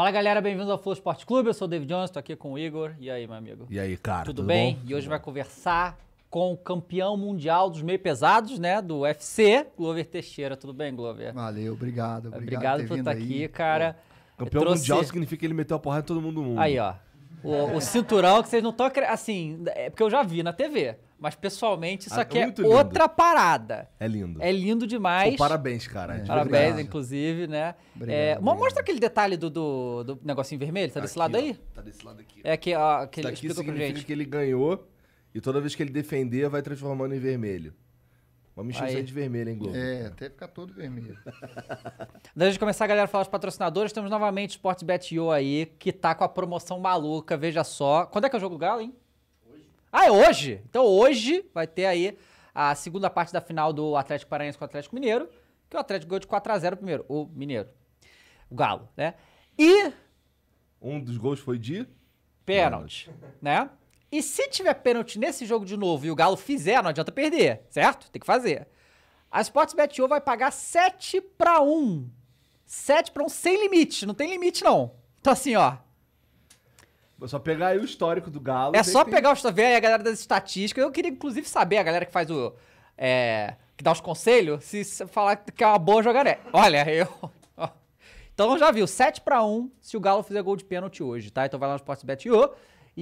Fala galera, bem-vindos ao Flow Esporte Clube. Eu sou o David Jones, estou aqui com o Igor. E aí, meu amigo? E aí, cara? Tudo, tudo bem? Bom? E hoje vai conversar com o campeão mundial dos meio pesados, né, do UFC, Glover Teixeira. Tudo bem, Glover? Valeu, obrigado. Obrigado, obrigado por estar tá aqui, cara. Pô, campeão trouxe... mundial significa que ele meteu a porrada em todo mundo mundo. Aí, ó. O, o cinturão que vocês não estão. Assim, é porque eu já vi na TV. Mas pessoalmente, isso ah, aqui é, outra parada. É lindo. É lindo demais. Pô, parabéns, cara. É. Parabéns, obrigado. inclusive, né? Obrigado, é, obrigado. Mostra aquele detalhe do, do, do negocinho vermelho. Tá, tá desse aqui, lado aí? Ó. Tá desse lado aqui. É que, ó, que Isso daqui significa que ele ganhou e toda vez que ele defender, vai transformando em vermelho. Vamos mexer de vermelho, hein, Globo? É, até ficar todo vermelho. Antes de começar, galera, a falar dos patrocinadores, temos novamente SportBet.io aí, que tá com a promoção maluca, veja só. Quando é que é o jogo do Galo, hein? Hoje. Ah, é hoje? Então hoje vai ter aí a segunda parte da final do Atlético Paranaense com o Atlético Mineiro, que o Atlético ganhou de 4x0 primeiro, o Mineiro. O Galo, né? E... Um dos gols foi de... Pênalti, né? E se tiver pênalti nesse jogo de novo e o Galo fizer, não adianta perder, certo? Tem que fazer. A Sportsbet.io vai pagar 7 para 1. 7 para 1 sem limite, não tem limite não. Então assim, ó. Vou só pegar aí o histórico do Galo. É só tem... pegar o histórico, aí a galera das estatísticas. Eu queria inclusive saber a galera que faz o é, que dá os conselhos, se falar que é uma boa jogaré. Olha, eu Então já viu, 7 para 1 se o Galo fizer gol de pênalti hoje, tá? Então vai lá no Sportsbet.io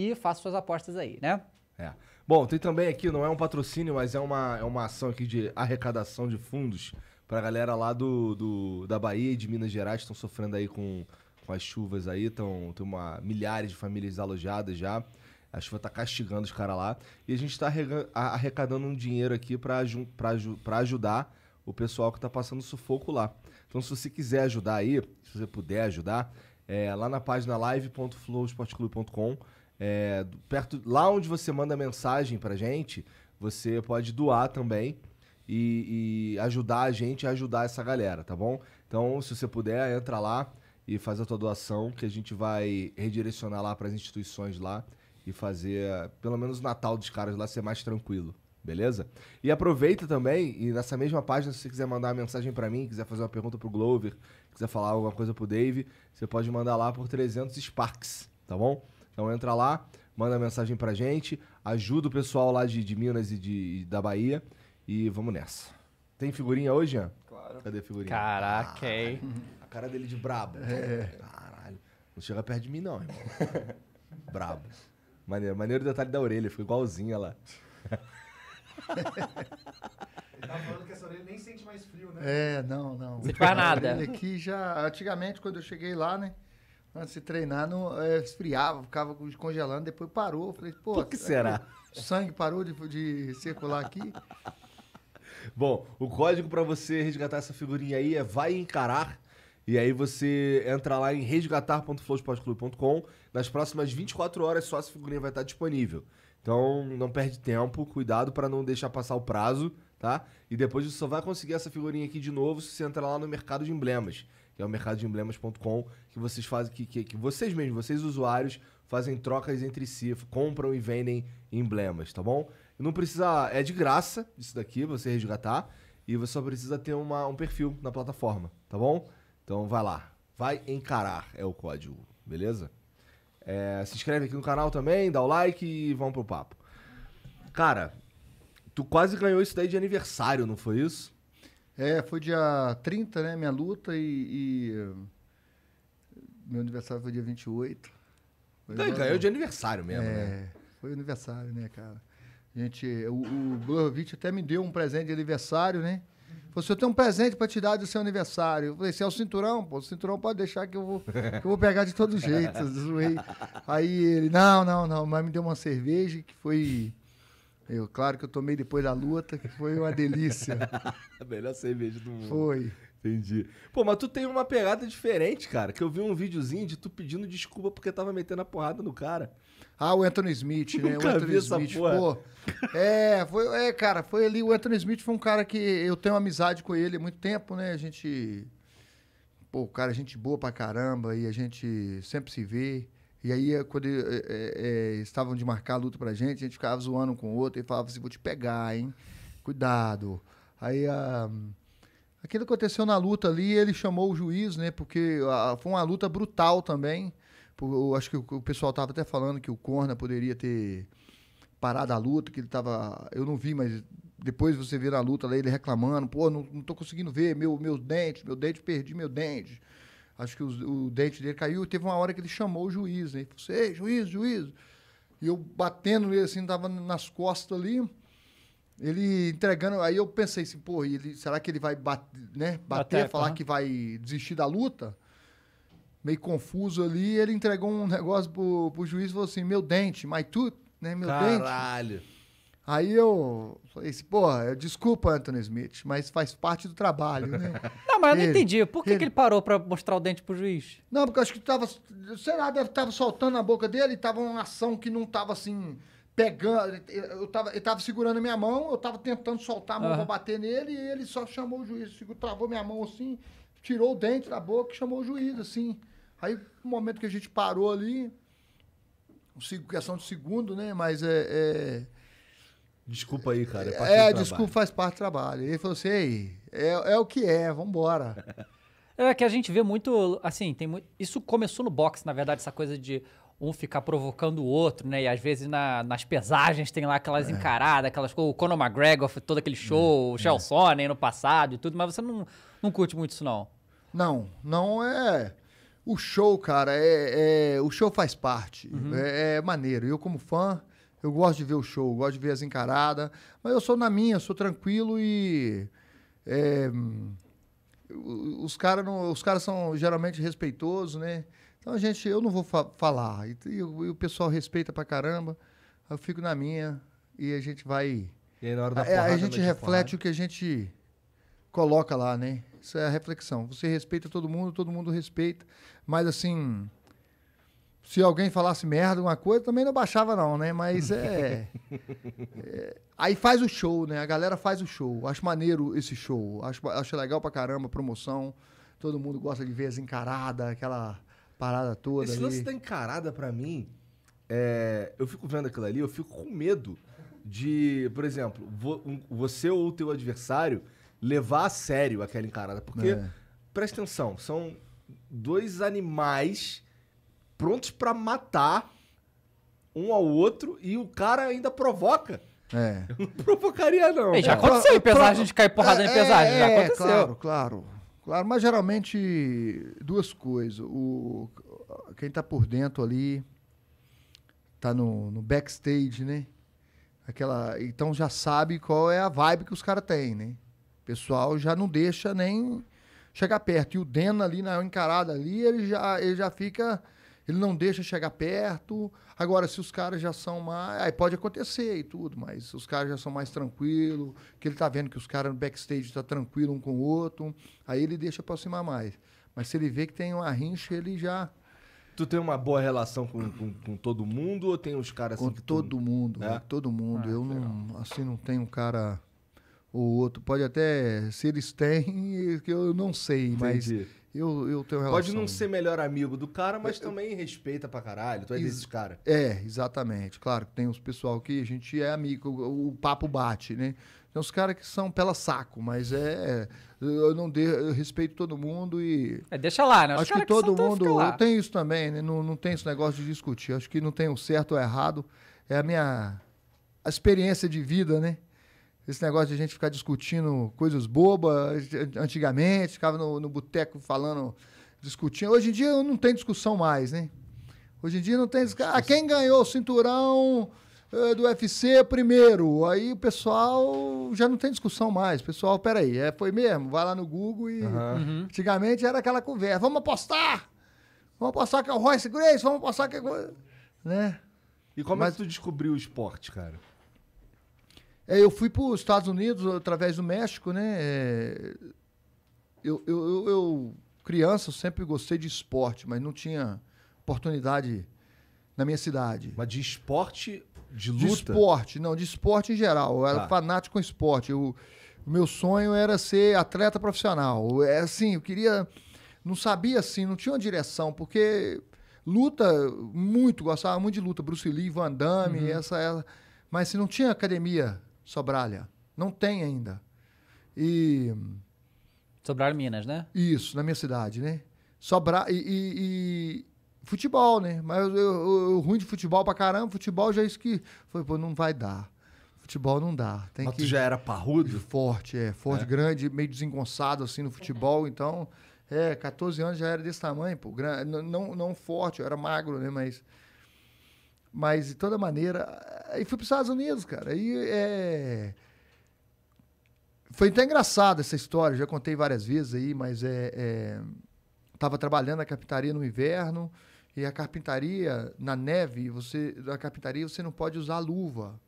e faça suas apostas aí, né? É. Bom, tem também aqui, não é um patrocínio, mas é uma, é uma ação aqui de arrecadação de fundos para a galera lá do, do, da Bahia e de Minas Gerais, estão sofrendo aí com, com as chuvas aí, estão tem uma, milhares de famílias desalojadas já. A chuva está castigando os caras lá. E a gente está arrecadando um dinheiro aqui para ajudar o pessoal que está passando sufoco lá. Então, se você quiser ajudar aí, se você puder ajudar, é lá na página live.flowsportclub.com. É, perto Lá onde você manda mensagem pra gente, você pode doar também e, e ajudar a gente a ajudar essa galera, tá bom? Então, se você puder, entra lá e faz a tua doação, que a gente vai redirecionar lá para as instituições lá e fazer, pelo menos o Natal dos caras lá ser mais tranquilo, beleza? E aproveita também, e nessa mesma página, se você quiser mandar uma mensagem para mim, quiser fazer uma pergunta pro Glover, quiser falar alguma coisa pro Dave, você pode mandar lá por 300 Sparks, tá bom? Então entra lá, manda mensagem pra gente, ajuda o pessoal lá de, de Minas e de, da Bahia e vamos nessa. Tem figurinha hoje, Jean? Claro. Cadê a figurinha? Caraca, ah, hein? A cara dele de brabo. É. Caralho. Não chega perto de mim, não, irmão. brabo. Maneiro, maneiro o detalhe da orelha, ficou igualzinha lá. Ele tava falando que essa orelha nem sente mais frio, né? É, não, não. Não sente mais nada. Ele aqui já. Antigamente, quando eu cheguei lá, né? antes de treinar, não, é, eh, esfriava, ficava congelando, depois parou. Eu falei, pô, o que será? o sangue parou de, de circular aqui. Bom, o código para você resgatar essa figurinha aí é vai encarar. E aí você entra lá em resgatar.flowsportclub.com. Nas próximas 24 horas só essa figurinha vai estar disponível. Então não perde tempo, cuidado para não deixar passar o prazo, tá? E depois você só vai conseguir essa figurinha aqui de novo se você entrar lá no mercado de emblemas que é o emblemas.com que vocês fazem, que, que, que vocês mesmos, vocês usuários, fazem trocas entre si, compram e vendem emblemas, tá bom? Não precisa. É de graça isso daqui, você resgatar. E você só precisa ter uma, um perfil na plataforma, tá bom? Então vai lá. Vai encarar é o código, beleza? É, se inscreve aqui no canal também, dá o like e vamos pro papo. Cara, tu quase ganhou isso daí de aniversário, não foi isso? É, foi dia 30, né? Minha luta e. e... Meu aniversário foi dia 28. Foi então, ganhou então, é de aniversário mesmo, é, né? Foi aniversário, né, cara? A gente, o, o até me deu um presente de aniversário, né? Falou assim, eu tenho um presente pra te dar do seu aniversário. Eu falei, se é o cinturão, pô, o cinturão pode deixar que eu vou, que eu vou pegar de todo jeito. Aí ele, não, não, não, mas me deu uma cerveja que foi eu, claro que eu tomei depois da luta, que foi uma delícia. a melhor cerveja do mundo. Foi. Entendi. Pô, mas tu tem uma pegada diferente, cara, que eu vi um videozinho de tu pedindo desculpa porque tava metendo a porrada no cara. Ah, o Anthony Smith, né? Nunca o Anthony Smith, pô. É, foi, é, cara, foi ali. O Anthony Smith foi um cara que eu tenho amizade com ele há muito tempo, né? A gente. Pô, cara, é gente boa pra caramba e a gente sempre se vê. E aí, eh, quando é, é, estavam de marcar a luta pra gente, a gente ficava zoando um com o outro e falava assim: vou te pegar, hein? Cuidado. Aí a. Ah, aquilo que aconteceu na luta ali, ele chamou o juiz, né? Porque a, ah, foi uma luta brutal também. Por, eu acho que o, o pessoal estava até falando que o Corna poderia ter parado a luta, que ele estava. Eu não vi, mas depois você vê na luta lá ele reclamando: pô, não, não tô conseguindo ver meu, meus dentes, meu dente, perdi meu dente acho que o, o dente dele caiu. Teve uma hora que ele chamou o juiz, né? Ele falou assim, juiz, juiz. E eu batendo nele assim, tava nas costas ali. Ele entregando. Aí eu pensei assim, pô, ele, será que ele vai né, bater, né? Bater, Bateca, falar que vai desistir da luta? Meio confuso ali. Ele entregou um negócio pro, pro juiz e falou assim: meu dente, my tooth, né? Meu Caralho. dente. Caralho. Aí eu falei assim, porra, desculpa, Anthony Smith, mas faz parte do trabalho, né? Não, mas eu não entendi. Por que ele, que ele parou pra mostrar o dente pro juiz? Não, porque eu acho que tava, sei lá, deve tava soltando a boca dele e tava uma ação que não tava assim, pegando. Eu tava, ele tava segurando a minha mão, eu tava tentando soltar a mão uhum. pra bater nele e ele só chamou o juiz, travou minha mão assim, tirou o dente da boca e chamou o juiz, assim. Aí, no momento que a gente parou ali, questão de segundo, né? Mas é... é Desculpa aí, cara. É, é desculpa, faz parte do trabalho. Ele falou assim, Ei, é, é o que é, vambora. É que a gente vê muito, assim, tem muito... isso começou no boxe, na verdade, essa coisa de um ficar provocando o outro, né? E às vezes na, nas pesagens tem lá aquelas é. encaradas, aquelas coisas, o Conor McGregor, todo aquele show, é. o Shell é. Sonnen no passado e tudo, mas você não, não curte muito isso, não? Não, não é... O show, cara, é, é o show faz parte, uhum. é, é maneiro. Eu como fã, eu gosto de ver o show, gosto de ver as encaradas, mas eu sou na minha, sou tranquilo e. É, os caras os cara são geralmente respeitosos, né? Então, a gente, eu não vou fa falar. E, e, o pessoal respeita pra caramba. Eu fico na minha e a gente vai. E aí, na hora da porrada, a, a gente reflete o que a gente coloca lá, né? Isso é a reflexão. Você respeita todo mundo, todo mundo respeita. Mas assim, se alguém falasse merda, uma coisa, também não baixava, não, né? Mas é... é. Aí faz o show, né? A galera faz o show. Acho maneiro esse show. Acho, acho legal pra caramba, promoção. Todo mundo gosta de ver as encaradas, aquela parada toda. Esse ali. lance da encarada, pra mim, é... eu fico vendo aquilo ali, eu fico com medo de, por exemplo, vo... você ou o teu adversário levar a sério aquela encarada. Porque, é. presta atenção, são dois animais prontos para matar um ao outro e o cara ainda provoca. É. Eu não provocaria, não. É, já aconteceu é, em pesagem gente cair porrada é, em pesagem. já é, aconteceu. Claro, claro. Claro, mas geralmente duas coisas. O, quem tá por dentro ali tá no, no backstage, né? Aquela, então já sabe qual é a vibe que os caras têm, né? O pessoal já não deixa nem chegar perto. E o Dena ali na encarada ali, ele já, ele já fica ele não deixa chegar perto. Agora, se os caras já são mais. Aí pode acontecer e tudo, mas os caras já são mais tranquilos, que ele tá vendo que os caras no backstage tá tranquilo um com o outro. Aí ele deixa aproximar mais. Mas se ele vê que tem uma rincha, ele já. Tu tem uma boa relação com, com, com todo mundo ou tem os caras assim? Com todo tu... mundo, é? Né? todo mundo. Ah, Eu não, assim, não tenho um cara ou outro. Pode até se eles têm, que eu não sei, Entendi. mas eu, eu tenho relação. Pode não ser melhor amigo do cara, mas eu, também respeita pra caralho. Tu é desses cara. É, exatamente. Claro que tem uns pessoal que a gente é amigo, o, o papo bate, né? Tem uns caras que são pela saco, mas é. Eu não de, eu respeito todo mundo e. É, deixa lá, né? Os acho que todo que mundo. Eu tenho isso também, né? Não, não tem esse negócio de discutir. Acho que não tem o certo ou errado. É a minha a experiência de vida, né? esse negócio de a gente ficar discutindo coisas bobas. Antigamente, ficava no, no boteco falando, discutindo. Hoje em dia não tem discussão mais, né? Hoje em dia não tem. Ah, quem ganhou o cinturão eh, do UFC primeiro? Aí o pessoal já não tem discussão mais. Pessoal, peraí, é, foi mesmo? Vai lá no Google e. Uhum. Antigamente era aquela conversa: vamos apostar! Vamos apostar que é o Royce Grace, vamos apostar que é. Né? E como Mas... é que tu descobriu o esporte, cara? É, eu fui para os Estados Unidos através do México, né? É, eu, eu, eu, criança, sempre gostei de esporte, mas não tinha oportunidade na minha cidade. Mas de esporte de luta? De esporte, não, de esporte em geral. Eu era ah. fanático com esporte. Eu, o meu sonho era ser atleta profissional. É assim, eu queria. Não sabia assim, não tinha uma direção, porque luta muito, gostava muito de luta. Bruce Lee, Van Damme, uhum. essa, essa. Mas se assim, não tinha academia Sobralha. Não tem ainda. E. Sobral Minas, né? Isso, na minha cidade, né? Sobrar E, e, e, futebol, né? Mas eu, eu, eu, ruim de futebol pra caramba, futebol já é isso que. Foi, pô, não vai dar. Futebol não dá. Tem Mas que... tu já era parrudo? Forte, é. Forte, é. grande, meio desengonçado assim no futebol, então. É, 14 anos já era desse tamanho, pô. Não, não forte, eu era magro, né? Mas mas, de toda maneira, aí fui para os Estados Unidos, cara. Aí é. Foi até engraçado essa história, já contei várias vezes aí, mas é. é... Tava trabalhando na carpintaria no inverno, e a carpintaria, na neve, você. Na carpintaria você não pode usar luva.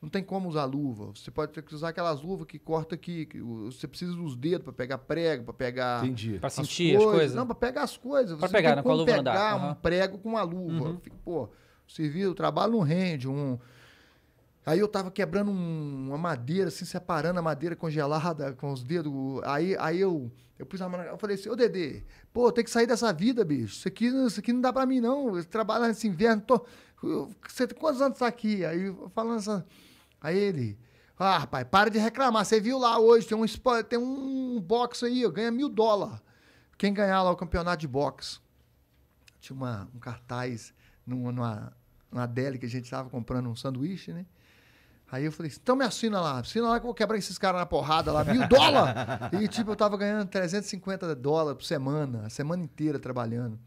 Não tem como usar luva. Você pode ter que usar aquelas luvas que corta aqui. Que você precisa dos dedos para pegar prego, para pegar. Entendi. Para sentir coisas. as coisas. Não, para pegar as coisas. Para pegar, não, né, com a luva pegar não um uhum. prego com uma luva. Uhum. pô serviço o trabalho não rende. Um... Aí eu tava quebrando um, uma madeira, assim, separando a madeira congelada com os dedos. Aí, aí eu, eu pus a mão na Eu falei assim, ô Dedê, pô, tem que sair dessa vida, bicho. Isso aqui, isso aqui não dá pra mim, não. Eu trabalho nesse é inverno, tô. Eu, você quantos anos tá aqui? Aí falando essa. Aí ele. Ah, pai para de reclamar. Você viu lá hoje, tem um, tem um box aí, ganha mil dólares. Quem ganhar lá o campeonato de boxe. Tinha uma, um cartaz numa, numa, na deli que a gente estava comprando um sanduíche, né? Aí eu falei assim, então me assina lá, assina lá que eu vou quebrar esses caras na porrada lá, mil dólar! e tipo, eu tava ganhando 350 dólares por semana, a semana inteira trabalhando.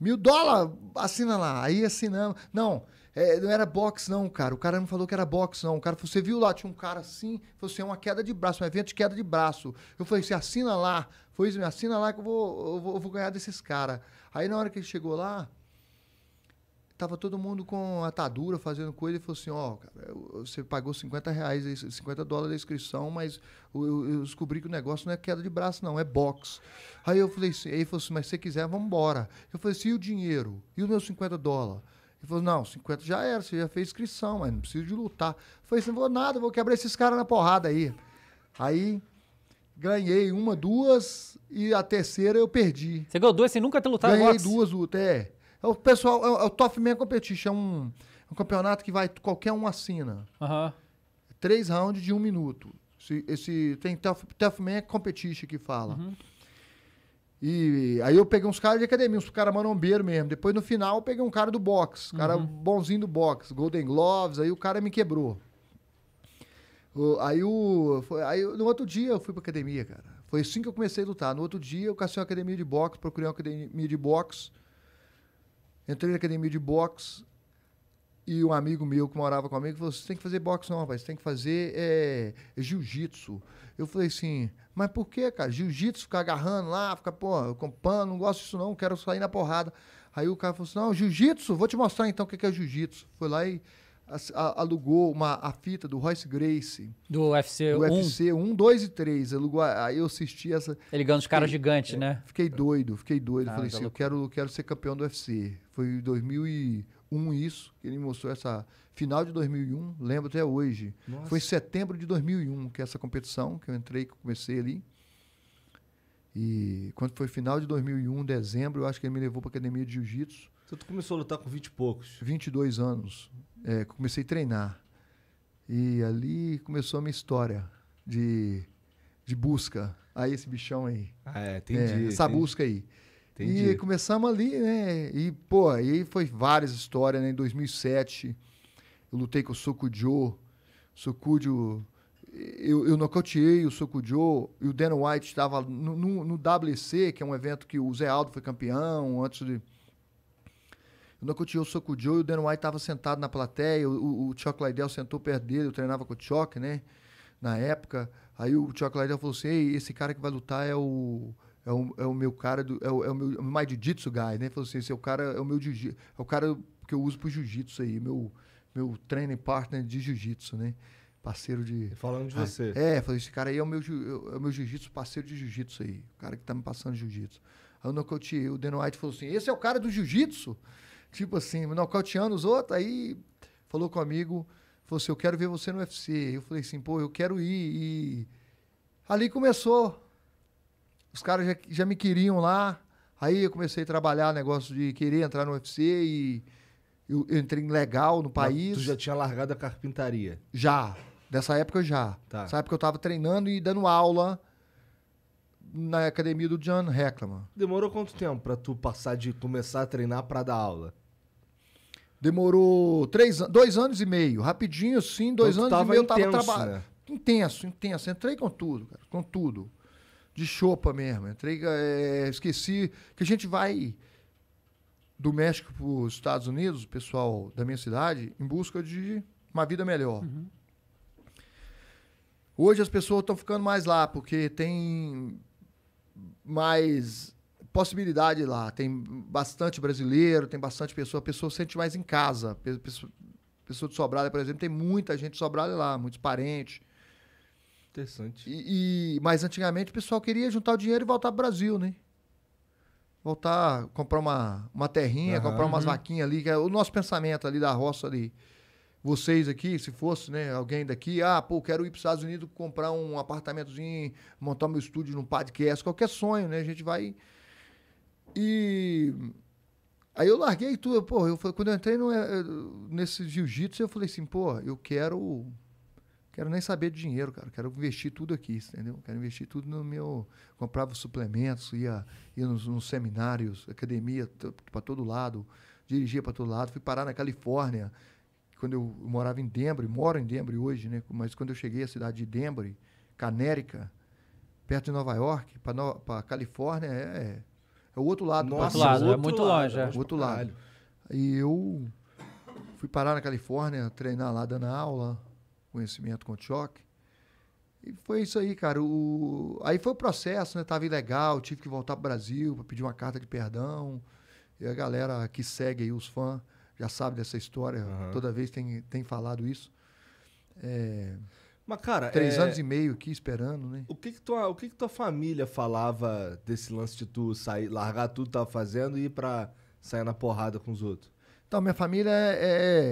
Mil dólar, assina lá. Aí assinamos. Não, é, não era box, não, cara. O cara não falou que era box, não. O cara falou, você viu lá, tinha um cara assim, falou assim, é uma queda de braço, um evento de queda de braço. Eu falei, você assim, assina lá. Foi isso, assina lá que eu vou, eu vou, eu vou ganhar desses caras. Aí na hora que ele chegou lá, Tava todo mundo com atadura, fazendo coisa, e falou assim, ó, oh, você pagou 50 reais, 50 dólares a inscrição, mas eu, eu, descobri que o negócio não é queda de braço, não, é box. Aí eu falei assim, ele falou assim, mas se você quiser, vamos embora. Eu falei assim, e o dinheiro? E os meus 50 dólares? Ele falou, não, 50 já era, você já fez inscrição, mas não preciso de lutar. Eu falei assim, não vou nada, vou quebrar esses caras na porrada aí. Aí ganhei uma, duas e a terceira eu perdi. Você ganhou duas sem nunca ter lutado ganhei boxe? Ganhei duas lutas, é. É o pessoal, é, é, o Top Man Competition, é um, é um campeonato que vai, qualquer um assina. Uhum. Três rounds de um minuto. Esse, esse tem Tough, tough Man Competition que fala. Uhum. E aí eu peguei uns caras de academia, uns caras marombeiro mesmo. Depois no final eu peguei um cara do box, uhum. cara bonzinho do box, Golden Gloves, aí o cara me quebrou. aí o foi, aí no outro dia eu fui pra academia, cara. Foi assim que eu comecei a lutar. No outro dia eu cacei uma academia de boxe, procurei uma academia de boxe. Entrei na academia de boxe e um amigo meu que morava comigo falou: Você tem que fazer boxe, não, rapaz, você tem que fazer é, jiu-jitsu. Eu falei assim: Mas por que, cara? Jiu-jitsu, ficar agarrando lá, ficar, pô, com não gosto disso não, quero sair na porrada. Aí o cara falou assim: Não, jiu-jitsu, vou te mostrar então o que é jiu-jitsu. Foi lá e alugou uma, a fita do Royce Grace. Do UFC do 1? UFC 1, 2 e 3. Alugou, aí eu assisti essa. Ele ganhou uns caras gigantes, é, né? Fiquei doido, fiquei doido. Ah, Falei tá assim, eu quero, quero ser campeão do UFC. Foi em 2001 isso, que ele mostrou essa final de 2001, lembro até hoje. Nossa. Foi em setembro de 2001 que é essa competição, que eu entrei, que eu comecei ali. E quando foi final de 2001, dezembro, eu acho que ele me levou para a academia de jiu-jitsu. Então, tu começou a lutar com 20 e poucos? 22 anos. É, comecei a treinar. E ali começou a minha história de, de busca. Aí ah, esse bichão aí. Ah, é, entendi. É, essa entendi. busca aí. Entendi. E começamos ali, né? E, pô, aí foi várias histórias, né? Em 2007, eu lutei com o Sokujo. Sokujo... Eu, eu nocauteei o Sokujo e o Dan White estava no, no, no, WC, que é um evento que o Zé Aldo foi campeão antes de Nocutiel eu e o Dan White estava sentado na plateia. O, o, Chuck Liddell sentou perto dele, eu treinava com o Chuck, né? Na época. Aí o Chuck Liddell falou assim: Ei, esse cara que vai lutar é o. É o, é o meu cara do. É o, é o meu é mais jiu-jitsu guy, né? Falou assim: esse é o cara, é o meu jiu É o cara que eu uso pro jiu-jitsu aí, meu, meu training partner de jiu-jitsu, né? Parceiro de. Falando de ah, você. É, falou esse cara aí é o meu, é, é o meu jiu-jitsu, parceiro de jiu-jitsu aí. O cara que tá me passando jiu-jitsu. Aí eu nocauteei. O Dan White falou assim: esse é o cara do jiu-jitsu? tipo assim, nocauteando os outros, aí falou comigo, falou assim, eu quero ver você no UFC. Eu falei assim, pô, eu quero ir. E ali começou. Os caras já, já me queriam lá. Aí eu comecei a trabalhar negócio de querer entrar no UFC e eu, eu entrei legal no país. Mas tu já tinha largado a carpintaria? Já. Dessa época já. Tá. Essa época eu tava treinando e dando aula na academia do John Heckman. Demorou quanto tempo para tu passar de começar a treinar para dar aula? Demorou três, dois anos e meio, rapidinho sim dois então, anos e meio intenso, eu tava trabalhando. Né? Intenso, intenso. Entrei com tudo, cara, com tudo. De chopa mesmo. Entrei, é, esqueci que a gente vai do México para os Estados Unidos, o pessoal da minha cidade, em busca de uma vida melhor. Uhum. Hoje as pessoas estão ficando mais lá, porque tem mais possibilidade lá. Tem bastante brasileiro, tem bastante pessoa. A pessoa se sente mais em casa. Pessoa, pessoa de Sobrada, por exemplo, tem muita gente de Sobrada lá, muitos parentes. Interessante. E, e, mas antigamente o pessoal queria juntar o dinheiro e voltar pro Brasil, né? Voltar, comprar uma, uma terrinha, uhum. comprar umas uhum. vaquinhas ali, que é o nosso pensamento ali da roça ali vocês aqui, se fosse né, alguém daqui, ah, pô, quero ir para os Estados Unidos comprar um apartamentozinho, montar meu estúdio num podcast, qualquer sonho, né? A gente vai. E. Aí eu larguei tudo, pô, eu, quando eu entrei no, eh, nesse jiu-jitsu, eu falei assim, pô, eu quero. Quero nem saber de dinheiro, cara. Quero investir tudo aqui, entendeu? Quero investir tudo no meu. Comprava suplementos, ia, ia nos, nos seminários, academia para todo lado, dirigia para todo lado, fui parar na Califórnia quando eu morava em Denver, moro em Denver hoje, né? Mas quando eu cheguei à cidade de Denver, Canérica, perto de Nova York, para no, Califórnia, é, é, é o outro lado. Nossa, lado, é outro é muito lado, longe. É. Outro lado. E eu fui parar na Califórnia, treinar lá, dando aula, conhecimento com choque. E foi isso aí, cara. O... Aí foi o processo, né? Tava ilegal, tive que voltar para o Brasil para pedir uma carta de perdão. E a galera que segue aí, os fãs, já sabe dessa história, uhum. toda vez tem, tem falado isso. É, Mas, cara. Três é... anos e meio aqui esperando, né? O que que, tua, o que que tua família falava desse lance de tu sair, largar tudo que tava fazendo e ir pra sair na porrada com os outros? Então, minha família é. é,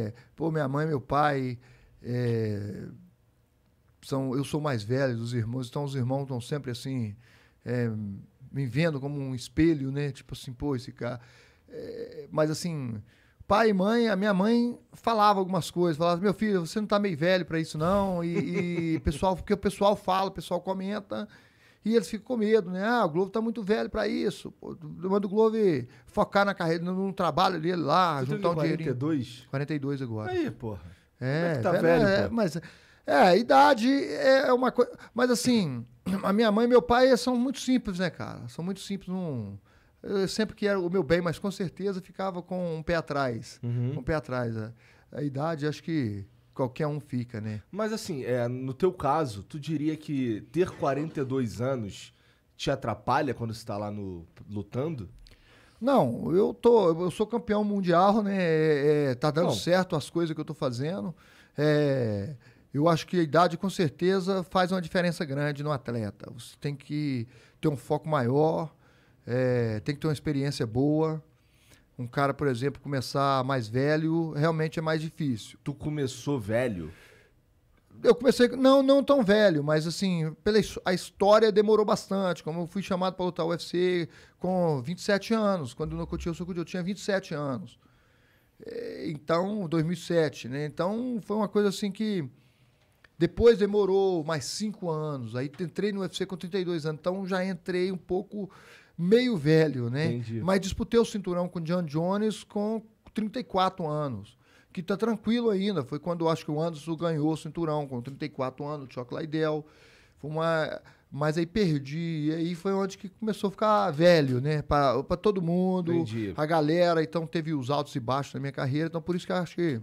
é pô, minha mãe, meu pai. É, são, eu sou mais velho dos irmãos, então os irmãos estão sempre assim. É, me vendo como um espelho, né? Tipo assim, pô, esse cara. mas assim, pai e mãe, a minha mãe falava algumas coisas, falava, meu filho, você não tá meio velho para isso não, e, e, pessoal, porque o pessoal fala, o pessoal comenta, e eles ficam com medo, né? Ah, o Globo tá muito velho para isso, Pô, manda o Globo focar na carreira, no, no trabalho dele lá, você juntar um 42? dinheirinho. 42 agora. Aí, porra. É, é tá velho, velho é, mas é, a idade é uma coisa, mas assim, a minha mãe e meu pai são muito simples, né, cara? São muito simples, não... Num sempre que era o meu bem, mas com certeza ficava com um pé atrás. Uhum. Um pé atrás. A, é. a, idade, acho que qualquer um fica, né? Mas assim, é, no teu caso, tu diria que ter 42 anos te atrapalha quando você está lá no, lutando? Não, eu tô, eu sou campeão mundial, né? É, é, tá dando certo as coisas que eu tô fazendo. É, eu acho que a idade com certeza faz uma diferença grande no atleta. Você tem que ter um foco maior, é, tem que ter uma experiência boa. Um cara, por exemplo, começar mais velho, realmente é mais difícil. Tu começou velho? Eu comecei, não, não tão velho, mas assim, pela, a história demorou bastante. Como eu fui chamado para lutar UFC com 27 anos, quando no Cotia Sucudio eu tinha 27 anos. É, então, 2007, né? Então foi uma coisa assim que. Depois demorou mais cinco anos. Aí entrei no UFC com 32 anos. Então já entrei um pouco meio velho, né? Entendi. Mas disputei o cinturão com o John Jones com 34 anos, que tá tranquilo ainda. Foi quando eu acho que o Anderson ganhou o cinturão, com 34 anos, o Chuck Liddell. Foi uma... Mas aí perdi, e aí foi onde que começou a ficar velho, né? Para todo mundo, Entendi. a galera. Então teve os altos e baixos na minha carreira, então por isso que eu acho que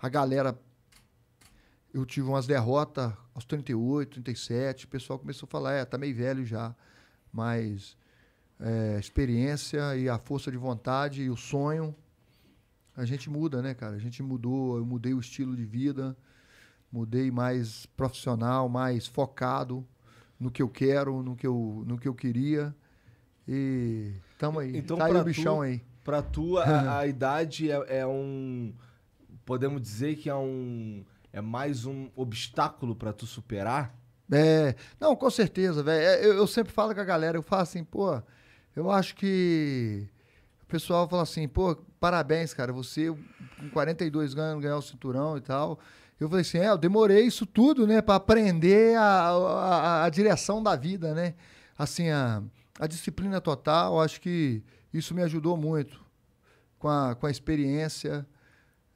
a galera eu tive umas derrotas aos 38, 37, o pessoal começou a falar, é, tá meio velho já, mas é, experiência e a força de vontade e o sonho, a gente muda, né, cara? A gente mudou, eu mudei o estilo de vida, mudei mais profissional, mais focado no que eu quero, no que eu, no que eu queria. E tamo aí. Então, tá aí o bichão tu, aí. Pra tu, a, a idade é, é um. Podemos dizer que é um. É mais um obstáculo para tu superar? É, não, com certeza, velho. É, eu, eu, sempre falo com a galera, eu falo assim, pô, eu acho que o pessoal fala assim, pô, parabéns, cara, você com 42 ganhando ganhar o cinturão e tal. Eu falei assim, é, eu demorei isso tudo, né, para aprender a, a, a, direção da vida, né? Assim, a, a disciplina total, eu acho que isso me ajudou muito com a, com a experiência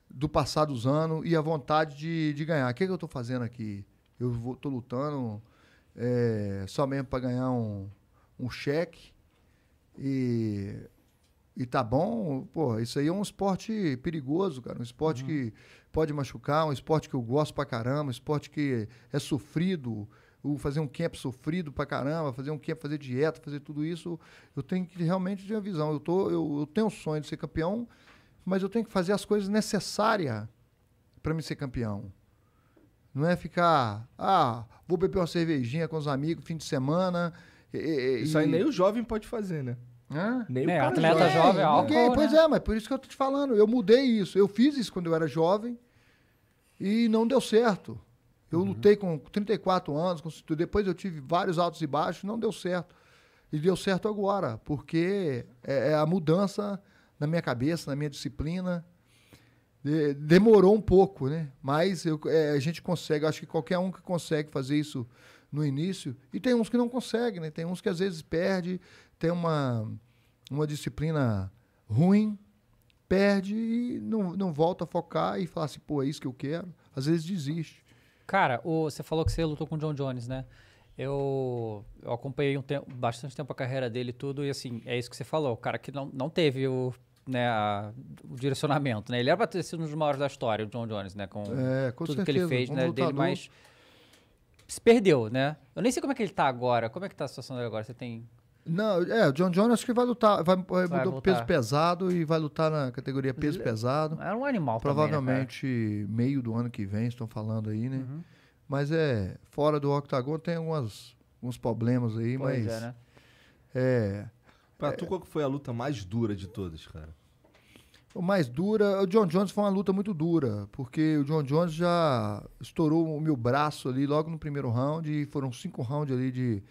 do passar dos anos e a vontade de, de ganhar. O que, é que eu estou fazendo aqui? Eu tô lutando é, só mesmo para ganhar um, um cheque e, e tá bom, pô isso aí é um esporte perigoso, cara. Um esporte uhum. que pode machucar, um esporte que eu gosto pra caramba, um esporte que é sofrido. O fazer um camp sofrido pra caramba, fazer um camp, fazer dieta, fazer tudo isso, eu tenho que realmente ter uma visão. Eu, tô, eu, eu tenho o sonho de ser campeão, mas eu tenho que fazer as coisas necessárias para me ser campeão. Não é ficar, ah, vou beber uma cervejinha com os amigos fim de semana, e, e, isso aí e... nem o jovem pode fazer, né? Hã? Nem é, o atleta jovem, jovem é, álcool, né? Pois é, mas por isso que eu tô te falando. Eu mudei isso. Eu fiz isso quando eu era jovem e não deu certo. Eu uhum. lutei com 34 anos, com... depois eu tive vários altos e baixos, não deu certo. E deu certo agora, porque é, é, a mudança na minha cabeça, na minha disciplina. De, demorou um pouco, né? Mas eu, é, a gente consegue, acho que qualquer um que consegue fazer isso no início. E tem uns que não conseguem, né? Tem uns que às vezes perde, tem uma, uma disciplina ruim, perde e não, não volta a focar e fala assim, pô, é isso que eu quero. Às vezes desiste. Cara, o, você falou que você lutou com o John Jones, né? Eu, eu acompanhei um tempo, bastante tempo a carreira dele e tudo, e assim, é isso que você falou. O cara que não, não teve o né, a, o direcionamento, né? Ele era para ter sido um dos maiores da história, o John Jones, né? Com é, com tudo certeza, que ele fez, né? Lutador. Dele, mas se perdeu, né? Eu nem sei como é que ele tá agora. Como é que tá a situação dele agora? Você tem. Não, é, o John Jones acho que vai lutar, vai, vai mudou peso pesado e vai lutar na categoria peso ele, pesado. Era é um animal Provavelmente também, né, meio do ano que vem, estão falando aí, né? Uhum. Mas é, fora do octagon tem algumas, alguns problemas aí, pois mas... É, né? É... Pra tu, qual foi a luta mais dura de todas, cara? mais dura. O John Jones foi uma luta muito dura, porque o John Jones já estourou o meu braço ali logo no primeiro round e foram cinco rounds ali de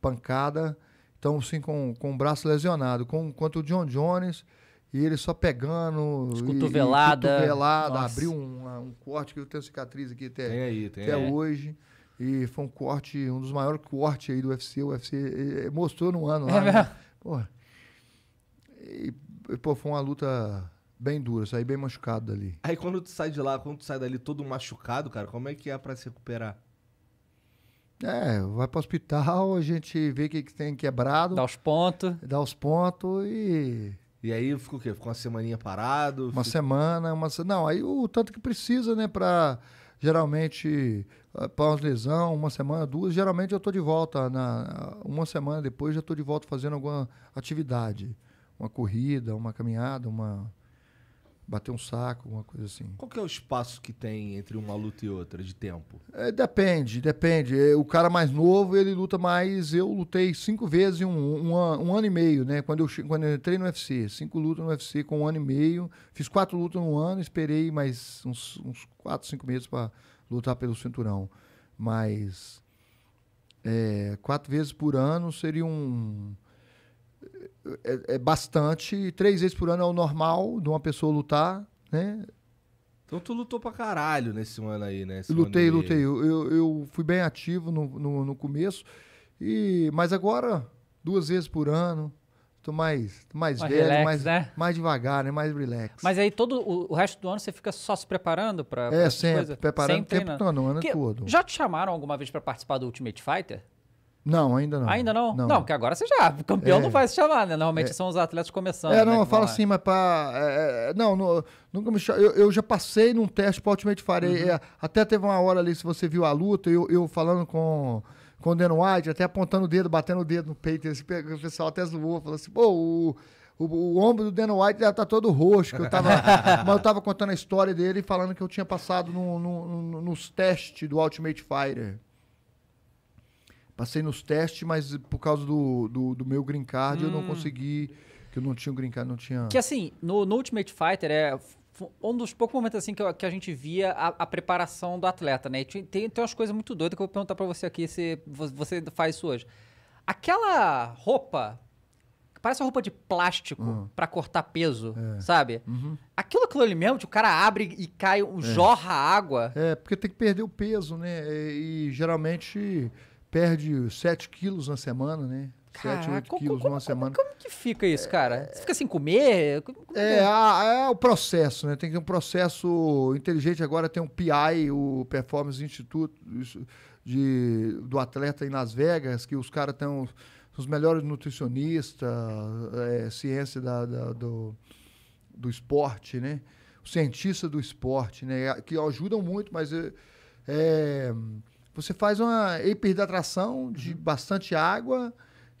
pancada. Então, sim com, com o braço lesionado. Com, quanto o John Jones, e ele só pegando. E, cotovelada. cotovelada, abriu um, um corte que eu tenho cicatriz aqui até, tem aí, tem até hoje. E foi um corte, um dos maiores cortes aí do UFC. O UFC eh, eh, mostrou no ano é lá. É né? Porra. E, pô, foi uma luta Bem duro, saí bem machucado dali. Aí quando tu sai de lá, quando tu sai dali todo machucado, cara, como é que é para se recuperar? É, vai pro hospital, a gente vê o que, que tem quebrado. Dá os pontos. Dá os pontos e. E aí ficou o quê? Ficou uma semaninha parado? Uma fica... semana, uma Não, aí o tanto que precisa, né, pra. Geralmente, eh, pós lesão, uma semana, duas, geralmente eu tô de volta. Na, uma semana depois já tô de volta fazendo alguma atividade. Uma corrida, uma caminhada, uma bater um saco, uma coisa assim. Qual que é o espaço que tem entre uma luta e outra de tempo? É, depende, depende. É, o cara mais novo, ele luta mais. Eu lutei cinco vezes em um, um, um ano e meio, né? Quando eu, quando eu entrei no UFC. Cinco lutas no UFC com um ano e meio. Fiz quatro lutas no ano, esperei mais uns, uns quatro, cinco meses para lutar pelo cinturão. Mas é, quatro vezes por ano seria um é, é bastante. Três vezes por ano é o normal de uma pessoa lutar, né? Então tu lutou pra caralho nesse ano aí, né? Esse lutei, lutei. Eu, eu, eu, fui bem ativo no, no, no, começo. E, mas agora, duas vezes por ano. Tô mais, tô mais, mais velho, relax, mais, né? mais devagar, né? Mais relax. Mas aí todo o, o resto do ano você fica só se preparando pra. É, pra sempre. Coisa? Preparando sempre o tempo, todo não, ano Porque todo. Já te chamaram alguma vez pra participar do Ultimate Fighter? Não, ainda não. Ainda não? Não, não porque agora você já. Campeão é, não vai se chamar, né? Normalmente é, são os atletas começando. É, não, né, eu falo é. assim, mas pra. É, é não, nunca me cham... eu, eu já passei num teste pra Ultimate Farei. Uhum. É, até teve uma hora ali, se você viu a luta, eu, eu falando com. Com o Dan White, até apontando o dedo, batendo o dedo no peito, esse, assim, o pessoal até zoou, falou assim, pô, o, o, o, ombro do Dan White já tá todo roxo, eu tava, mas eu tava contando a história dele e falando que eu tinha passado no, no, no, nos testes do Ultimate Fighter. Passei nos testes, mas por causa do, do, do meu green card hum. eu não hum. consegui. Que eu não tinha o green card, não tinha. Que assim, no, no Ultimate Fighter é um dos poucos momentos assim que, eu, que a gente via a, a, preparação do atleta, né? tem, tem umas coisas muito doidas que eu vou perguntar pra você aqui se você faz isso hoje. Aquela roupa parece uma roupa de plástico uhum. Ah. para cortar peso, é. sabe? Uhum. Aquilo, aquilo ali mesmo, o cara abre e cai, um é. jorra água. É, porque tem que perder o peso, né? E, e geralmente perde 7 quilos na semana, né? Caraca, 7, 8 como, quilos na numa semana. Como, como que fica isso, é, cara? É. Você fica sem comer? É, é, é, o processo, né? Tem que ter um processo inteligente. Agora tem um PI, o Performance Institute de, do atleta em Las Vegas, que os caras estão os melhores nutricionistas, é, ciência da, da, do, do esporte, né? O cientista do esporte, né? Que ajudam muito, mas é, é você faz uma hiper de uhum. bastante água,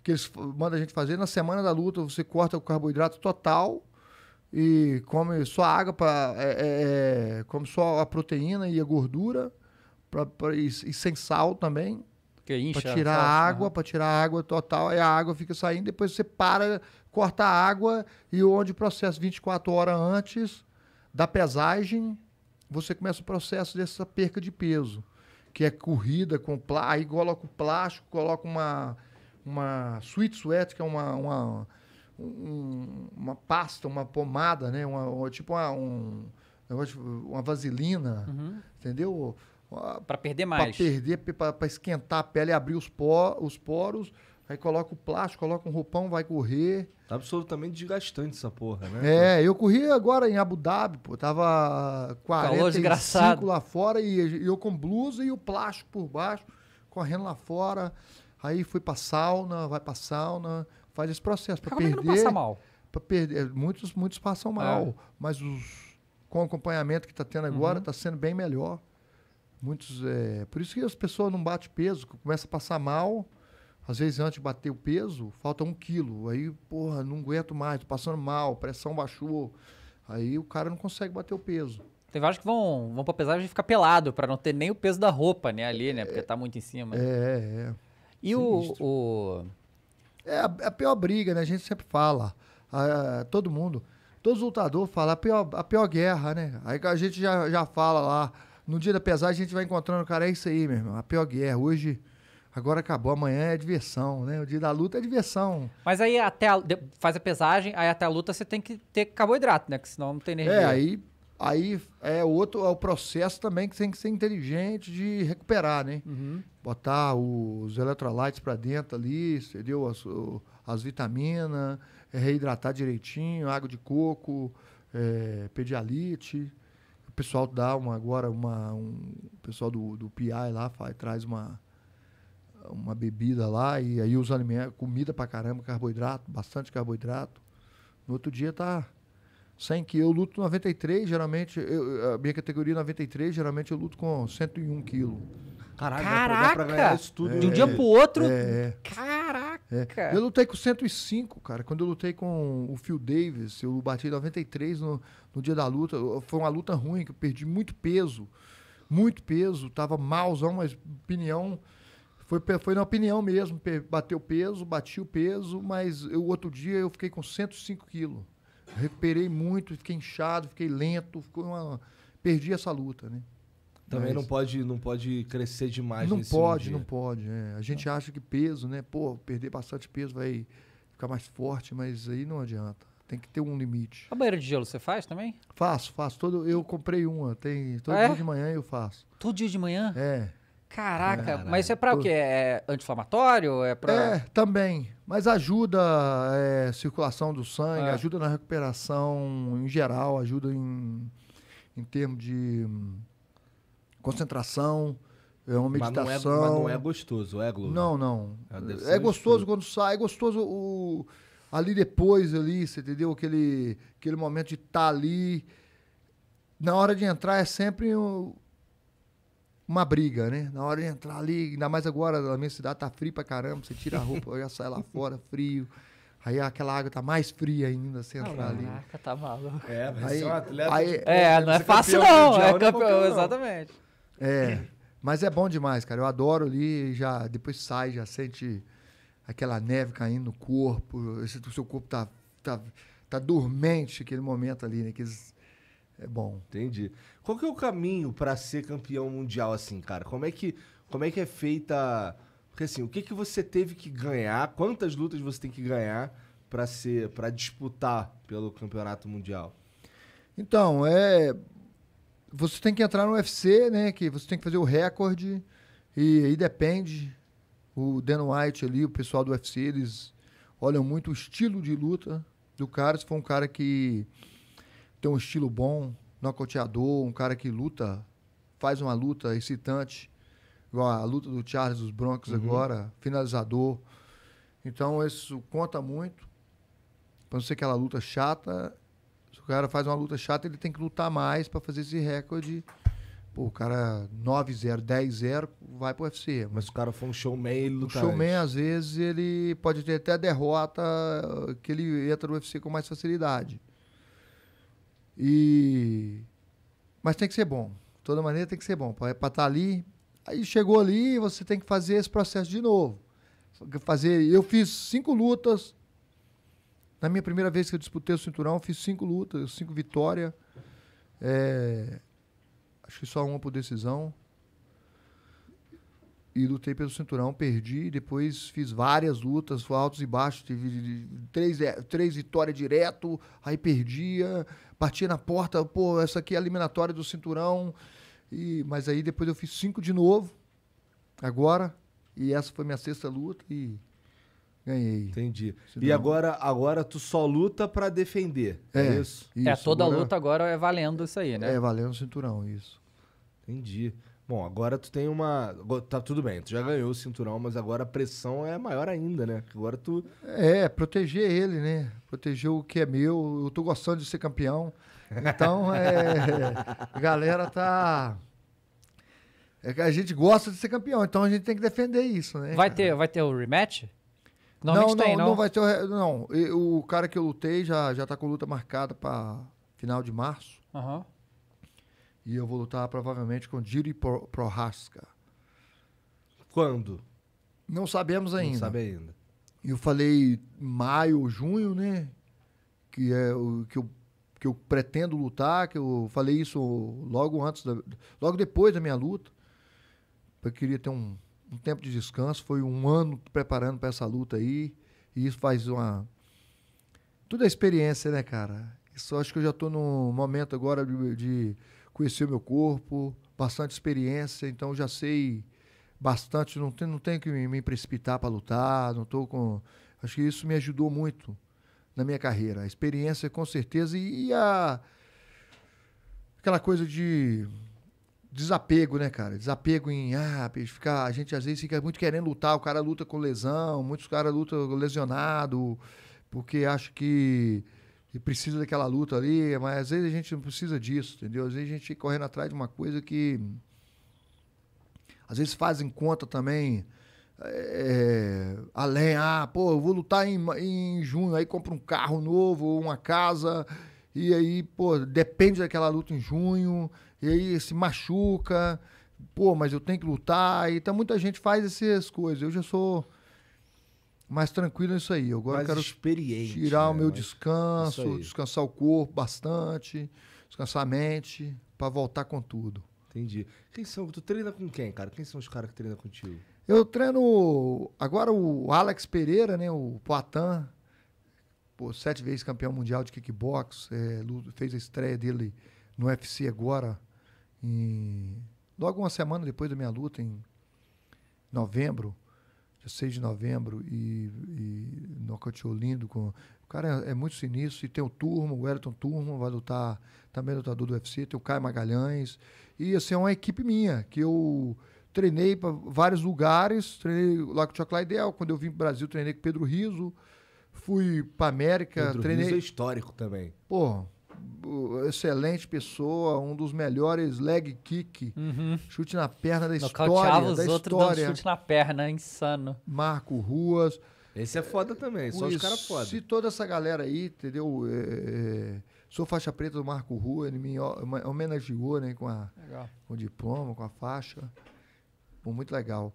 que eles mandam a gente fazer. Na semana da luta, você corta o carboidrato total e come só água, pra, é, é, é come só a proteína e a gordura, pra, pra e, e, sem sal também. Porque incha, pra tirar a né? água, para tirar a água total, aí a água fica saindo, depois você para, corta a água e onde o processo 24 horas antes da pesagem, você começa o processo dessa perca de peso que é corrida com plástico, aí coloca o plástico, coloca uma, uma sweet sweat, que é uma, uma, um, uma pasta, uma pomada, né? Uma, uma tipo uma, um, uma vaselina, uhum. entendeu? Para perder mais. Para perder, para esquentar a pele, abrir os, os poros Aí coloca o plástico, coloca um roupão, vai correr. Tá absolutamente desgastante essa porra, né? É, eu corri agora em Abu Dhabi, pô. Tava 45 lá fora e, eu com blusa e o plástico por baixo, correndo lá fora. Aí fui pra sauna, vai pra sauna, faz esse processo. Pra Como perder, é que não passa mal? Pra perder, é, muitos, muitos passam é. mal, ah. mas os, com o acompanhamento que tá tendo agora, uhum. tá sendo bem melhor. Muitos, é, por isso que as pessoas não batem peso, começa a passar mal às vezes, antes de bater o peso, falta um quilo. Aí, porra, não aguento mais, tô passando mal, pressão baixou. Aí o cara não consegue bater o peso. Tem vários que vão, vão pra pesagem e ficar pelado, para não ter nem o peso da roupa, né, ali, né? Porque é, tá muito em cima. É, é. E o, o... É a, é a, pior briga, né? A gente sempre fala. A, a, todo mundo. Todo lutador fala a pior, a pior guerra, né? Aí a gente já, já fala lá. No dia da pesagem a gente vai encontrando o cara, é isso aí, meu irmão. A pior guerra. Hoje agora acabou, amanhã é diversão, né? O dia da luta é diversão. Mas aí até a, faz a pesagem, aí até a luta você tem que ter carboidrato, né? Porque senão não tem energia. É, aí, aí é outro é o processo também que tem que ser inteligente de recuperar, né? Uhum. Botar os electrolytes para dentro ali, entendeu? As, as vitaminas, é, reidratar direitinho, água de coco, é, pedialite. O pessoal dá uma agora uma um o pessoal do, do PI lá faz, traz uma uma bebida lá e aí os alimentos, comida pra caramba, carboidrato, bastante carboidrato. No outro dia tá 100 quilos. Eu luto 93, geralmente, eu, a minha categoria 93, geralmente eu luto com 101 quilos. Caraca, Caraca. Pra isso tudo. É, de um dia pro outro. É, é. Caraca! É. Eu lutei com 105, cara. Quando eu lutei com o Phil Davis, eu bati 93 no, no dia da luta. Foi uma luta ruim, que eu perdi muito peso. Muito peso. Tava malzão, mas opinião foi, foi na opinião mesmo, bateu peso, bati o peso, mas o outro dia eu fiquei com 105 quilos. Recuperei muito, fiquei inchado, fiquei lento, ficou uma... perdi essa luta, né? Também mas... não pode não pode crescer demais. Não pode, não pode. É. A gente acha que peso, né? Pô, perder bastante peso vai ficar mais forte, mas aí não adianta. Tem que ter um limite. A banheira de gelo você faz também? Faço, faço. Todo, eu comprei uma. Tem, todo ah, é? dia de manhã eu faço. Todo dia de manhã? É. Caraca, Caraca, mas isso é para o quê? É anti-inflamatório? É, pra... é, também. Mas ajuda é, circulação do sangue, ah. ajuda na recuperação em geral, ajuda em, em termos de hum, concentração, é uma meditação. Mas não é, mas não é gostoso, é Globo? Não, não. É, é gostoso quando sai, é gostoso o, ali depois, ali, você entendeu? Aquele, aquele momento de estar tá ali. Na hora de entrar é sempre... O, uma briga, né? Na hora de entrar ali, ainda mais agora, na minha cidade tá frio pra caramba, você tira a roupa, já sai lá fora, frio. Aí aquela água tá mais fria ainda, você entrar Caraca, ali. Caraca, tá maluco. É, mas aí, você é um atleta. Aí, de... é, não é fácil é não, é campeão, não. exatamente. É, mas é bom demais, cara. Eu adoro ali, já depois sai, já sente aquela neve caindo no corpo, o seu corpo tá, tá, tá dormente aquele momento ali, né? Aqueles é bom. Entendi. Qual que é o caminho para ser campeão mundial assim, cara? Como é que como é que é feita? Porque assim, o que que você teve que ganhar? Quantas lutas você tem que ganhar para ser para disputar pelo campeonato mundial? Então, é você tem que entrar no UFC, né, que você tem que fazer o recorde e aí depende o Dan White ali, o pessoal do UFC, eles olham muito o estilo de luta do cara, se for um cara que tem um estilo bom, nocauteador, um cara que luta, faz uma luta excitante, igual a luta do Charles dos Broncos uhum. agora, finalizador. Então isso conta muito. Para não ser aquela luta chata, se o cara faz uma luta chata, ele tem que lutar mais para fazer esse recorde. Pô, o cara 9-0, 10-0, vai pro UFC. Mas o cara foi um showman, ele luta. O showman, às vezes, ele pode ter até derrota que ele entra no UFC com mais facilidade. E... Mas tem que ser bom. De toda maneira tem que ser bom. Para estar tá ali. Aí chegou ali, você tem que fazer esse processo de novo. Fazer. Eu fiz cinco lutas. Na minha primeira vez que eu disputei o cinturão, eu fiz cinco lutas, cinco vitórias. É... Acho que só uma por decisão e lutei pelo cinturão, perdi, depois fiz várias lutas, foi altos e baixos, tive três, é, três vitórias direto, aí perdia, batia na porta, pô, essa aqui é a eliminatória do cinturão, e, mas aí depois eu fiz cinco de novo, agora, e essa foi minha sexta luta e ganhei. Entendi. E agora, agora tu só luta para defender, é, é, isso? É, toda agora... luta agora é valendo isso aí, né? É, valendo o cinturão, isso. Entendi. Bom, agora tu tem uma. Tá tudo bem, tu já ganhou o cinturão, mas agora a pressão é maior ainda, né? Agora tu. É, proteger ele, né? Proteger o que é meu. Eu tô gostando de ser campeão. Então, é. a galera tá. É a gente gosta de ser campeão, então a gente tem que defender isso, né? Vai ter, vai ter o rematch? Não, tem, não, não, vai ter o. Não, o cara que eu lutei já, já tá com luta marcada pra final de março. Aham. Uhum. E eu vou lutar provavelmente com Jiri Prohaska. Quando? Não sabemos ainda. Não sabe ainda. Eu falei maio junho, né? Que é o que eu, que eu pretendo lutar, que eu falei isso logo antes, da, logo depois da minha luta. Eu queria ter um, um tempo de descanso, foi um ano preparando para essa luta aí, e isso faz uma. Tudo é experiência, né, cara? Isso acho que eu já estou num momento agora de, de conhecer o meu corpo, bastante experiência, então já sei bastante, não, tem, não tenho que me, me precipitar para lutar, não estou com. Acho que isso me ajudou muito na minha carreira. A experiência, com certeza, e, e a, aquela coisa de desapego, né, cara? Desapego em ah, ficar, a gente às vezes fica muito querendo lutar, o cara luta com lesão, muitos caras lutam lesionado, porque acho que e precisa daquela luta ali, mas às vezes a gente não precisa disso, entendeu? Às vezes a gente fica correndo atrás de uma coisa que. Às vezes fazem conta também. É, além, ah, pô, eu vou lutar em, em junho, aí compro um carro novo, uma casa, e aí, pô, depende daquela luta em junho, e aí se machuca, pô, mas eu tenho que lutar, e então muita gente faz essas coisas. Eu já sou mais tranquilo é isso aí. Agora mais quero experiente, tirar né? o meu descanso, descansar o corpo bastante, descansar a mente, para voltar com tudo. Entendi. Quem são? Tu treina com quem, cara? Quem são os caras que treinam contigo? Eu treino agora o Alex Pereira, né? O Poitin, pô, sete vezes campeão mundial de kickbox, é, fez a estreia dele no UFC agora, em, logo uma semana depois da minha luta, em novembro dia 6 de novembro e, e nocauteou lindo. Com... O cara é, é, muito sinistro. E tem o Turmo o Wellington Turmo vai lutar, também é lutador do UFC. Tem o Caio Magalhães. E assim, é uma equipe minha, que eu treinei para vários lugares. Treinei lá com o Chuck Liddell. Quando eu vim para o Brasil, treinei com o Pedro Riso. Fui para América. Pedro treinei... Riso é histórico também. Porra excelente pessoa, um dos melhores leg kick, uhum. chute na perna da Nocauteava história. os da outros história. chute na perna, insano. Marco Ruas. Esse é foda também, só os caras foda. Se toda essa galera aí, entendeu? É, é, sou faixa preta do Marco Rua, ele me homenageou né, com, a, com o diploma, com a faixa. Foi muito legal.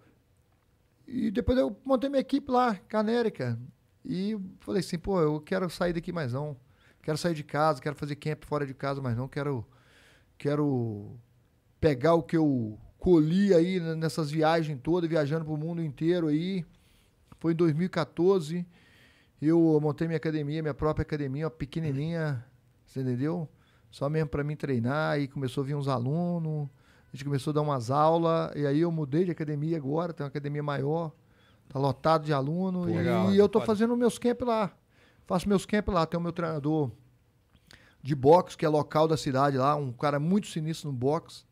E depois eu montei minha equipe lá, Canérica. E falei assim, pô, eu quero sair daqui mais não quero sair de casa, quero fazer camp fora de casa, mas não quero quero pegar o que eu colhi aí nessas viagens todas, viajando para o mundo inteiro aí. Foi em 2014, eu montei minha academia, minha própria academia, uma pequenininha, você entendeu? Só mesmo para mim treinar, e começou a vir uns alunos, a gente começou a dar umas aulas, e aí eu mudei de academia agora, tem uma academia maior, tá lotado de aluno, Pô, e, legal, e eu tô pode... fazendo meus camps lá. Faço meus camp lá, tem o meu treinador de boxe, que é local da cidade lá, um cara muito sinistro no boxe.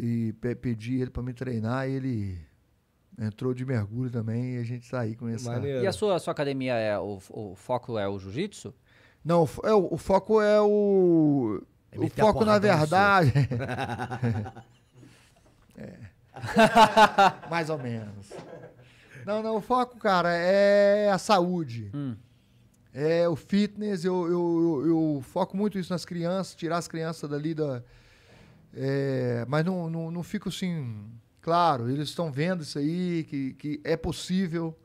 E pe pedi ele para me treinar e ele entrou de mergulho também e a gente saiu tá com essa. E a sua, a sua academia é o, o foco é o jiu-jitsu? Não, é, o, foco é o é o foco na verdade. é. Mais ou menos. Não, não, o foco, cara, é a saúde. Hum. É o fitness, eu, eu, eu, eu, foco muito isso nas crianças, tirar as crianças dali da. É, mas não, não, não fico assim. Claro, eles estão vendo isso aí, que, que é possível.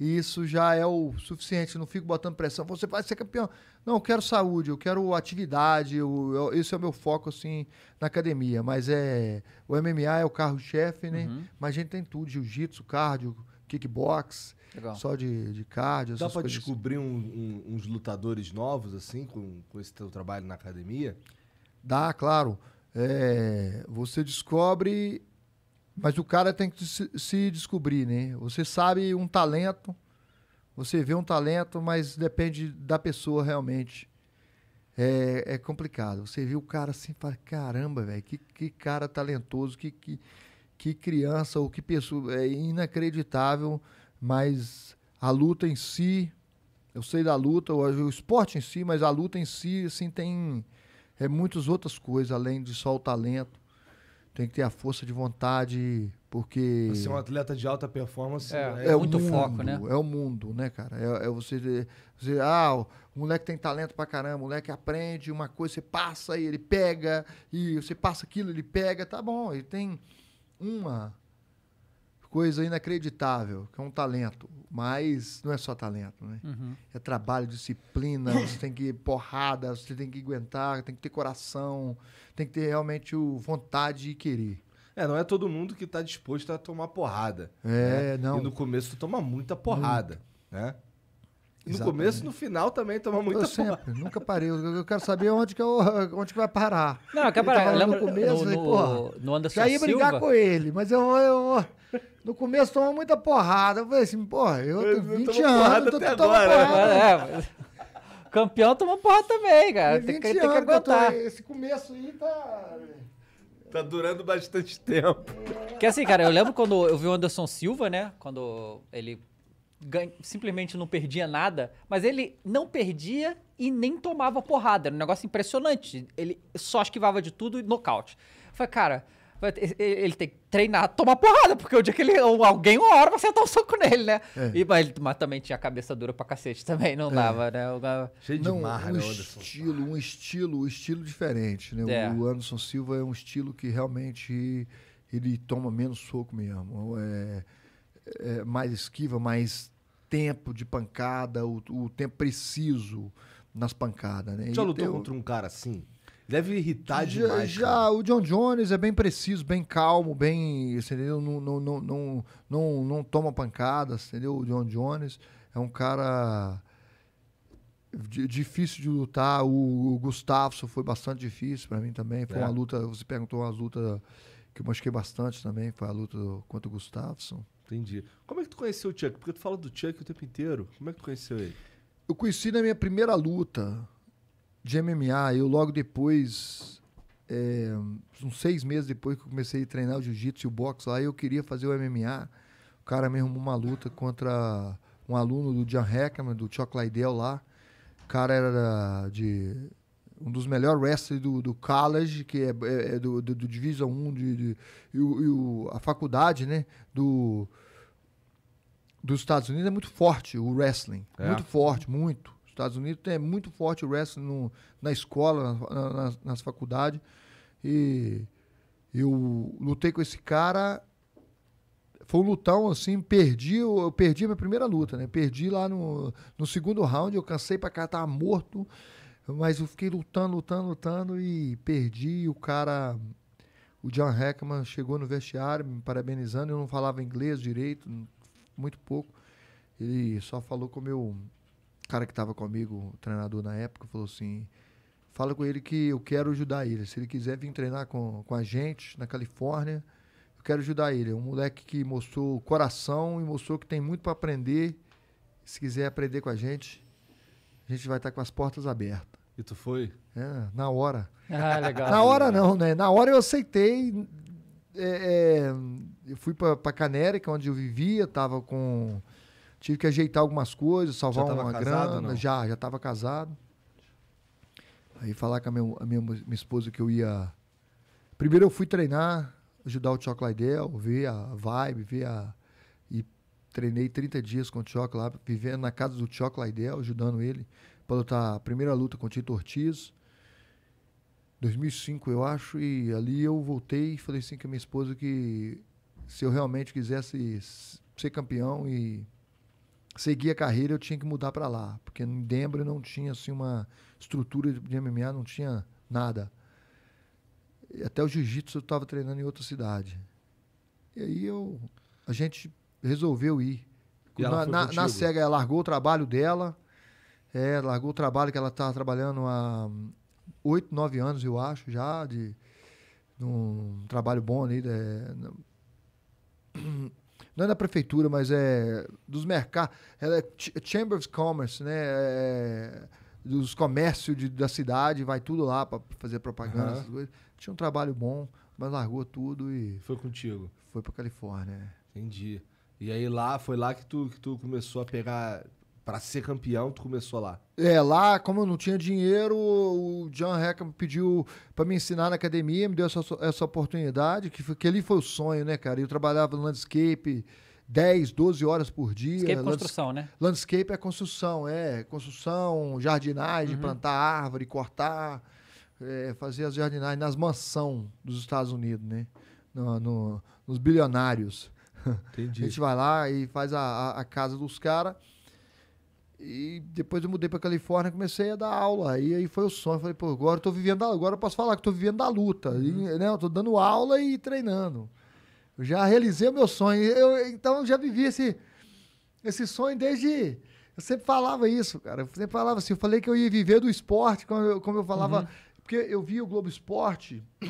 E isso já é o suficiente. Não fico botando pressão. Você vai ser campeão. Não, eu quero saúde, eu quero atividade. Eu, eu, esse é o meu foco, assim, na academia. Mas é. O MMA é o carro-chefe, né? Uhum. Mas a gente tem tudo: jiu-jitsu, cardio, kickbox, Legal. só de, de cardio. Dá para descobrir assim. um, um, uns lutadores novos, assim, com, com esse teu trabalho na academia? Dá, claro. É, você descobre, mas o cara tem que se, se descobrir, né? Você sabe um talento, você vê um talento, mas depende da pessoa realmente. É, é complicado. Você vê o cara assim e fala: caramba, velho, que, que cara talentoso, que, que, que criança ou que pessoa. É inacreditável, mas a luta em si, eu sei da luta, o esporte em si, mas a luta em si, assim, tem é, muitas outras coisas, além de só o talento. Tem que ter a força de vontade, porque. Ser é um atleta de alta performance é, né? é, é muito mundo, foco, né? É o mundo, né, cara? É, é você, você. Ah, o moleque tem talento pra caramba, o moleque aprende uma coisa, você passa e ele pega, e você passa aquilo, ele pega, tá bom, ele tem uma coisa inacreditável, que é um talento. Mas não é só talento, né? Uhum. É trabalho, disciplina, você tem que ir porrada, você tem que aguentar, tem que ter coração, tem que ter realmente o vontade e querer. É, não é todo mundo que está disposto a tomar porrada. É, né? não. E no começo tu toma muita porrada, né? No Exatamente. começo, no final também toma muita eu sempre, nunca parei. Eu quero saber onde que, eu, onde que vai parar. Não, acaba parar. Lembra, no começo, no, no, no Anderson já ia brigar Silva. com ele, mas eu, eu, no começo toma muita porrada. Eu falei assim, porra, eu, tenho 20 anos, tô, tomando né? porrada. É, campeão toma porrada também, cara. Tem, tem que aguentar. Tô, esse começo aí tá... Tá durando bastante tempo. É. assim, cara, eu lembro quando eu vi o Anderson Silva, né? Quando ele simplesmente não perdia nada, mas ele não perdia e nem tomava porrada. Era um negócio impressionante. Ele só esquivava de tudo e nocaute. falei, cara, ele tem que treinar tomar porrada, porque o dia que ele. Alguém uma hora vai sentar um soco nele, né? É. E, mas, mas, também tinha a cabeça dura pra cacete também, não é. dava, é. né? O... Cheio não, de marra, um né, Estilo, um estilo, um estilo diferente, né? É. O Anderson Silva é um estilo que realmente ele toma menos soco mesmo. É é, mais esquiva, mais tempo de pancada, o, o tempo preciso nas pancadas. Né? Já e lutou contra um cara assim? Deve irritar já, demais. Já, cara. o John Jones é bem preciso, bem calmo, bem. Entendeu? Não, não, não, não, não, não toma pancadas, entendeu? O John Jones é um cara difícil de lutar. O, o foi bastante difícil para mim também. Foi é. uma luta, você perguntou uma luta que eu machuquei bastante também, foi a luta contra o Gustafsson. Entendi. Como é que tu conheceu o Chuck? Porque tu fala do Chuck o tempo inteiro. Como é que tu conheceu ele? Eu conheci na minha primeira luta de MMA. Eu logo depois, é, uns seis meses depois que eu comecei a treinar o jiu-jitsu e o boxe lá, eu queria fazer o MMA. O cara me arrumou uma luta contra um aluno do John Hackman, do Chuck Liddell lá. O cara era de um dos melhores wrestlers do, do college, que é, é, é do, do, do, Division 1, de, de e, o, e o, a faculdade né, do, dos Estados Unidos é muito forte o wrestling. É. Muito forte, muito. Os Estados Unidos é muito forte o wrestling no, na escola, na, na, nas faculdades. E eu lutei com esse cara. Foi um lutão, assim, perdi, eu, perdi a minha primeira luta, né? Perdi lá no, no segundo round, eu cansei pra cá, tava morto. Mas eu fiquei lutando, lutando, lutando e perdi. O cara, o John Heckman, chegou no vestiário me parabenizando. Eu não falava inglês direito, muito pouco. Ele só falou com o meu cara que estava comigo, o treinador na época, falou assim: fala com ele que eu quero ajudar ele. Se ele quiser vir treinar com, com a gente na Califórnia, eu quero ajudar ele. É um moleque que mostrou coração e mostrou que tem muito para aprender. Se quiser aprender com a gente, a gente vai estar tá com as portas abertas. E tu foi? É, na hora. Ah, legal. na hora não, né? Na hora eu aceitei. É, é eu fui para Canérica, onde eu vivia, tava com. Tive que ajeitar algumas coisas, salvar uma casado, grana. Não? Já, já tava casado. Aí falar com a minha, a minha, minha esposa que eu ia. Primeiro eu fui treinar, ajudar o Choc Laidel, ver a vibe, ver a. E treinei 30 dias com o Choc lá, vivendo na casa do Choc Laidel, ajudando ele para lutar a primeira luta com o Tito Ortiz, 2005, eu acho, e ali eu voltei e falei assim com a minha esposa que se eu realmente quisesse ser campeão e seguir a carreira, eu tinha que mudar para lá, porque em Denver não tinha assim uma estrutura de MMA, não tinha nada. E até o jiu-jitsu eu estava treinando em outra cidade. E aí eu a gente resolveu ir. Na, na, na SEGA, ela largou o trabalho dela, é, largou o trabalho que ela estava trabalhando há hum, oito, nove anos, eu acho, já, de, de um trabalho bom ali. De, é, não é da prefeitura, mas é dos mercados. Ela é Chamber of Commerce, né? É, dos comércios de, da cidade, vai tudo lá para fazer propaganda, uhum. essas coisas. Tinha um trabalho bom, mas largou tudo e. Foi contigo? Foi para Califórnia. É. Entendi. E aí lá, foi lá que tu, que tu começou a pegar para ser campeão, tu começou lá? É, lá, como eu não tinha dinheiro, o John Heckham pediu para me ensinar na academia, me deu essa, essa oportunidade, que, que ali foi o sonho, né, cara? Eu trabalhava no landscape 10, 12 horas por dia. Landscape é construção, né? Landscape é construção, é. Construção, jardinagem, uhum. plantar árvore, cortar, é, fazer as jardinagens nas mansão dos Estados Unidos, né? No, no, nos bilionários. Entendi. a gente vai lá e faz a, a, a casa dos caras. E depois eu mudei para Califórnia, comecei a dar aula. aí aí foi o sonho. Falei, pô, agora eu tô vivendo, agora eu posso falar que estou vivendo da luta. E, uhum. né, eu tô dando aula e treinando. Eu já realizei o meu sonho. Eu, então eu já vivi esse, esse sonho desde. Eu sempre falava isso, cara. Eu sempre falava assim. Eu falei que eu ia viver do esporte, como eu, como eu falava. Uhum. Porque eu via o Globo Esporte.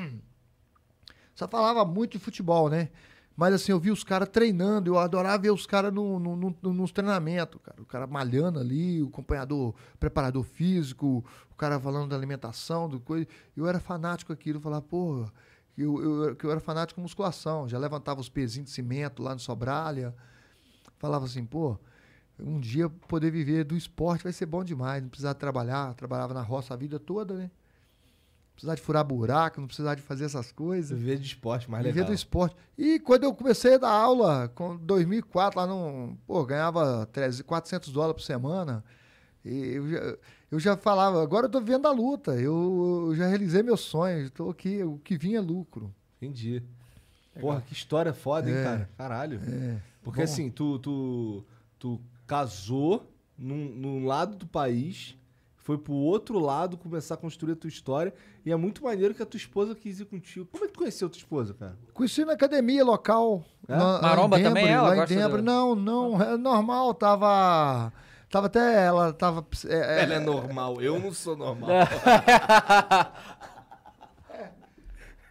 Só falava muito de futebol, né? Mas assim, eu vi os caras treinando, eu adorava ver os caras no, no, no, nos treinamentos, cara. O cara malhando ali, o acompanhador, preparador físico, o cara falando da alimentação, do coisa. Eu era fanático aquilo, falar falava, porra, eu, eu, eu era fanático musculação. Já levantava os pezinhos de cimento lá no Sobralha. Falava assim, pô, um dia poder viver do esporte vai ser bom demais, não precisar trabalhar. Trabalhava na roça a vida toda, né? precisar de furar buraco, não precisar de fazer essas coisas. Viver do esporte mais legal. Viver do esporte. E quando eu comecei a dar aula, com 2004, lá no... Pô, ganhava 300, 400 dólares por semana. E eu já, eu já falava, agora eu tô vivendo a luta. Eu, eu já realizei meus sonhos. Estou aqui, o que vinha é lucro. Entendi. Porra, que história foda, hein, é, cara? Caralho. É. Porque Bom. assim, tu, tu, tu casou num, num lado do país foi pro outro lado começar a construir a tua história. E é muito maneiro que a tua esposa quis ir contigo. Como é que tu conheceu a tua esposa, cara? Conheci na academia local. É? Na, Maromba também ela? Lá em Denver. Não, não, ah. é normal, tava. Tava até. Ela tava. É, é. ela é normal, eu não sou normal. É.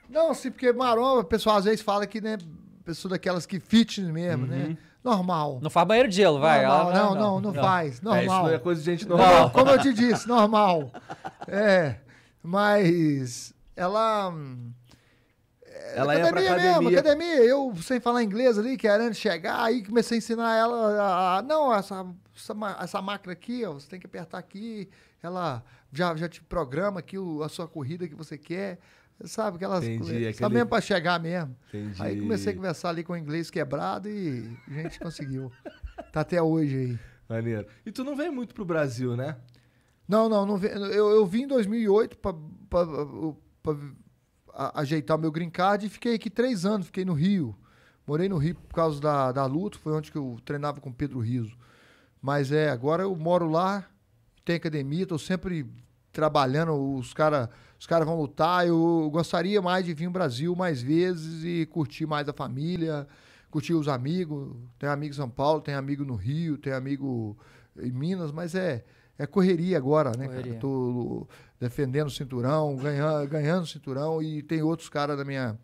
não, assim, porque maromba, o pessoal às vezes fala que, né? Pessoa daquelas que fitness mesmo, né? uhum. né? normal. Não faz banheiro de gelo, vai. ela, não, não, não, não, não, faz. Normal. É, isso não é coisa de gente normal. Não, como eu te disse, normal. É, mas ela... Hum, é ela academia, é pra academia mesmo, academia. Eu, sem falar inglês ali, querendo chegar, aí comecei a ensinar ela a, a não, essa, essa, essa, máquina aqui, ó, você tem que apertar aqui, ela já, já te programa aqui o, a sua corrida que você quer. Sabe aquelas coisas. mesmo para chegar mesmo. Entendi. Aí comecei a conversar ali com o inglês quebrado e a gente conseguiu. Tá até hoje aí. Maneiro. E tu não vem muito pro Brasil, né? Não, não. não vem. Eu, eu vim em 2008 para ajeitar o meu green card e fiquei aqui três anos. Fiquei no Rio. Morei no Rio por causa da, da luta. Foi onde que eu treinava com Pedro Riso. Mas é, agora eu moro lá, tem academia, estou sempre trabalhando, os caras os cara vão lutar. Eu gostaria mais de vir ao Brasil mais vezes e curtir mais a família, curtir os amigos. Tem amigo em São Paulo, tem amigo no Rio, tem amigo em Minas, mas é, é correria agora, né, correria. cara? Tô defendendo o cinturão, ganhando, ganhando o cinturão e tem outros caras da minha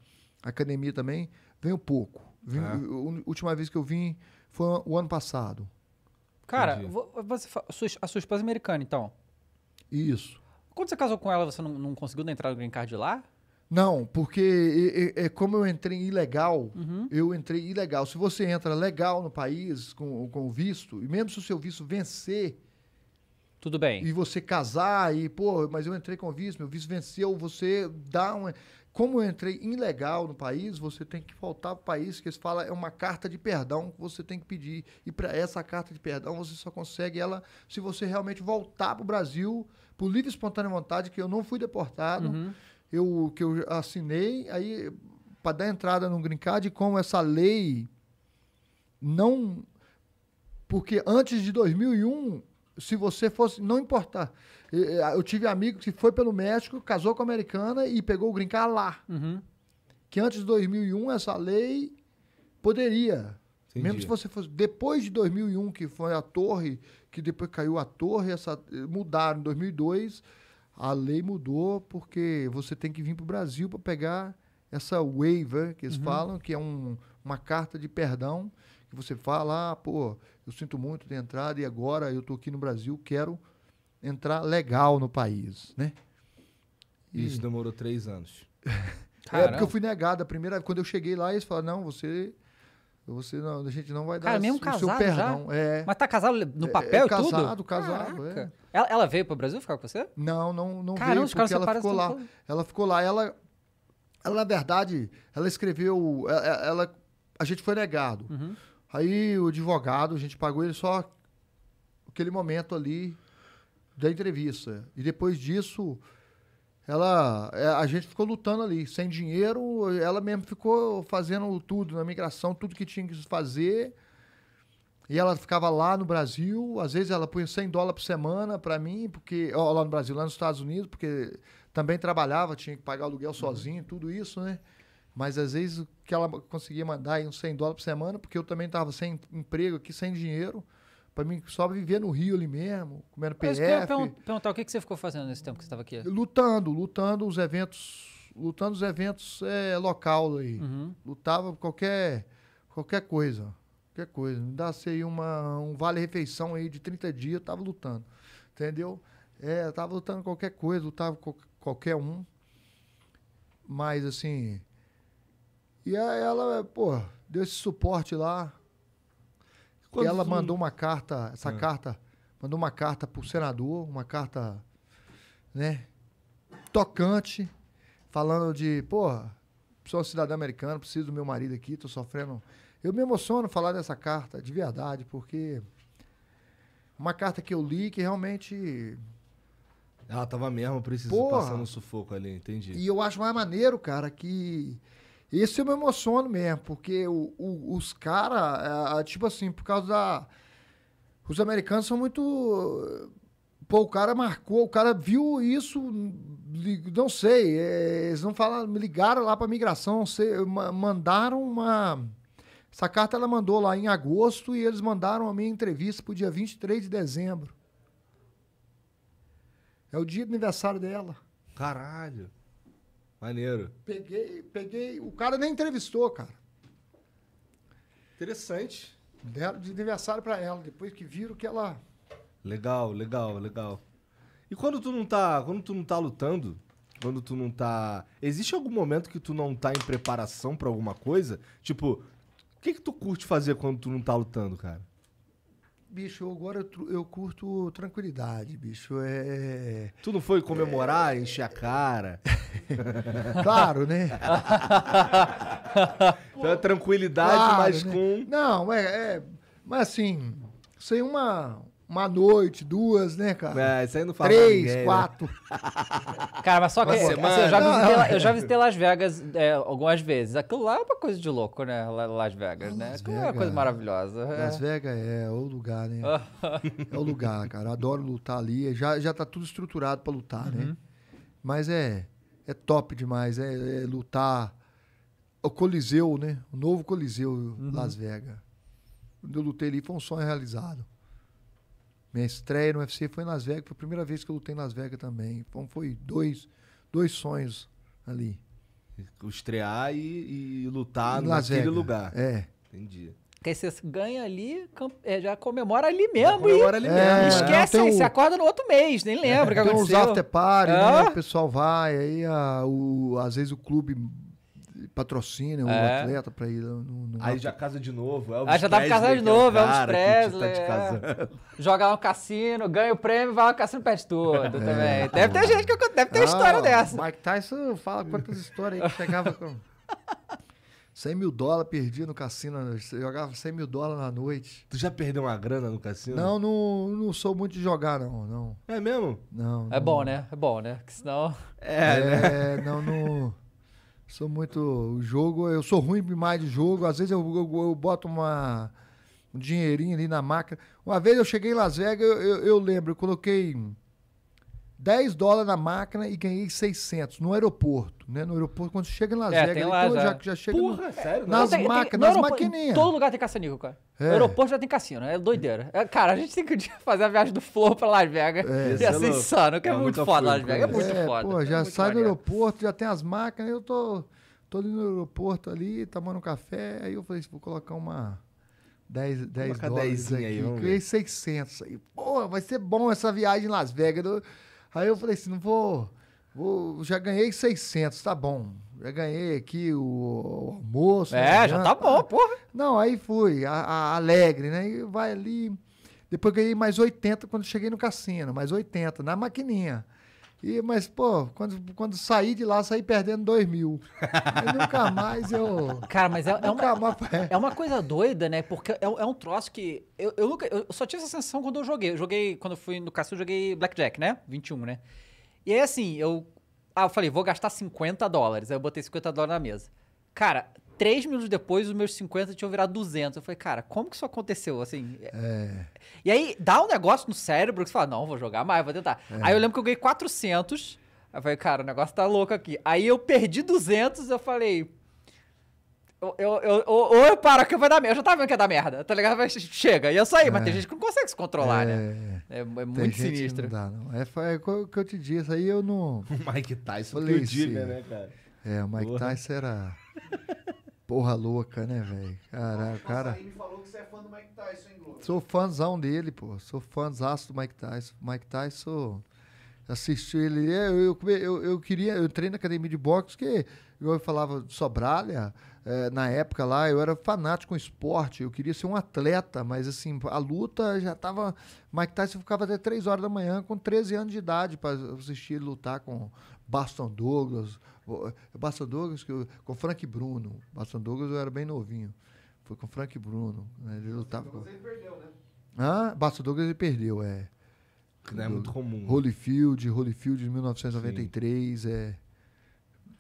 academia também. Venho pouco. Vim, é. Última vez que eu vim foi o ano passado. Cara, você, a sua, a sua esposa é americana, então? Isso. Quando você casou com ela, você não, não conseguiu entrar no green card lá? Não, porque é, é, como eu entrei ilegal, uhum. eu entrei ilegal. Se você entra legal no país com, o visto, e mesmo se o seu visto vencer. Tudo bem. E você casar e, pô, mas eu entrei com o visto, meu visto venceu, você dá um. Como eu entrei ilegal no país, você tem que voltar para o país, que eles falam é uma carta de perdão que você tem que pedir. E para essa carta de perdão, você só consegue ela se você realmente voltar para o Brasil por livre e espontânea vontade, que eu não fui deportado, uhum. eu, que eu assinei, aí para dar entrada no green card, como essa lei não... Porque antes de 2001, se você fosse... Não importar. Eu tive amigo que foi pelo México, casou com a americana e pegou o green card lá. Uhum. Que antes de 2001, essa lei poderia Entendi. Mesmo se você fosse. Depois de 2001, que foi a torre, que depois caiu a torre, essa, mudaram em 2002, a lei mudou porque você tem que vir para o Brasil para pegar essa waiver que eles uhum. falam, que é um, uma carta de perdão, que você fala, ah, pô, eu sinto muito ter entrado e agora eu estou aqui no Brasil, quero entrar legal no país, né? E... Isso demorou três anos. é porque eu fui negado a primeira Quando eu cheguei lá, eles falaram, não, você você não, a gente não vai dar Cara, mesmo casado seu perdão. Já? É. Mas tá casado no é, papel é, é casado, e tudo? Casado, casado. É. Ela, ela, veio pro Brasil ficar com você? Não, não, não Caramba, veio, porque ela ficou lá. Tudo. Ela ficou lá. Ela, ela, na verdade, ela escreveu... Ela, ela a gente foi negado. Uhum. Aí o advogado, a gente pagou ele só aquele momento ali da entrevista. E depois disso, ela é, a gente ficou lutando ali sem dinheiro ela mesmo ficou fazendo tudo na migração tudo que tinha que fazer e ela ficava lá no Brasil às vezes ela punha 100 dólares por semana para mim porque ó, lá no Brasil lá nos Estados Unidos porque também trabalhava tinha que pagar aluguel sozinho uhum. tudo isso né mas às vezes que ela conseguia mandar aí uns 100 dólares por semana porque eu também estava sem emprego aqui sem dinheiro para mim, só viver no Rio ali mesmo, comendo PF. É eu perguntar, o que, que você ficou fazendo nesse tempo que você estava aqui? Lutando, lutando os eventos, lutando os eventos é, local aí. Uhum. Lutava qualquer, qualquer coisa, qualquer coisa. Me desse aí uma, um vale-refeição aí de 30 dias, eu tava lutando, entendeu? É, eu tava lutando qualquer coisa, lutava co qualquer um. Mas, assim... E ela, pô, deu esse suporte lá, ela mandou uma carta, essa ah. carta, mandou uma carta para o senador, uma carta, né, tocante, falando de, pô, sou um cidadão americano, preciso do meu marido aqui, tô sofrendo. Eu me emociono falar dessa carta, de verdade, porque uma carta que eu li que realmente ela ah, tava mesmo precisando passar no sufoco ali, entendi. E eu acho mais maneiro, cara, que isso eu me emociono mesmo, porque o, o, os caras, é, é, tipo assim, por causa da. Os americanos são muito. Pô, o cara marcou, o cara viu isso, não sei, é, eles não falaram, me ligaram lá para migração, sei, mandaram uma. Essa carta ela mandou lá em agosto e eles mandaram a minha entrevista pro dia 23 de dezembro. É o dia do aniversário dela. Caralho. Maneiro. Peguei, peguei. O cara nem entrevistou, cara. Interessante. Deram de aniversário para ela, depois que viram que ela. Legal, legal, legal. E quando tu não tá, quando tu não tá lutando, quando tu não tá, existe algum momento que tu não tá em preparação para alguma coisa? Tipo, o que que tu curte fazer quando tu não tá lutando, cara? Bicho, agora eu, eu curto tranquilidade, bicho. É... é, é. Tu não foi comemorar, é... encher a cara? claro, né? então é tranquilidade, claro, mas né? com. Não, é, é. Mas assim, sem uma uma noite, duas, né, cara? É, isso aí não fala Três, ninguém, né? quatro. Né? Cara, mas só que assim, eu, já visitei, não, eu já visitei Las Vegas é, algumas vezes. Aquilo lá é uma coisa de louco, né? Las Vegas, né? Las Vegas, é uma coisa maravilhosa. É. Las Vegas é, é o lugar, né? é o lugar, cara. adoro lutar ali. Já, já tá tudo estruturado pra lutar, né? uhum. né? Mas é, é top demais. É, é, lutar. O Coliseu, né? O novo Coliseu uhum. Las Vegas. Quando eu lutei ali, foi um sonho realizado. Minha estreia no UFC foi em Las Vegas, foi a primeira vez que eu lutei em Las Vegas também. Então foi dois, dois sonhos ali. Estrear e, e lutar em naquele Vegas. lugar. É. Entendi. Porque você ganha ali, é, já comemora ali mesmo. Já comemora ali mesmo. Né? esquece, aí, o... você acorda no outro mês, nem lembra é, que aconteceu. Tem uns after party, ah. né, o pessoal vai, aí a, o, às vezes o clube patrocina um é. atleta pra ir. No, no aí já casa de novo. Elvis aí já dá pra casar de novo, um é tá Presley. É. Joga lá no cassino, ganha o prêmio, vai lá no cassino, perde tudo é. também. Deve ter gente que deve ter ah, história dessa. Mike Tyson fala quantas histórias aí que chegava com. 100 mil dólares perdi no cassino. Jogava 100 mil dólares na noite. Tu já perdeu uma grana no cassino? Não, não, não sou muito de jogar, não. não. É mesmo? Não. É não. bom, né? É bom, né? Porque senão. É, é né? Não, não. Sou muito o jogo, eu sou ruim demais de jogo. Às vezes eu, eu, eu boto uma, um dinheirinho ali na máquina. Uma vez eu cheguei em Las Vegas, eu, eu, eu lembro, eu coloquei 10 dólares na máquina e ganhei 600 no aeroporto, né? No aeroporto, quando chega em Las é, Vegas, lá, então, já. Já, já chega Porra, no, é sério? Nas tem, máquinas, tem, nas maquininhas. Todo lugar tem caça-níquel, cara. É. aeroporto já tem cassino, é doideira. É, cara, a gente tem que fazer a viagem do Flow pra Las Vegas. É, e assim, é insano, que é, é muito foda Las Vegas, é né? muito é, foda. Pô, já sai do aeroporto, já tem as máquinas, eu tô, tô indo no aeroporto ali, tomando um café, aí eu falei assim, vou colocar uma... 10, 10 dólares aqui, aí, ganhei 600. Aí, pô, vai ser bom essa viagem em Las Vegas. Eu, Aí eu falei assim, não vou... Vou, já ganhei 600, tá bom. Já ganhei aqui o, o almoço. É, já tá bom, porra. Não, aí fui, a, a, alegre, né? E vai ali. Depois ganhei mais 80 quando cheguei no cassino, mais 80, na maquininha. E, mas, pô, quando, quando saí de lá, saí perdendo dois mil. E nunca mais eu. Cara, mas é, é uma, mais... é uma coisa doida, né? Porque é, é um troço que. Eu, eu, nunca, eu só tive essa sensação quando eu joguei. Eu joguei, quando eu fui no cassino, joguei Blackjack, né? 21, né? E aí, assim, eu. Ah, eu falei, vou gastar 50 dólares. Aí eu botei 50 dólares na mesa. Cara, três minutos depois, os meus 50 tinham virado 200. Eu falei, cara, como que isso aconteceu? Assim, é. é... E aí dá um negócio no cérebro que você fala, não, vou jogar mais, vou tentar. É. Aí eu lembro que eu ganhei 400. Aí eu falei, cara, o negócio tá louco aqui. Aí eu perdi 200, eu falei. Eu, eu, eu, ou eu paro que vai dar merda. Eu já tava vendo que ia dar merda, tá ligado? Chega, e é isso aí mas tem é. gente que não consegue se controlar, né? É, é muito sinistro. Não dá, não. É, foi, o que eu te disse, aí eu não. O Mike Tyson, falei, o Dilma, né, cara? É, o Mike Porra. Tyson era. Porra louca, né, velho? Caraca, cara. Ele falou que você é fã do Mike Tyson, hein, Globo? Sou fãzão dele, pô. Sou fãzão do Mike Tyson. Mike Tyson. Assisti ele. Eu, eu, eu, eu queria. Eu entrei na academia de boxe que eu falava Sobralha. É, na época lá, eu era fanático com esporte, eu queria ser um atleta, mas assim, a luta já tava. Mike Tyson ficava até 3 horas da manhã com 13 anos de idade para assistir lutar com Baston Douglas, eh, Baston Douglas que com Frank Bruno. Baston Douglas eu era bem novinho. Foi com Frank Bruno. Né? Ele lutava com. Ele perdeu, né? Ah, Baston Douglas ele perdeu, é. não é muito comum. Holyfield, Holyfield de 1993, é.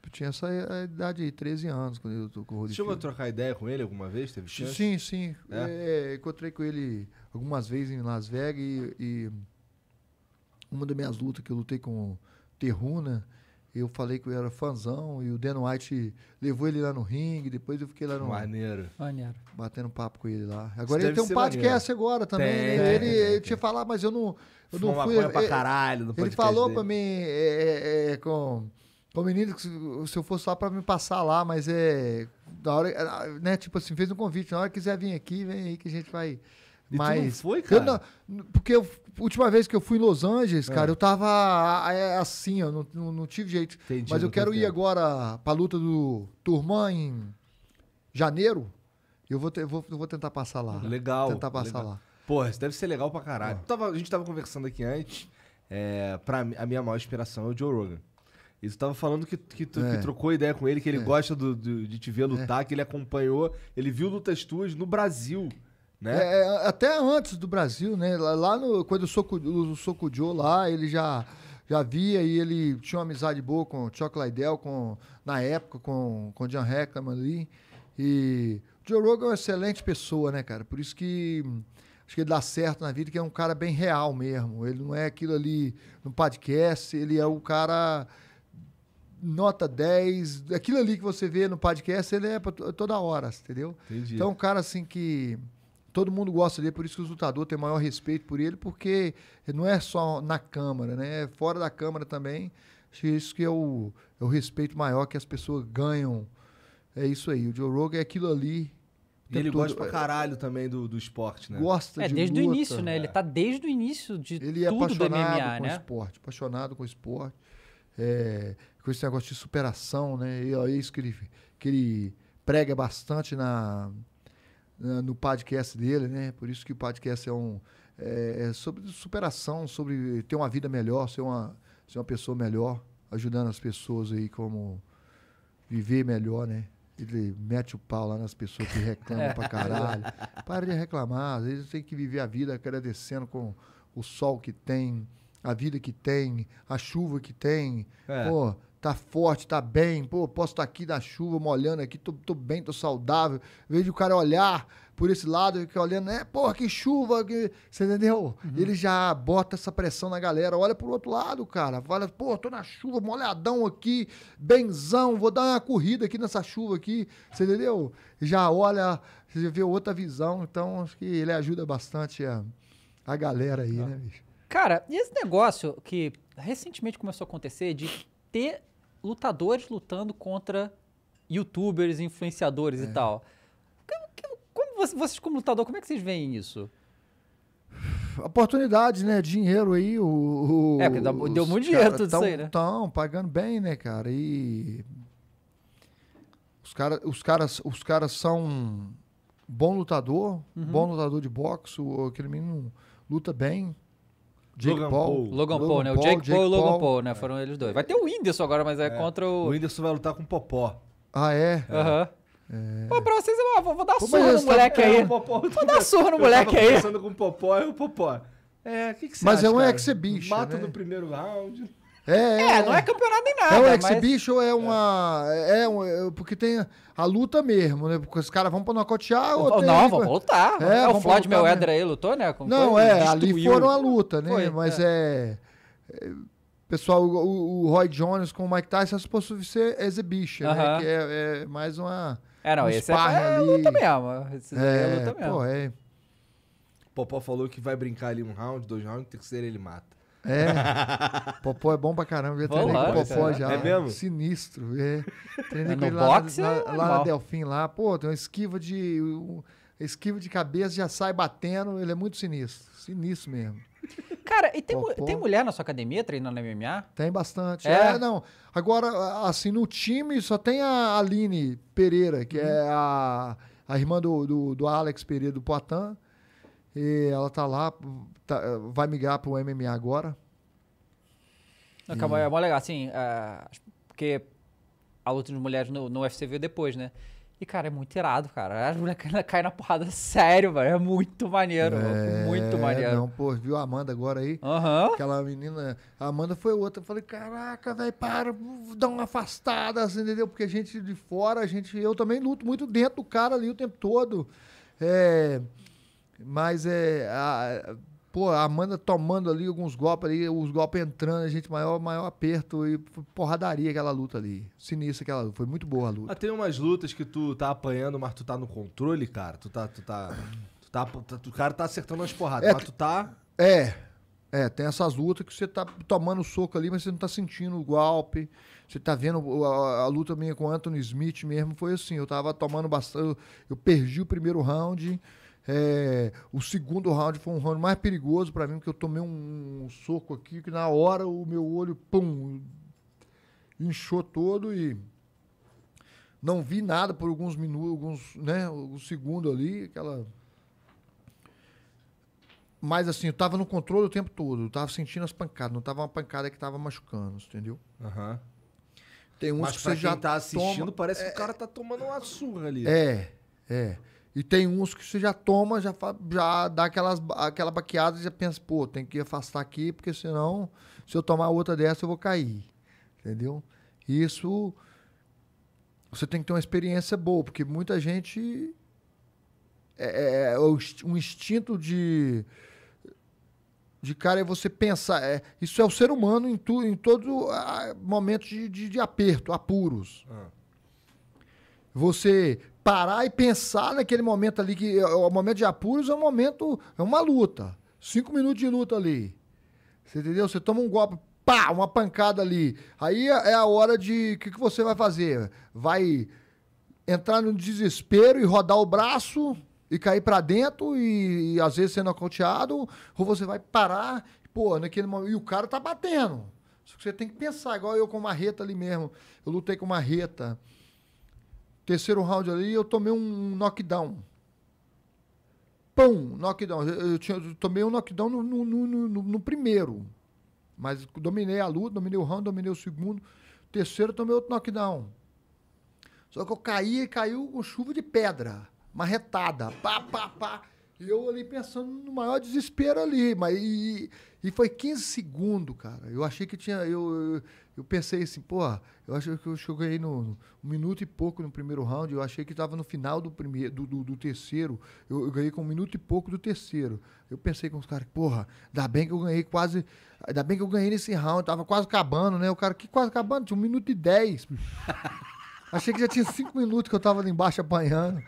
Eu tinha essa idade aí, 13 anos, quando eu tô com o Holyfield. Chegou a trocar ideia com ele alguma vez? Teve chance? Sim, sim. É? É, encontrei com ele algumas vezes em Las Vegas e, e uma das minhas lutas que eu lutei com Terruna, né? Eu falei que eu era fãzão e o Dan White levou ele lá no ringue, depois eu fiquei lá no. Maneiro. Maneiro. Batendo papo com ele lá. Agora Isso ele tem um podcast maneiro. agora também. Tem, né? ele, tem, ele tem. tinha falado, mas eu não. Eu não fui. Ele, caralho no ele falou dele. pra mim é, é, é com. Com menino, se, se eu fosse lá pra me passar lá, mas é. Na hora. Né, tipo assim, fez um convite. Na hora que quiser vir aqui, vem aí que a gente vai. Mas. não foi, cara? Eu não, porque eu, última vez que eu fui em Los Angeles, é. cara, eu tava é, assim, eu não, não, não tive jeito. Entendi, Mas eu quero ir agora pra luta do Turman em janeiro. Eu vou, ter, vou, eu vou tentar passar lá. Legal. Tentar passar legal. lá. Porra, isso deve ser legal pra caralho. Tava, a gente tava conversando aqui antes. É, pra, a minha maior inspiração é o Joe Rogan. E tu tava falando que, que, tu, é. que trocou ideia com ele, que ele é. gosta do, do, de te ver é. lutar, que ele acompanhou, ele viu lutas tuas no Brasil. Né? É, é, até antes do Brasil, né? Lá no, quando o Soco, Joe lá, ele já, já via e ele tinha uma amizade boa com o Chuck Liddell, com, na época com, com o John Heckman ali. E o Joe Rogan é uma excelente pessoa, né, cara? Por isso que acho que ele dá certo na vida, que é um cara bem real mesmo. Ele não é aquilo ali no podcast, ele é o cara nota 10. Aquilo ali que você vê no podcast, ele é toda hora, entendeu? Entendi. Então, um cara assim que todo mundo gosta dele, por isso que o lutador tem maior respeito por ele, porque não é só na Câmara, né? É fora da Câmara também. Acho é isso que é o, é o respeito maior que as pessoas ganham. É isso aí. O Joe Rogan é aquilo ali e ele gosta pra caralho também do, do esporte, né? Gosta é, de desde o início, né? É. Ele tá desde o início de ele é tudo apaixonado MMA, com né? esporte, apaixonado com esporte. É, com esse negócio de superação, né? E é isso que ele, que ele prega bastante na, no podcast dele, né? Por isso que o podcast é um é, é sobre superação, sobre ter uma vida melhor, ser uma ser uma pessoa melhor, ajudando as pessoas aí como viver melhor, né? Ele mete o pau lá nas pessoas que reclamam pra caralho. Para de reclamar, às vezes tem que viver a vida agradecendo com o sol que tem, a vida que tem, a chuva que tem. É. Pô, tá forte, tá bem, pô, posso estar tá aqui na chuva, molhando aqui, tô, tô bem, tô saudável. Vejo o cara olhar por esse lado, que olhando, é, porra, que chuva, que... você entendeu? Uhum. Ele já bota essa pressão na galera, olha pro outro lado, cara, fala, pô, tô na chuva, molhadão aqui, benzão, vou dar uma corrida aqui nessa chuva aqui, você entendeu? Já olha, você vê outra visão, então acho que ele ajuda bastante a, a galera aí, ah. né, bicho? Cara, e esse negócio que recentemente começou a acontecer de ter lutadores lutando contra youtubers, influenciadores é. e tal. Como vocês, como lutador, como é que vocês veem isso? Oportunidades, né? Dinheiro aí, o. o é, porque deu muito dinheiro tudo tão, isso aí, né? Estão pagando bem, né, cara? E. Os, cara, os, caras, os caras são bom lutador, uhum. bom lutador de boxe, aquele menino luta bem. Jake Logan Paul. Paul. Logan, Paul, né? O Jake Paul, Paul e o Logan Paul, né? É. Foram eles dois. Vai ter o Whindersson agora, mas é, é. contra o. O Whindersson vai lutar com o Popó. Ah, é? Aham. Uhum. É. é. pra vocês, eu ah, vou, vou dar surra no moleque aí. vou dar surra no moleque aí. Eu tava conversando com o Popó, e o Popó. É, o que, que você mas acha, é um ex-bicho, Mata né? no primeiro round. É, é, é, não é campeonato nem nada. É o exhibition, mas... É, é uma. É. é. um, é, porque tem a luta mesmo, né? Porque os caras vão pra nocautear ou. Não, vão voltar. É, é o Floyd né? Mayweather aí lutou, né? Com não, coisa, é, ali foram a luta, né? Foi, mas é. Pessoal, o, o, Roy Jones com o Mike Tyson é suposto ser exhibition, uh -huh. né? Que é, mais uma. É, não, um esse é, é luta mesmo. Esse é, é luta mesmo. Pô, é. Popó falou que vai brincar ali um round, dois rounds, terceiro ele mata. É. Popó é bom pra caramba. Eu treinei com o Popó é, já. É mesmo? Sinistro. É. Treinei é, com ele lá, boxe, é na, é lá na Delfim, lá. Pô, tem uma esquiva de. Um, esquiva de cabeça, já sai batendo. Ele é muito sinistro. Sinistro mesmo. Cara, e tem, Popó. tem mulher na sua academia treinando MMA? Tem bastante. É. é. não. Agora, assim, no time só tem a Aline Pereira, que uhum. é a, a irmã do, do, do Alex Pereira do Poitin. E ela tá lá, tá, vai migrar pro MMA agora. é mó legal, assim, uh, é, porque a luta de mulheres no, no UFC veio depois, né? E, cara, é muito irado, cara. As mulheres caem na porrada sério, velho. É muito maneiro, é, muito maneiro. Não, pô, viu a Amanda agora aí? Uhum. Aquela menina. A Amanda foi outra. Eu falei, caraca, velho, para, dá uma afastada, assim, entendeu? Porque a gente de fora, a gente. Eu também luto muito dentro do cara ali o tempo todo. É. Mas é. A, pô, a Amanda tomando ali alguns golpes ali, os golpes entrando, a gente maior, maior aperto e porradaria aquela luta ali. Sinistra aquela luta. Foi muito boa a luta. Ah, tem umas lutas que tu tá apanhando, mas tu tá no controle, cara. Tu tá. Tu tá. Tu tá, tu, tá, o cara tá acertando umas porradas, é, mas tu tá. É. É, tem essas lutas que você tá tomando soco ali, mas você não tá sentindo o golpe. Você tá vendo a, a luta minha com o Anthony Smith mesmo, foi assim. Eu tava tomando bastante. Eu, eu perdi o primeiro round. É, o segundo round foi um round mais perigoso para mim, porque eu tomei um, um, soco aqui que na hora o meu olho, pum, inchou todo e não vi nada por alguns minutos, alguns, né, um segundo ali, aquela mas assim, eu estava no controle o tempo todo, eu tava sentindo as pancadas, não estava uma pancada que estava machucando, entendeu? Aham. Uhum. Tem uns Mas que você já tá assistindo, toma... parece é, que o cara tá tomando uma surra ali. É, é. E tem uns que você já toma, já, já dá aquelas, aquela baqueada e já pensa, pô, tem que afastar aqui, porque senão, se eu tomar outra dessa, eu vou cair. Entendeu? Isso você tem que ter uma experiência boa, porque muita gente é, é, é um instinto de de cara é você pensar. É, isso é o ser humano em, tu, em todo momento de, de, de aperto, apuros. Ah. Você parar e pensar naquele momento ali, que é, o momento de apuros é um momento, é uma luta. Cinco minutos de luta ali. Você entendeu? Você toma um golpe, pá, uma pancada ali. Aí é, é a hora de. O que, que você vai fazer? Vai entrar no desespero e rodar o braço e cair para dentro e, e, às vezes sendo acoteado? Ou você vai parar, pô, naquele momento. E o cara tá batendo. Só que você tem que pensar, igual eu com uma reta ali mesmo. Eu lutei com uma reta Terceiro round ali, eu tomei um knockdown. Pão, knockdown. Eu, tinha, eu tomei um knockdown no, no, no, no, primeiro. Mas dominei a luta, dominei o round, dominei o segundo. Terceiro, tomei outro knockdown. Só que eu caí e caiu com chuva de pedra. Marretada. Pá, pá, pá. E eu ali pensando no maior desespero ali, mas e, e foi 15 segundos, cara. Eu achei que tinha. Eu, eu, eu pensei assim, pô, eu acho que eu cheguei no, no, um minuto e pouco no primeiro round, eu achei que estava no final do primeiro do, do, do terceiro. Eu, eu, ganhei com um minuto e pouco do terceiro. Eu pensei com os caras, porra, ainda bem que eu ganhei quase. Ainda bem que eu ganhei nesse round, tava quase acabando, né? O cara que quase acabando, tinha um minuto e dez. Achei que já tinha cinco minutos que eu estava ali embaixo apanhando.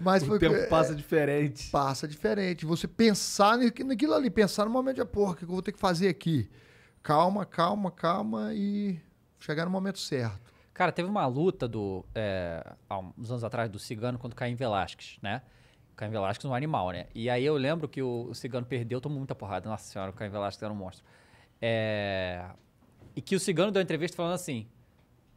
Mas o foi, tempo é, passa diferente. Passa diferente. Você pensar naquilo ali, pensar no momento de ah, porra, o que eu vou ter que fazer aqui? Calma, calma, calma e chegar no momento certo. Cara, teve uma luta do é, há uns anos atrás do Cigano contra o Caim Velasquez, né? O Caim Velasquez é um animal, né? E aí eu lembro que o, o Cigano perdeu, tomou muita porrada. Nossa senhora, o Caim Velasquez era um monstro. É... E que o Cigano deu uma entrevista falando assim: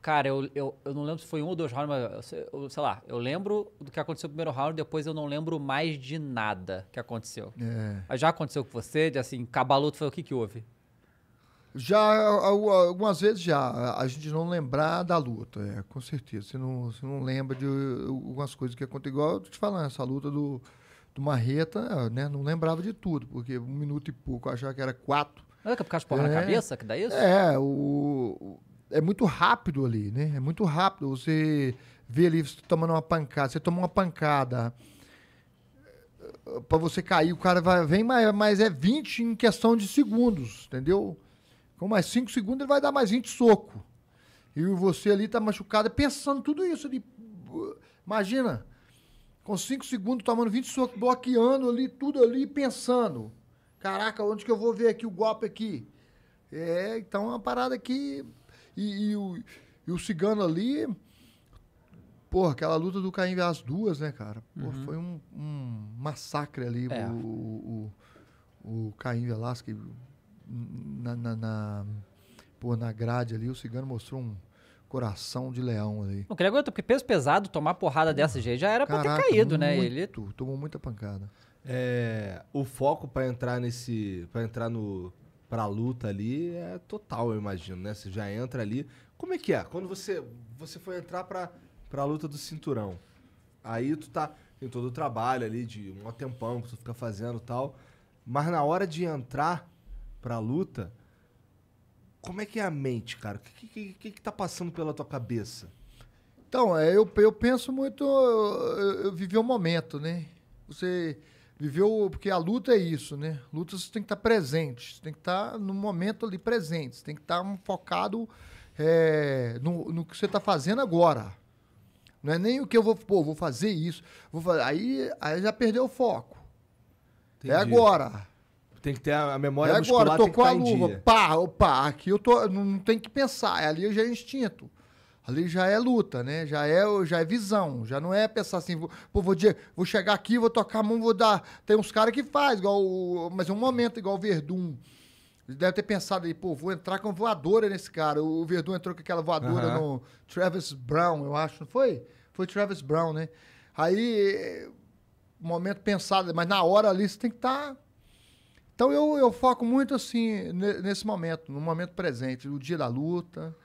Cara, eu, eu, eu não lembro se foi um ou dois rounds, mas eu, sei lá, eu lembro do que aconteceu no primeiro round, depois eu não lembro mais de nada que aconteceu. É. Já aconteceu com você, de assim, cabaluto, foi o que que houve? Já, algumas vezes já, a gente não lembrar da luta, é, com certeza. Você não, você não lembra de uh, algumas coisas que acontecem. Igual eu tô te falando, essa luta do, do Marreta, né, não lembrava de tudo, porque um minuto e pouco eu achava que era quatro. Não é que é por causa de porra é, na cabeça que dá isso? É, o, é muito rápido ali, né? É muito rápido. Você vê ali você tomando uma pancada, você toma uma pancada para você cair, o cara vai, vem, mais, mas é 20 em questão de segundos, entendeu? Com mais 5 segundos ele vai dar mais 20 soco. E você ali tá machucado pensando tudo isso ali. Imagina, com 5 segundos tomando 20 socos, bloqueando ali, tudo ali, pensando. Caraca, onde que eu vou ver aqui o golpe aqui? É, então é uma parada que e, e, o, e o cigano ali. Porra, aquela luta do Caim, as duas, né, cara? Porra, uhum. Foi um, um, massacre ali. É. O, o, o, Caim Velasquez na, na, na, pô, na grade ali. O cigano mostrou um coração de leão ali. Não queria aguentar, porque peso pesado, tomar porrada dessa jeito já era Caraca, pra ter caído, né? muito, né? Ele tomou muita pancada. É, o foco para entrar nesse. para entrar no pra luta ali é total, eu imagino, né? Você já entra ali. Como é que é? Quando você, você foi entrar pra, pra luta do cinturão, aí tu tá. em todo o trabalho ali de um tempão que tu fica fazendo tal. Mas na hora de entrar pra luta, como é que é a mente, cara? O que, que, que, que tá passando pela tua cabeça? Então, é, eu, eu penso muito. Eu, eu vivi o um momento, né? Você Viveu, porque a luta é isso, né? Luta você tem que estar tá presente, você tem que estar tá no momento ali presente, você tem que estar tá focado é, no, no que você está fazendo agora. Não é nem o que eu vou, pô, vou fazer isso. Vou fazer, aí, aí já perdeu o foco. É Entendi. É agora. Tem que ter a memória é agora, muscular, tocou a luva, pá, opa, aqui eu tô, não, não tem que pensar, é ali já é instinto ali já é luta, né? Já é, já é visão, já não é pensar assim, vou, pô, vou, vou chegar aqui, vou tocar a mão, vou dar. Tem uns caras que faz, igual, mas é um momento igual o Verdun. Ele deve ter pensado aí, pô, vou entrar com voadora nesse cara. O Verdun entrou com aquela voadora uhum. no Travis Brown, eu acho, não foi? Foi Travis Brown, né? Aí, momento pensado, mas na hora ali você tem que estar. Tá... Então eu, eu foco muito assim nesse momento, no momento presente, no dia da luta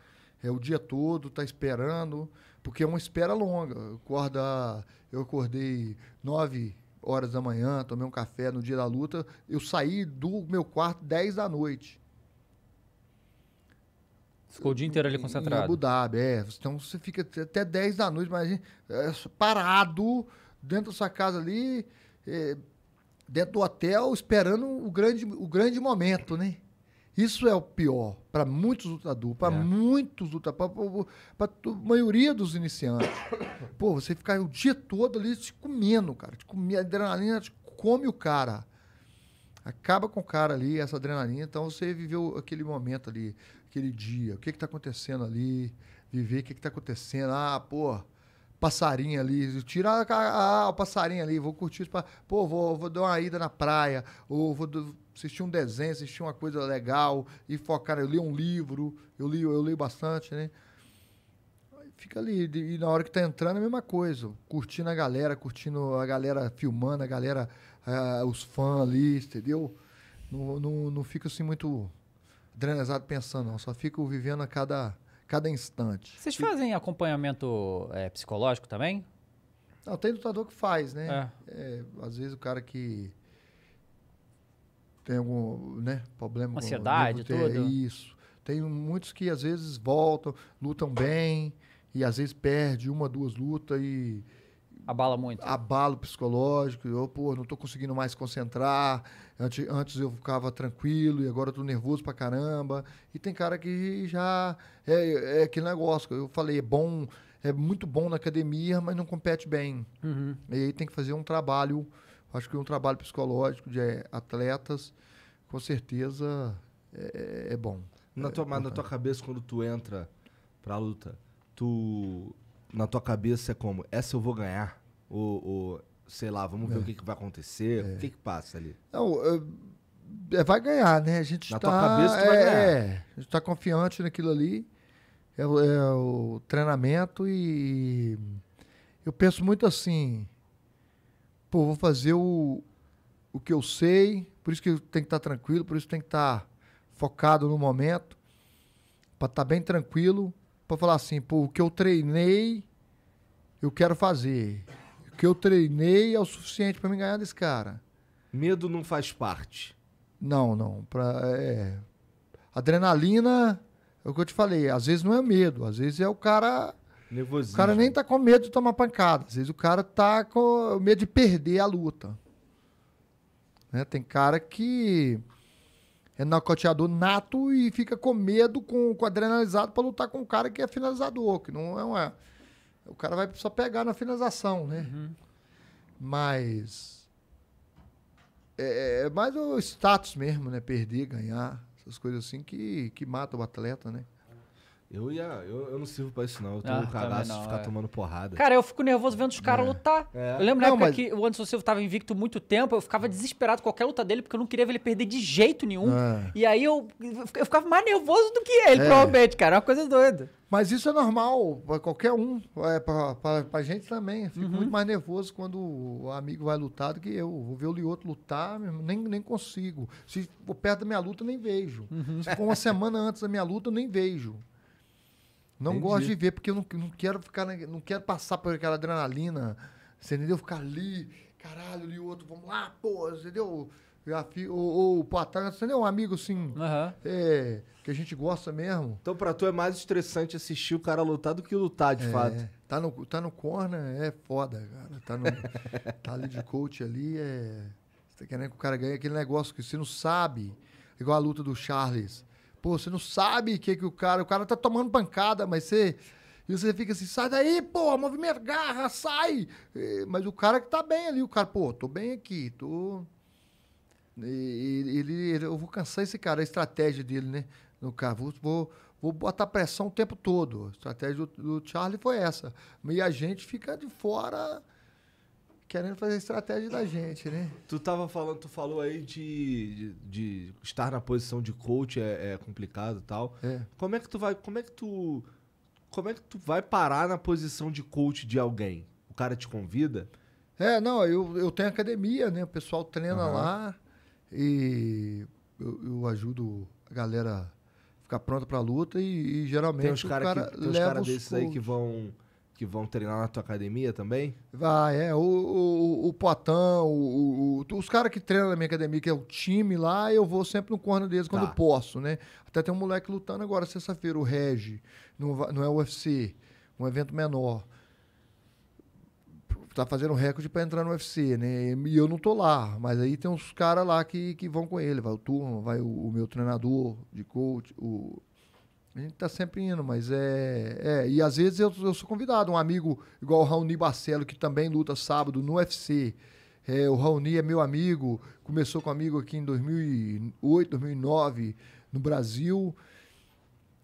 é o dia todo, tá esperando, porque é uma espera longa. Acorda, eu acordei nove horas da manhã, tomei um café no dia da luta, eu saí do meu quarto dez da noite. Ficou o dia inteiro ali concentrado. Em Abu Dhabi, é. Então você fica até 10 da noite, mas é, parado dentro da sua casa ali, é, dentro do hotel, esperando o grande, o grande momento, né? Isso é o pior para muitos lutadores, para é. muitos lutadores, para a maioria dos iniciantes. Pô, você ficar o dia todo ali se comendo, cara. Te comendo, a adrenalina te come o cara. Acaba com o cara ali, essa adrenalina. Então você viveu aquele momento ali, aquele dia. O que está acontecendo ali? Viver o que está acontecendo. Ah, pô, passarinho ali, tirar ah, o passarinho ali, vou curtir. Pô, vou, vou dar uma ida na praia, ou vou assistir um desenho, assistir uma coisa legal e focar. Eu li um livro, eu li, eu li bastante, né? Fica ali, e na hora que tá entrando é a mesma coisa, curtindo a galera, curtindo a galera filmando, a galera, uh, os fãs ali, entendeu? Não, não, não fico assim muito drenazado pensando, não. Só fico vivendo a cada, cada instante. Vocês fazem acompanhamento é, psicológico também? Não, tem lutador que faz, né? É. É, às vezes o cara que tem algum né, problema ansiedade, com ansiedade, tudo. Isso. Tem muitos que às vezes voltam, lutam bem e às vezes perde uma, duas lutas e abala muito. Abalo psicológico, eu, pô, não estou conseguindo mais concentrar. Antes, antes eu ficava tranquilo e agora estou nervoso pra caramba. E tem cara que já é, é aquele negócio que eu falei, é bom, é muito bom na academia, mas não compete bem. Uhum. E aí tem que fazer um trabalho Acho que um trabalho psicológico de eh, atletas, com certeza, é, é, é bom. Na tua, é, mas é na tua cabeça, quando tu entra pra luta, tu. Na tua cabeça é como? Essa eu vou ganhar? Ou, ou sei lá, vamos ver o que, que vai acontecer? O que, que passa ali? Não, é, vai ganhar, né? A gente Na tá, tua cabeça tu vai ganhar. É, a gente tá confiante naquilo ali. É, é, o treinamento e eu penso muito assim, pô, vou fazer o, o que eu sei, por isso que tem que estar tá tranquilo, por isso tem que estar tá focado no momento, para estar tá bem tranquilo, para falar assim, pô, o que eu treinei, eu quero fazer. O que eu treinei é o suficiente para me ganhar desse cara. Medo não faz parte. Não, não. Pra, é, adrenalina, é o que eu te falei, às vezes não é medo, às vezes é o cara Nervosismo. O cara nem tá com medo de tomar pancada. Às vezes o cara tá com medo de perder a luta. Né? Tem cara que é nocauteador nato e fica com medo, com, o adrenalizado para lutar com um cara que é finalizador, que não é uma... O cara vai só pegar na finalização, né? Uhum. Mas... É, é mais o status mesmo, né? Perder, ganhar, essas coisas assim que, que matam o atleta, né? Eu ia. Eu, eu não sirvo pra isso, não. Eu tenho ah, um cagaço não, de ficar é. tomando porrada. Cara, eu fico nervoso vendo os caras é. lutar. É. Eu lembro não, na época mas... que o Anderson Silva tava invicto muito tempo, eu ficava desesperado com qualquer luta dele, porque eu não queria ver ele perder de jeito nenhum. É. E aí eu, eu ficava mais nervoso do que ele, é. provavelmente, cara. É uma coisa doida. Mas isso é normal pra qualquer um. É, pra, pra, pra gente também. Eu fico uhum. muito mais nervoso quando o amigo vai lutar do que eu. Vou ver o Lioto lutar, nem, nem consigo. Se for perto da minha luta, nem vejo. Uhum. Se for uma semana antes da minha luta, nem vejo. Não Entendi. gosto de ver, porque eu não, não quero ficar, não quero passar por aquela adrenalina. Você entendeu? Ficar ali, caralho, ali outro, vamos lá, pô, entendeu? ou, o pro atrás, entendeu? Um amigo assim, uhum. é, que a gente gosta mesmo. Então, pra tu é mais estressante assistir o cara lutar do que lutar, de é, fato. Tá no, tá no corner, é foda, cara. Tá, no, tá ali de coach ali, é. Você tá querendo que o cara ganhe aquele negócio que você não sabe. Igual a luta do Charles Pô, você não sabe o que, que o cara. O cara tá tomando pancada, mas você. E você fica assim, sai daí, pô, move garra, sai! E, mas o cara que tá bem ali, o cara, pô, tô bem aqui, tô. E, ele, ele, eu vou cansar esse cara, a estratégia dele, né? No carro, vou, vou botar pressão o tempo todo. A estratégia do, do Charlie foi essa. E a gente fica de fora querendo fazer a estratégia da gente, né? Tu tava falando, tu falou aí de, de, de estar na posição de coach é, é complicado e tal. É. Como é que tu vai, como é que tu, como é que tu vai parar na posição de coach de alguém? O cara te convida? É, não, eu, eu tenho academia, né? O pessoal treina uhum. lá e eu, eu, ajudo a galera ficar pronta pra luta e, e geralmente tem uns cara, cara tem leva os caras desses coach. aí que vão que vão treinar na tua academia também? Vai, é. O, o, o potão, o, o, os caras que treinam na minha academia, que é o time lá, eu vou sempre no corno deles tá. quando posso, né? Até tem um moleque lutando agora sexta-feira, o Regi, não, não é UFC, um evento menor. Tá fazendo um recorde para entrar no UFC, né? E eu não tô lá, mas aí tem uns caras lá que, que vão com ele. Vai o turno, vai o, o meu treinador de coach, o a gente está sempre indo, mas é, é. E às vezes eu, eu sou convidado. Um amigo igual o Raoni Barcelo, que também luta sábado no UFC. É, o Raoni é meu amigo, começou comigo aqui em 2008, 2009, no Brasil.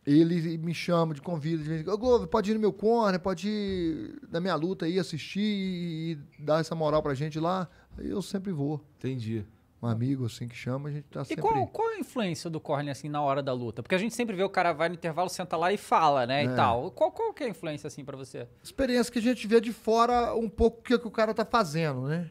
Ele me chama de convida, de oh, Globo, pode ir no meu corner, pode ir na minha luta aí, assistir e, e dar essa moral pra gente lá. Eu sempre vou. Entendi um amigo assim que chama, a gente tá sempre... E qual, qual a influência do Corne assim na hora da luta? Porque a gente sempre vê o cara vai no intervalo, senta lá e fala, né, é. e tal. Qual, qual que é a influência assim para você? Experiência que a gente vê de fora um pouco o que, que o cara tá fazendo, né?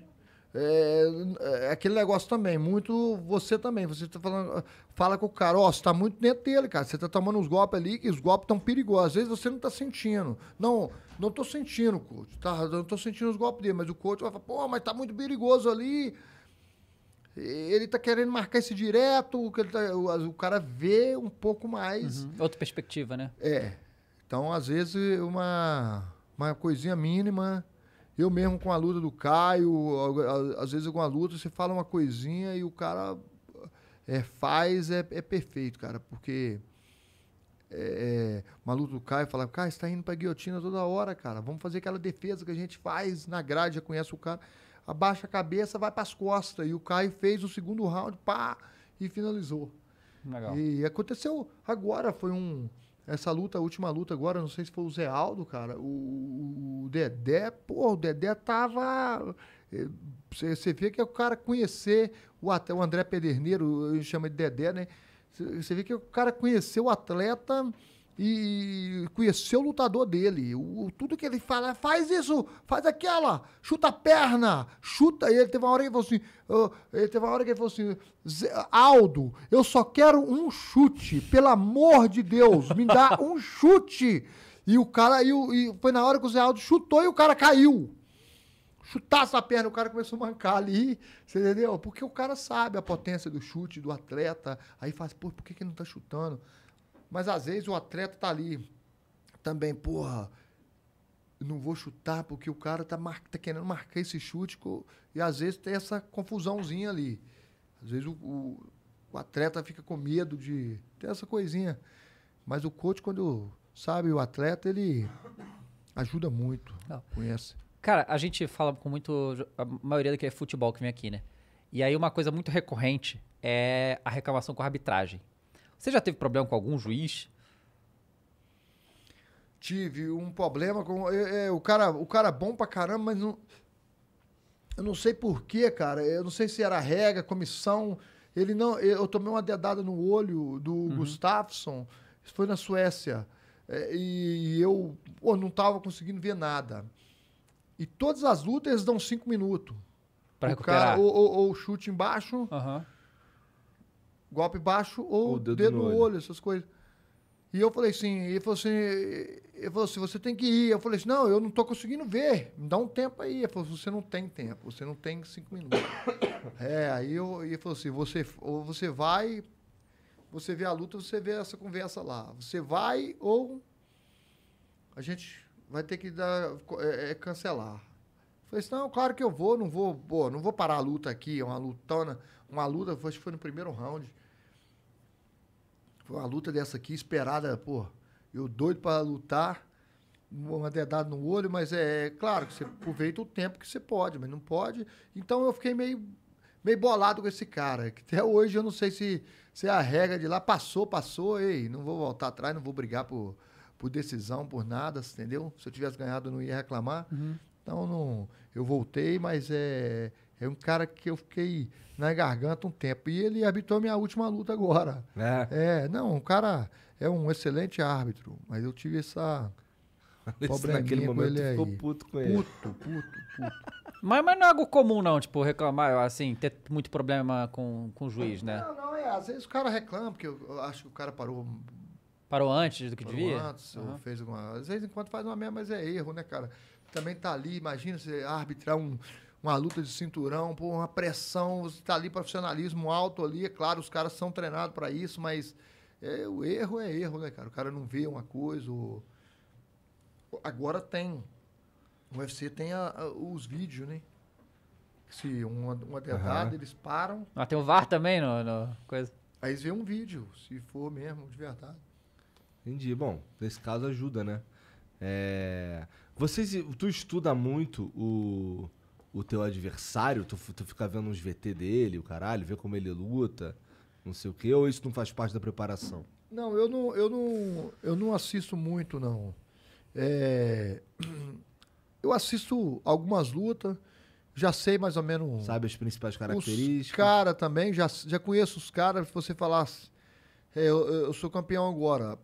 É, é, é aquele negócio também, muito você também. Você tá falando, fala com o cara, ó, oh, você tá muito dentro dele, cara. Você tá tomando uns golpes ali, que os golpes tão perigosos. Às vezes você não tá sentindo. Não, não tô sentindo, coach. Tá, não tô sentindo os golpes dele, mas o coach vai falar, pô, mas tá muito perigoso ali ele tá querendo marcar esse direto, que tá, o, o, cara vê um pouco mais. Uhum. Outra perspectiva, né? É. Então, às vezes, uma, uma coisinha mínima. Eu mesmo com a luta do Caio, às vezes com a luta, você fala uma coisinha e o cara é, faz, é, é perfeito, cara. Porque é, é, uma luta do Caio fala, cara, você tá indo pra guilhotina toda hora, cara. Vamos fazer aquela defesa que a gente faz na grade, já conhece o cara abaixa a cabeça, vai para as costas. E o Caio fez o segundo round, pá, e finalizou. Legal. E aconteceu agora, foi um. Essa luta, a última luta agora, não sei se foi o Zé Aldo, cara. O, o Dedé, pô, o Dedé tava. Eh, eh, você vê que é o cara conhecer o, o André Pederneiro, eu chamo de Dedé, né? Você vê que é o cara conheceu o atleta e conhecer o lutador dele. O, tudo que ele fala, faz isso, faz aquela, chuta a perna, chuta. Ele teve uma hora que ele falou assim, uh, ele teve uma hora que ele falou assim, Aldo, eu só quero um chute, pelo amor de Deus, me dá um chute. E o cara, e, e foi na hora que o Zé Aldo chutou e o cara caiu. Chutar essa perna, o cara começou a mancar ali, você entendeu? Porque o cara sabe a potência do chute do atleta, aí faz, pô, por que, que ele não tá chutando? Mas às vezes o atleta tá ali também, porra, não vou chutar porque o cara tá, mar... tá querendo marcar esse chute e às vezes tem essa confusãozinha ali. Às vezes o, o, o atleta fica com medo de ter essa coisinha. Mas o coach, quando sabe o atleta, ele ajuda muito, não. conhece. Cara, a gente fala com muito. A maioria daqui é futebol que vem aqui, né? E aí uma coisa muito recorrente é a reclamação com a arbitragem. Você já teve problema com algum juiz? Tive um problema com. É, é, o, cara, o cara é bom pra caramba, mas não. Eu não sei porquê, cara. Eu não sei se era regra, comissão. Ele não. Eu tomei uma dedada no olho do uhum. Gustafsson. Isso foi na Suécia. É, e, e eu pô, não tava conseguindo ver nada. E todas as lutas eles dão cinco minutos. Pra o recuperar. Cara, ou, ou, ou chute embaixo. Aham. Uhum golpe baixo ou, ou dedo, dedo, no olho. olho. essas coisas. E eu falei assim, ele falou assim, ele falou assim, você tem que ir. Eu falei assim, não, eu não estou conseguindo ver, me dá um tempo aí. Ele falou assim, você não tem tempo, você não tem cinco minutos. é, aí eu, ele falou assim, você, ou você vai, você vê a luta, você vê essa conversa lá. Você vai ou a gente vai ter que dar, é, é cancelar. Eu falei assim, não, claro que eu vou, não vou, pô, não vou parar a luta aqui, é uma lutona, uma luta, acho que foi no primeiro round. Foi uma luta dessa aqui, esperada, pô. Eu doido para lutar, uma dedada no olho, mas é, é claro que você aproveita o tempo que você pode, mas não pode. Então eu fiquei meio, meio bolado com esse cara, que até hoje eu não sei se, se a regra de lá passou, passou, ei, não vou voltar atrás, não vou brigar por, por decisão, por nada, entendeu? Se eu tivesse ganhado, eu não ia reclamar. Uhum. Então não, eu voltei, mas é, é um cara que eu fiquei na garganta um tempo. E ele arbitrou minha última luta agora. É. é não, o cara é um excelente árbitro, mas eu tive essa. Naquele momento ele ficou aí. puto com ele. Puto, puto, puto. Mas, mas não é algo comum, não, tipo, reclamar, assim, ter muito problema com, com o juiz, né? Não, não, é. Às vezes o cara reclama, porque eu, eu acho que o cara parou. Parou antes do que parou devia? antes, uhum. fez alguma. Às vezes, enquanto faz uma merda, mas é erro, né, cara? Também tá ali, imagina você arbitrar um uma luta de cinturão, pô, uma pressão, você está ali profissionalismo alto ali, é claro, os caras são treinados para isso, mas é, o erro é erro, né, cara? O cara não vê uma coisa. Ou... Agora tem. O UFC tem a, a, os vídeos, né? Se um, atentado, uhum. eles param. Ah, tem o VAR também no, no coisa. Aí eles vê um vídeo, se for mesmo, de verdade. Entendi. Bom, nesse caso ajuda, né? É... Vocês, tu estuda muito o o teu adversário, tu, tu fica vendo uns VT dele, o caralho, ver como ele luta, não sei o quê, ou isso não faz parte da preparação? Não, eu não, eu não, eu não assisto muito, não. É, eu assisto algumas lutas, já sei mais ou menos. Sabe as principais características? Os cara também, já, já conheço os caras. Se você falar, é, eu, eu, sou campeão agora.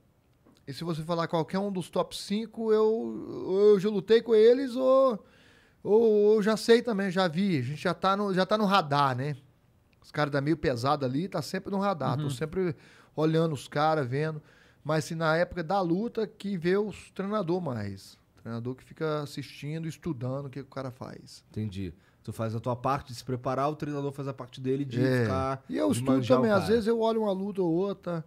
E se você falar qualquer um dos top 5, eu, eu já lutei com eles ou ou eu já sei também, já vi, a gente já tá no, já tá no radar, né? Os caras da tá meio pesado ali, tá sempre no radar. Uhum. Tô sempre olhando os caras, vendo. Mas se na época da luta que vê os treinador mais. Treinador que fica assistindo, estudando o que, que o cara faz. Entendi. Tu faz a tua parte de se preparar, o treinador faz a parte dele de é. ficar. E eu estudo também, às vezes eu olho uma luta ou outra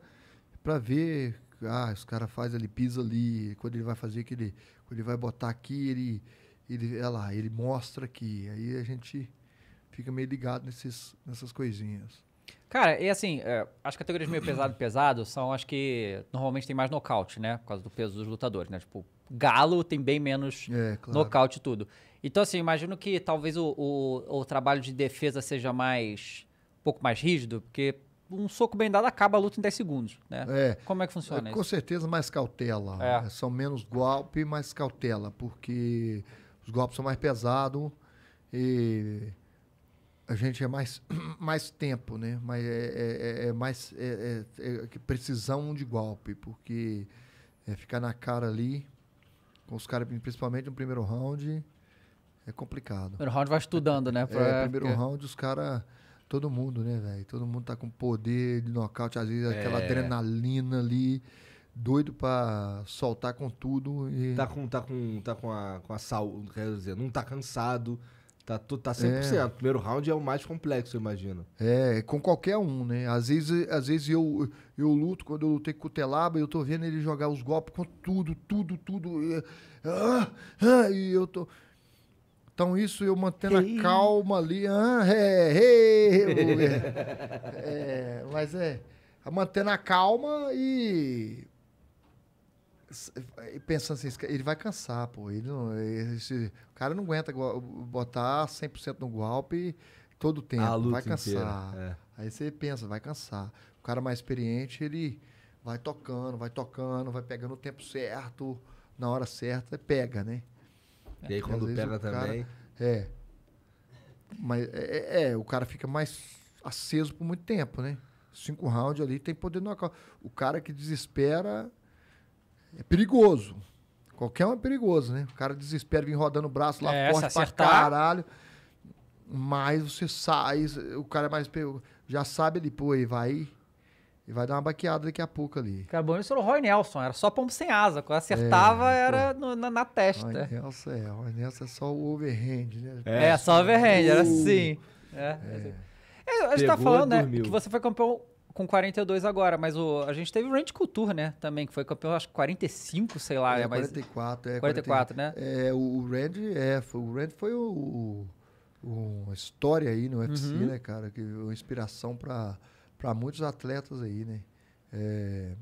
para ver. Ah, os cara faz, ele pisa ali, quando ele vai fazer aquele. Quando ele vai botar aqui, ele ele, é ele mostra que Aí a gente fica meio ligado nesses, nessas coisinhas. Cara, e assim, é, as categorias meio pesado pesado são as que normalmente tem mais nocaute, né? Por causa do peso dos lutadores, né? Tipo, galo tem bem menos é, claro. nocaute e tudo. Então, assim, imagino que talvez o, o, o, trabalho de defesa seja mais. um pouco mais rígido, porque um soco bem dado acaba a luta em 10 segundos, né? É, Como é que funciona é, isso? Com certeza mais cautela. É. É, são menos golpe, mais cautela, porque os golpes são mais pesados e a gente é mais, mais tempo, né? Mas é, é, é, é mais é, é, é, precisão de golpe, porque ficar na cara ali com os caras, principalmente no primeiro round, é complicado. Primeiro round vai estudando, né? Pra... primeiro round os caras, todo mundo, né, velho? Todo mundo tá com poder de nocaute, às vezes aquela adrenalina ali doido para soltar com tudo. E... Tá com tá com tá com a, com a saúde, quer dizer, não tá cansado, tá tá 100%. É. primeiro round é o mais complexo, eu imagino. É, com qualquer um, né? Às vezes, às vezes eu eu luto quando eu lutei com o Telaba, eu tô vendo ele jogar os golpes com tudo, tudo, tudo. E, ah, ah, e eu tô então isso eu mantendo hey. a calma ali, ah, é, é, é, é, mas é mantendo a calma e eh, pensando assim, ele vai cansar, pô. Ele não, esse, o cara não aguenta botar 100% no golpe todo o tempo. vai cansar. Inteira, é. Aí você pensa, vai cansar. O cara mais experiente, ele vai tocando, vai tocando, vai pegando o tempo certo, na hora certa, pega, né? E aí quando pega também. Cara, é. Mas é, é, é, o cara fica mais aceso por muito tempo, né? Cinco rounds ali tem poder no O cara que desespera é perigoso. Qualquer um é perigoso, né? O cara desespera, vem rodando o braço lá é, forte pra caralho. Mas você sai, o cara é mais. Já sabe ali, pô, e vai. E vai dar uma baqueada daqui a pouco ali. Cara, bom, isso era o Roy Nelson, era só pombo sem asa. Quando acertava, é, era no, na, na, testa. Roy Nelson é, Roy Nelson é só o overhand, né? É, é só o overhand, uh, era assim. É, é. é. A gente tá Pegou tá falando, né, que você foi campeão com 42 agora, mas o, a gente teve o Randy Couture, né? Também, que foi campeão, acho que 45, sei lá. É, né, é mas, 44, é. 44, né? É, o Randy, é, foi, o Randy foi o, o, uma história aí no UFC, uhum. né, cara? Que uma inspiração para muitos atletas aí, né? É,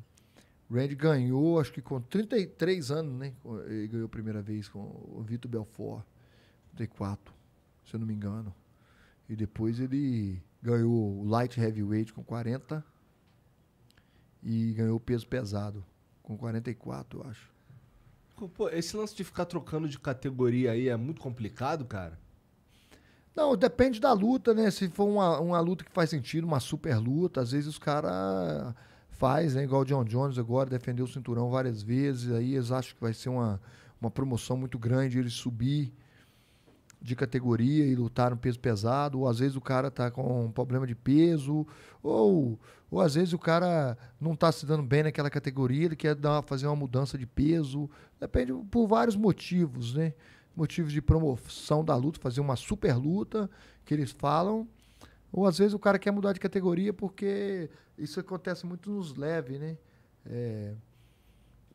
Randy ganhou, acho que com 33 anos, né? Ele ganhou a primeira vez com o Vitor Belfort, 34, se eu não me engano. E depois ele ganhou o light heavyweight com 40 e ganhou o peso pesado com 44, eu acho. Pô, esse lance de ficar trocando de categoria aí é muito complicado, cara? Não, depende da luta, né? Se for uma, uma luta que faz sentido, uma super luta, às vezes os caras faz, né? Igual o John Jones agora, defendeu o cinturão várias vezes, aí eles acham que vai ser uma, uma promoção muito grande ele subir de categoria e lutar no peso pesado, ou às vezes o cara tá com um problema de peso, ou, ou às vezes o cara não tá se dando bem naquela categoria, ele quer dar, fazer uma mudança de peso, depende por vários motivos, né? Motivos de promoção da luta, fazer uma super luta, que eles falam, ou às vezes o cara quer mudar de categoria porque isso acontece muito nos leve, né? É,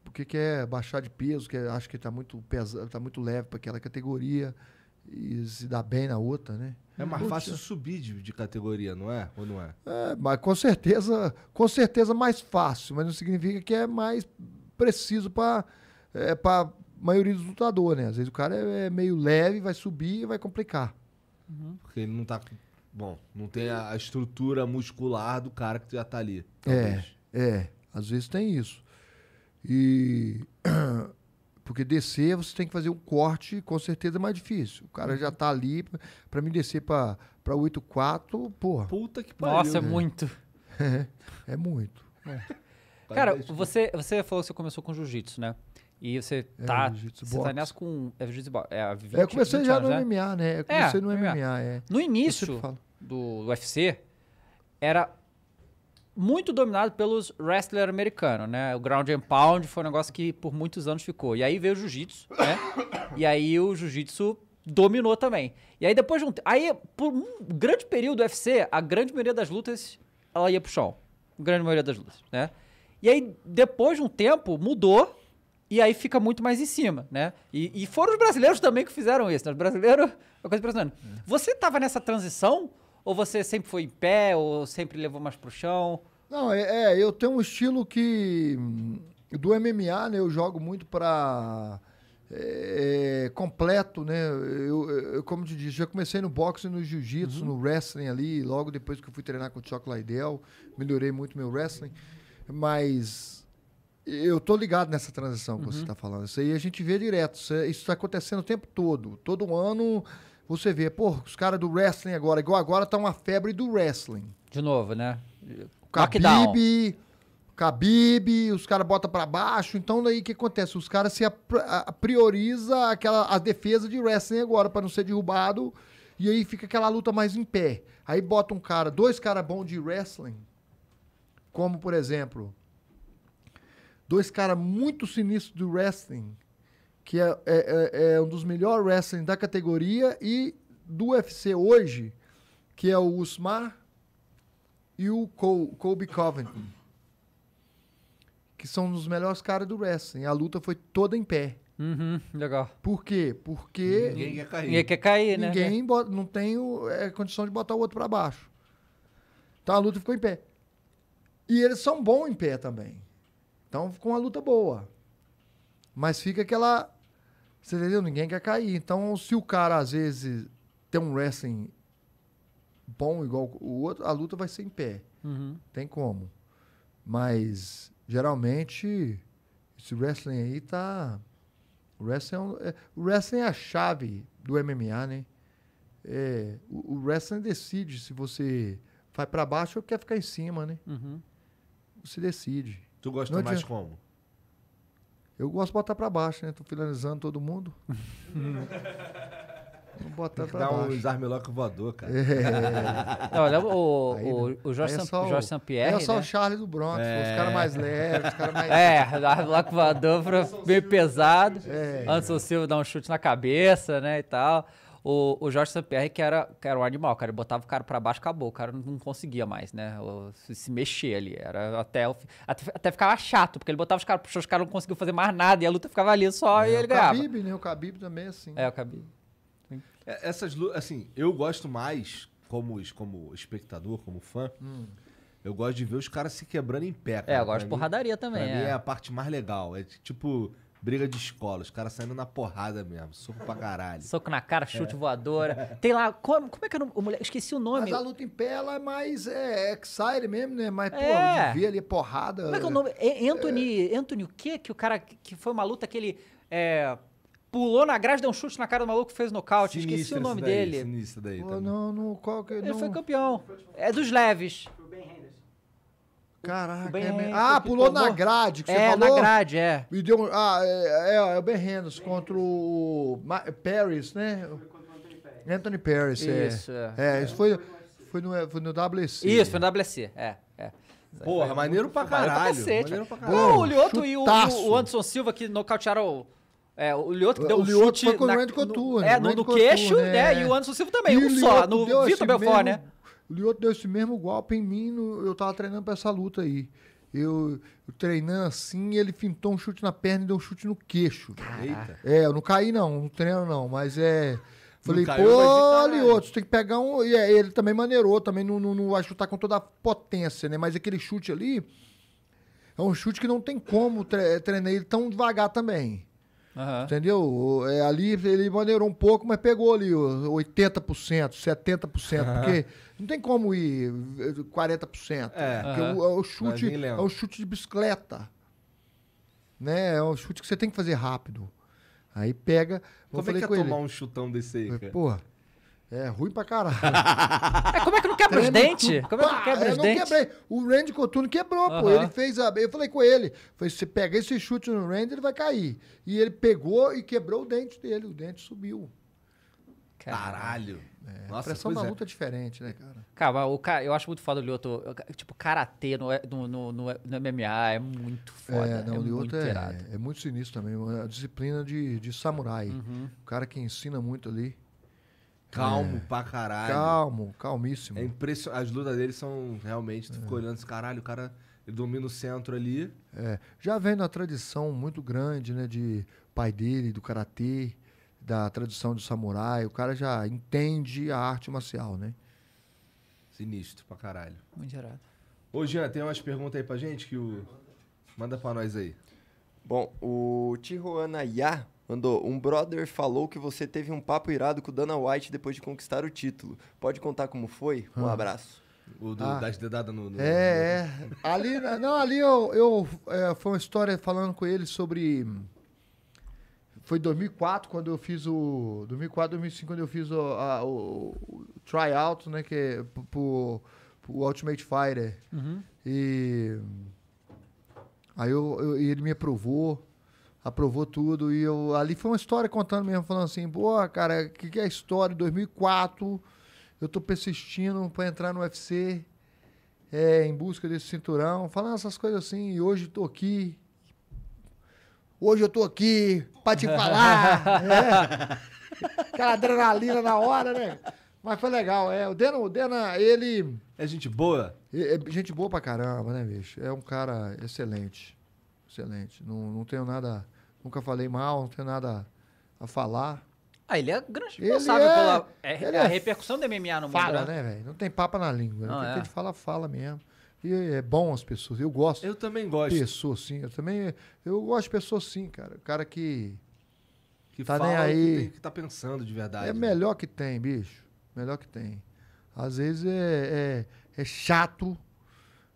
porque quer baixar de peso, que acho que está muito pesado, tá muito leve para aquela categoria e se dar bem na outra, né? É mais fácil subir de, de, categoria, não é? Ou não é? É, mas com certeza, com certeza mais fácil, mas não significa que é mais preciso para é, para maioria dos lutadores, né? Às vezes o cara é, é meio leve, vai subir e vai complicar. Uhum. Porque ele não tá bom, não tem a, a, estrutura muscular do cara que já tá ali. É, talvez. É, é, às vezes tem isso. E ah, porque descer você tem que fazer um corte, com certeza, mais difícil. O cara já uhum. tá ali. para mim descer pra, pra 8,4, porra. Puta que pariu. Nossa, é, é muito. É, é muito. É. Cara, você, você falou que você começou com jiu-jitsu, né? E você é, tá. É, você tá boxe. tá nessa com. É, jiu-jitsu é, 20, é, eu comecei já anos, no né? MMA, né? Eu é, comecei é, no MMA, MMA. é. No início do UFC, era muito dominado pelos wrestlers americanos, né? O ground and pound foi um negócio que por muitos anos ficou. E aí veio o jiu-jitsu, né? E aí o jiu-jitsu dominou também. E aí depois de um, aí por um grande período do UFC, a grande maioria das lutas ela ia pro chão. Grande maioria das lutas, né? E aí depois de um tempo mudou e aí fica muito mais em cima, né? E, e foram os brasileiros também que fizeram isso. Né? Os brasileiros, é uma coisa impressionante. Hum. Você tava nessa transição ou você sempre foi em pé, ou sempre levou mais pro chão? Não, é, é eu tenho um estilo que. Hum, do MMA, né? Eu jogo muito para é, é, completo, né? Eu, eu, como te disse, já comecei no boxe, no jiu-jitsu, uhum. no wrestling ali. Logo depois que eu fui treinar com o Chuck Liddell, melhorei muito meu wrestling. Mas eu tô ligado nessa transição que uhum. você está falando. Isso aí a gente vê direto. Isso está é, acontecendo o tempo todo. Todo ano você vê, pô, os caras do wrestling agora, igual agora tá uma febre do wrestling. De novo, né? O Khabib, Khabib, os caras botam para baixo. Então daí o que acontece? Os caras se prioriza aquela a defesa de wrestling agora para não ser derrubado. E aí fica aquela luta mais em pé. Aí bota um cara, dois caras bons de wrestling, como por exemplo, dois caras muito sinistros do wrestling, que é, é, é, é, um dos melhores wrestling da categoria, e do UFC hoje, que é o Usmar e o Cole Colby Covington. Que são um dos melhores caras do wrestling. A luta foi toda em pé. Uhum, legal. Por quê? Porque. Ninguém quer cair. Ninguém quer cair, né? Ninguém né? não tem é, condição de botar o outro para baixo. Então a luta ficou em pé. E eles são bons em pé também. Então ficou uma luta boa. Mas fica aquela você entendeu? Ninguém quer cair. Então, se o cara, às vezes, tem um wrestling bom igual o outro, a luta vai ser em pé. Uhum. Tem como. Mas, geralmente, esse wrestling aí tá. O wrestling é, um... É, o wrestling é a chave do MMA, né? É... o, wrestling decide se você vai para baixo ou quer ficar em cima, né? Uhum. Você decide. Tu gosta Não mais adianta... como? Eu gosto de botar para baixo, né? Tô finalizando todo mundo. botar pra baixo. Dá um Zarmeloco voador, cara. É. Não, olha, o, aí, o, o Jorge, é, é só, Jorge É só né? o Charles do Bronx, é. os caras mais leves, os caras mais. É, Zarmeloco voador meio pesado. É. Anderson Silva dá um chute na cabeça, né? E tal o, o Jorge Sampierre, que era, que era um animal, cara, ele botava o cara para baixo, acabou, o cara não conseguia mais, né, se mexer ali, era até, até, até ficava chato, porque ele botava os caras chão, os caras não conseguiam fazer mais nada, e a luta ficava ali só é, e ele ganhava. O Khabib, ganhava. né, o Khabib também, é assim. É, o Khabib. É, essas assim, eu gosto mais, como, como espectador, como fã, hum. Eu gosto de ver os caras se quebrando em pé. Cara. É, eu gosto pra de porradaria mim, também. Pra é. mim é a parte mais legal. É tipo, Briga de escola, os caras saindo na porrada mesmo. Soco pra caralho. Soco na cara, é. chute é. voadora. Tem lá. Como, como é que é era o moleque? Esqueci o nome. Mas a luta em pé, ela é mais. É, é mesmo, né? Mas, é. pô, de ver ali porrada. Como é que é o é. nome? É, Anthony. Anthony o quê? Que o cara. Que foi uma luta que ele. É, pulou na grade, deu um chute na cara do maluco fez nocaute. Sinistro Esqueci o nome daí, dele. Sinistro daí. Pô, não, não, qual que, ele não... foi campeão. É dos leves. Foi o Caraca, é Ah, pulou na grade, que é, você falou. É, na grade, é. E deu, ah, é, é, é, é o Ben Henderson contra o Ma... Paris, né? Anthony Paris, é. isso, é. É, é. isso foi, foi, no, foi no WC. Isso, foi no WC, é. é. Porra, tá maneiro pra caralho. Maneiro pra caralho. Não, o Lioto e o, o Anderson Silva que nocautearam é, o Lioto que deu o um chute... O Lioto foi com o Randy Couture. É, né? no, no, no Couture, queixo, né? né? E o Anderson Silva também, e um só, no Vitor assim Belfort, né? O Lioto deu esse mesmo golpe em mim, no, eu tava treinando para essa luta aí. Eu, eu, treinando assim, ele fintou um chute na perna e deu um chute no queixo. Eita. É, eu não caí não, não treino não, mas é... Falei, caiu, pô, então, né? Lioto, você tem que pegar um... E é, ele também maneirou, também não, não, não vai chutar com toda a potência, né? Mas aquele chute ali... É um chute que não tem como tre treinar ele tão devagar também. Uhum. Entendeu? É, ali ele maneirou um pouco, mas pegou ali 80%, 70%, porque Não tem como ir 40%. Eh, é, porque é, o, chute, é o chute de bicicleta. Né? É um chute que você tem que fazer rápido. Aí pega. Como é que é tomar ele. um chutão desse aí, cara? Porra. É ruim pra caralho. é, como é que não quebra Treme é, os dentes? Como é que não quebra é, os não dentes? Quebrei. O Randy Coutinho quebrou, uhum. pô. Ele fez a. Eu falei com ele. Falei, se você pega esse chute no Randy, ele vai cair. E ele pegou e quebrou o dente dele. O dente subiu. Caralho. É, Nossa, pressão da é. luta é diferente, né, cara? Cara, o, eu acho muito foda o Lyoto. Tipo, karatê no, no, no, no MMA é muito é, foda. É, não, é o Lyoto é, é, muito sinistro também. A disciplina de, de samurai. Uhum. O cara que ensina muito ali. Calmo é. pra caralho. Calmo, calmíssimo. É impressionante. As lutas dele são realmente. Tu é. fica olhando esse caralho, o cara ele domina o centro ali. É. Já vem na tradição muito grande, né? De pai dele, do karatê da tradição do samurai, o cara já entende a arte marcial, né? Sinistro pra caralho. Muito gerado. Ô, Jean, tem umas perguntas aí pra gente que o. Manda pra nós aí. Bom, o Tijuana Ya mandou. Um brother falou que você teve um papo irado com o Dana White depois de conquistar o título. Pode contar como foi? Um ah. abraço. O do, ah. das dedadas no, no, É, no... é. ali, né? não, ali eu, eu é, foi uma história falando com ele sobre foi 2004 quando eu fiz o 2004 2005 quando eu fiz o, a, o, o tryout né que é pro, pro Ultimate Fighter uhum. e aí eu, eu, ele me aprovou aprovou tudo e eu ali foi uma história contando mesmo falando assim boa cara que que é a história 2004 eu tô persistindo para entrar no UFC é, em busca desse cinturão falando essas coisas assim e hoje tô aqui Hoje eu tô aqui pra te falar. né? Aquela adrenalina na hora, né? Mas foi legal, é. O Dena, o Dena, ele. É gente boa? É, é gente boa pra caramba, né, bicho? É um cara excelente. Excelente. Não, não tenho nada. Nunca falei mal, não tenho nada a falar. Ah, ele é grande responsável é, pela é, a é repercussão do MMA no mundo. Fala, né? né, velho? Não tem papa na língua. Não, é. que ele fala, fala mesmo. E é bom as pessoas. Eu gosto. Eu também gosto. Pessoas, sim. Eu também. Eu gosto de pessoas, sim, cara. O cara que. Que tá fala, nem aí. Que, tem, que tá pensando de verdade. É né? melhor que tem, bicho. Melhor que tem. Às vezes é, é, é chato,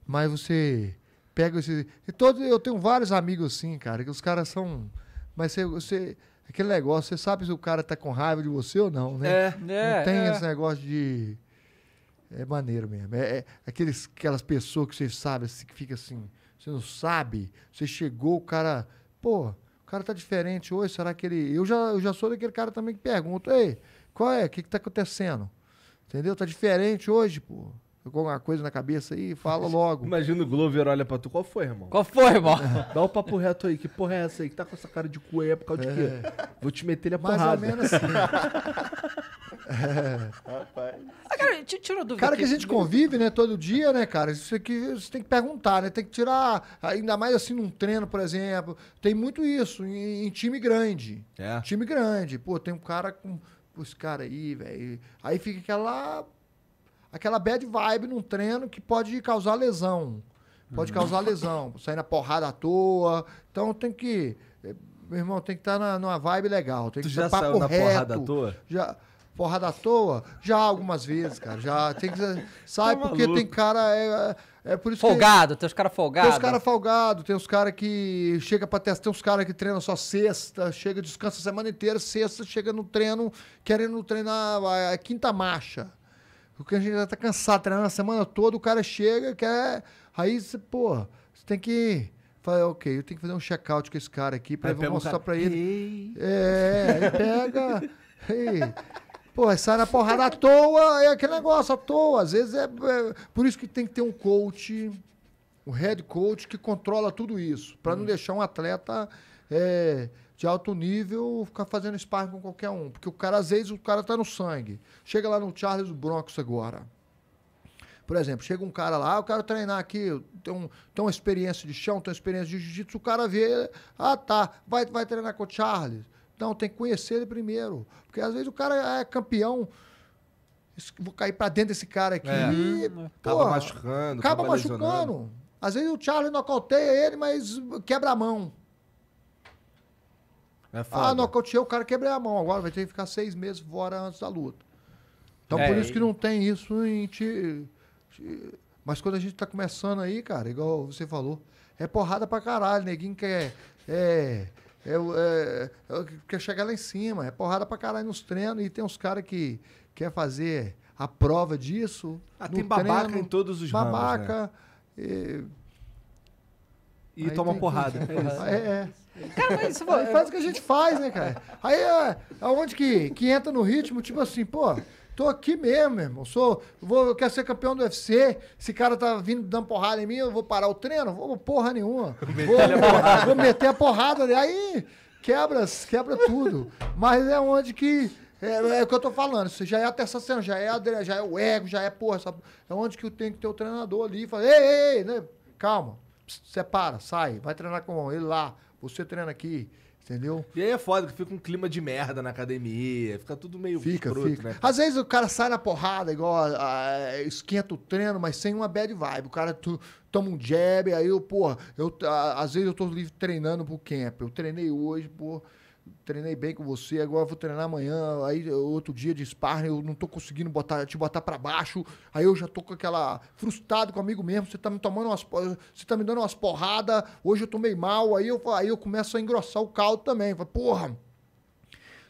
mas você pega esse. E todo, eu tenho vários amigos assim, cara, que os caras são. Mas você, você. Aquele negócio, você sabe se o cara tá com raiva de você ou não, né? É, é não tem é. esse negócio de é maneiro mesmo. É, é aqueles, aquelas pessoas que você sabe, assim, que fica assim, você não sabe, você chegou, o cara, pô, o cara tá diferente hoje, será que ele. Eu já, eu já sou daquele cara também que pergunta, ei, qual é? O que, que tá acontecendo? Entendeu? Tá diferente hoje, pô. Ficou alguma coisa na cabeça aí, fala logo. Imagina o Glover olha pra tu. Qual foi, irmão? Qual foi, irmão? Dá o um papo reto aí. Que porra é essa aí? Que tá com essa cara de cu aí é por causa é. de quê? É. Vou te meter ele a Mais porrada. Mais ou menos assim. Rapaz. Ah, cara, tira dúvida. Cara, que a gente convive, né, todo dia, né, cara? Isso aqui você tem que perguntar, né? Tem que tirar, ainda mais assim num treino, por exemplo. Tem muito isso em, em time grande. É. Time grande. Pô, tem um cara com os cara aí, velho. Aí fica aquela aquela bad vibe num treino que pode causar lesão. Pode uhum. causar lesão, sair na porrada à toa. Então tem que eh, meu irmão, tem que estar tá numa vibe legal. Tem tu já papo saiu na reto, porrada à toa? Já porrada à toa? Já algumas vezes, cara. Já tem que. Sai tá porque tem cara. É, é, é por isso folgado, que, tem os caras folgados. Tem os caras folgados, tem os caras que chega pra testar, tem os caras que treinam só sexta, chega, descansa a semana inteira, sexta, chega no treino, querendo treinar a, a quinta marcha. Porque a gente já tá cansado, treinando a semana toda, o cara chega, quer. Aí, você, pô, você tem que. fala ok, eu tenho que fazer um check-out com esse cara aqui, pra aí eu vou mostrar um cara... pra ele. Ei. É, aí pega. Ei. Pô, é sai na porrada à toa, é aquele negócio à toa. Às vezes é, é, Por isso que tem que ter um coach, um head coach que controla tudo isso, para hum. não deixar um atleta é, de alto nível ficar fazendo sparring com qualquer um. Porque o cara, às vezes, o cara tá no sangue. Chega lá no Charles do Bronx agora. Por exemplo, chega um cara lá, ah, eu quero treinar aqui, tem, um, tem uma experiência de chão, tem uma experiência de jiu-jitsu, o cara vê, ah tá, vai, vai treinar com o Charles. Não, tem que conhecer ele primeiro. Porque às vezes o cara é campeão. Vou cair para dentro desse cara aqui. É. E, hum, acaba porra, machucando. Acaba, acaba machucando. Às vezes o Charlie nocauteia ele, mas quebra a mão. É ah, foda. Ah, nocauteou, o cara quebrei a mão. Agora vai ter que ficar seis meses fora antes da luta. Então é, por isso que não tem isso em ti. Mas quando a gente tá começando aí, cara, igual você falou, é porrada pra caralho. Neguinho quer. É, é, é, é, é, quer chegar lá em cima, é porrada pra caralho nos treinos. E tem uns caras que quer fazer a prova disso. Ah, tem babaca treino, em todos os babaca, ramos, né? E, e toma tem, porrada. É, é, é, é. Cara, mas isso, é, faz o que a gente faz, né, cara? Aí é, é onde que, que entra no ritmo, tipo assim, pô, Tô aqui mesmo, meu irmão. Sou, vou, eu quero ser campeão do UFC. Esse cara tá vindo dando porrada em mim, eu vou parar o treino? Vou porra nenhuma. Vou, vou meter a porrada. Aí quebra, quebra tudo. Mas é onde que. É, é, o que eu tô falando, isso já é a terça-feira, já é a, já é o ego, já é porra, sabe? É onde que eu tenho que ter o treinador ali e falar, ei, ei, né? calma, separa, sai, vai treinar com ele lá, você treina aqui. Entendeu? E aí é foda que fica um clima de merda na academia, fica tudo meio fica, fruto, fica. né? Às vezes o cara sai na porrada, igual a, a, esquenta o treino, mas sem uma bad vibe. O cara tu, toma um jab, aí eu, porra, eu, a, às vezes eu tô livre treinando pro camp. Eu treinei hoje, porra treinei bem com você, agora vou treinar amanhã, aí outro dia de sparring, eu não tô conseguindo botar, te botar para baixo, aí eu já tô com aquela frustrado comigo mesmo, você tá me tomando umas, você tá me dando umas porrada, hoje eu tô meio mal, aí eu aí eu começo a engrossar o caldo também, falo, porra,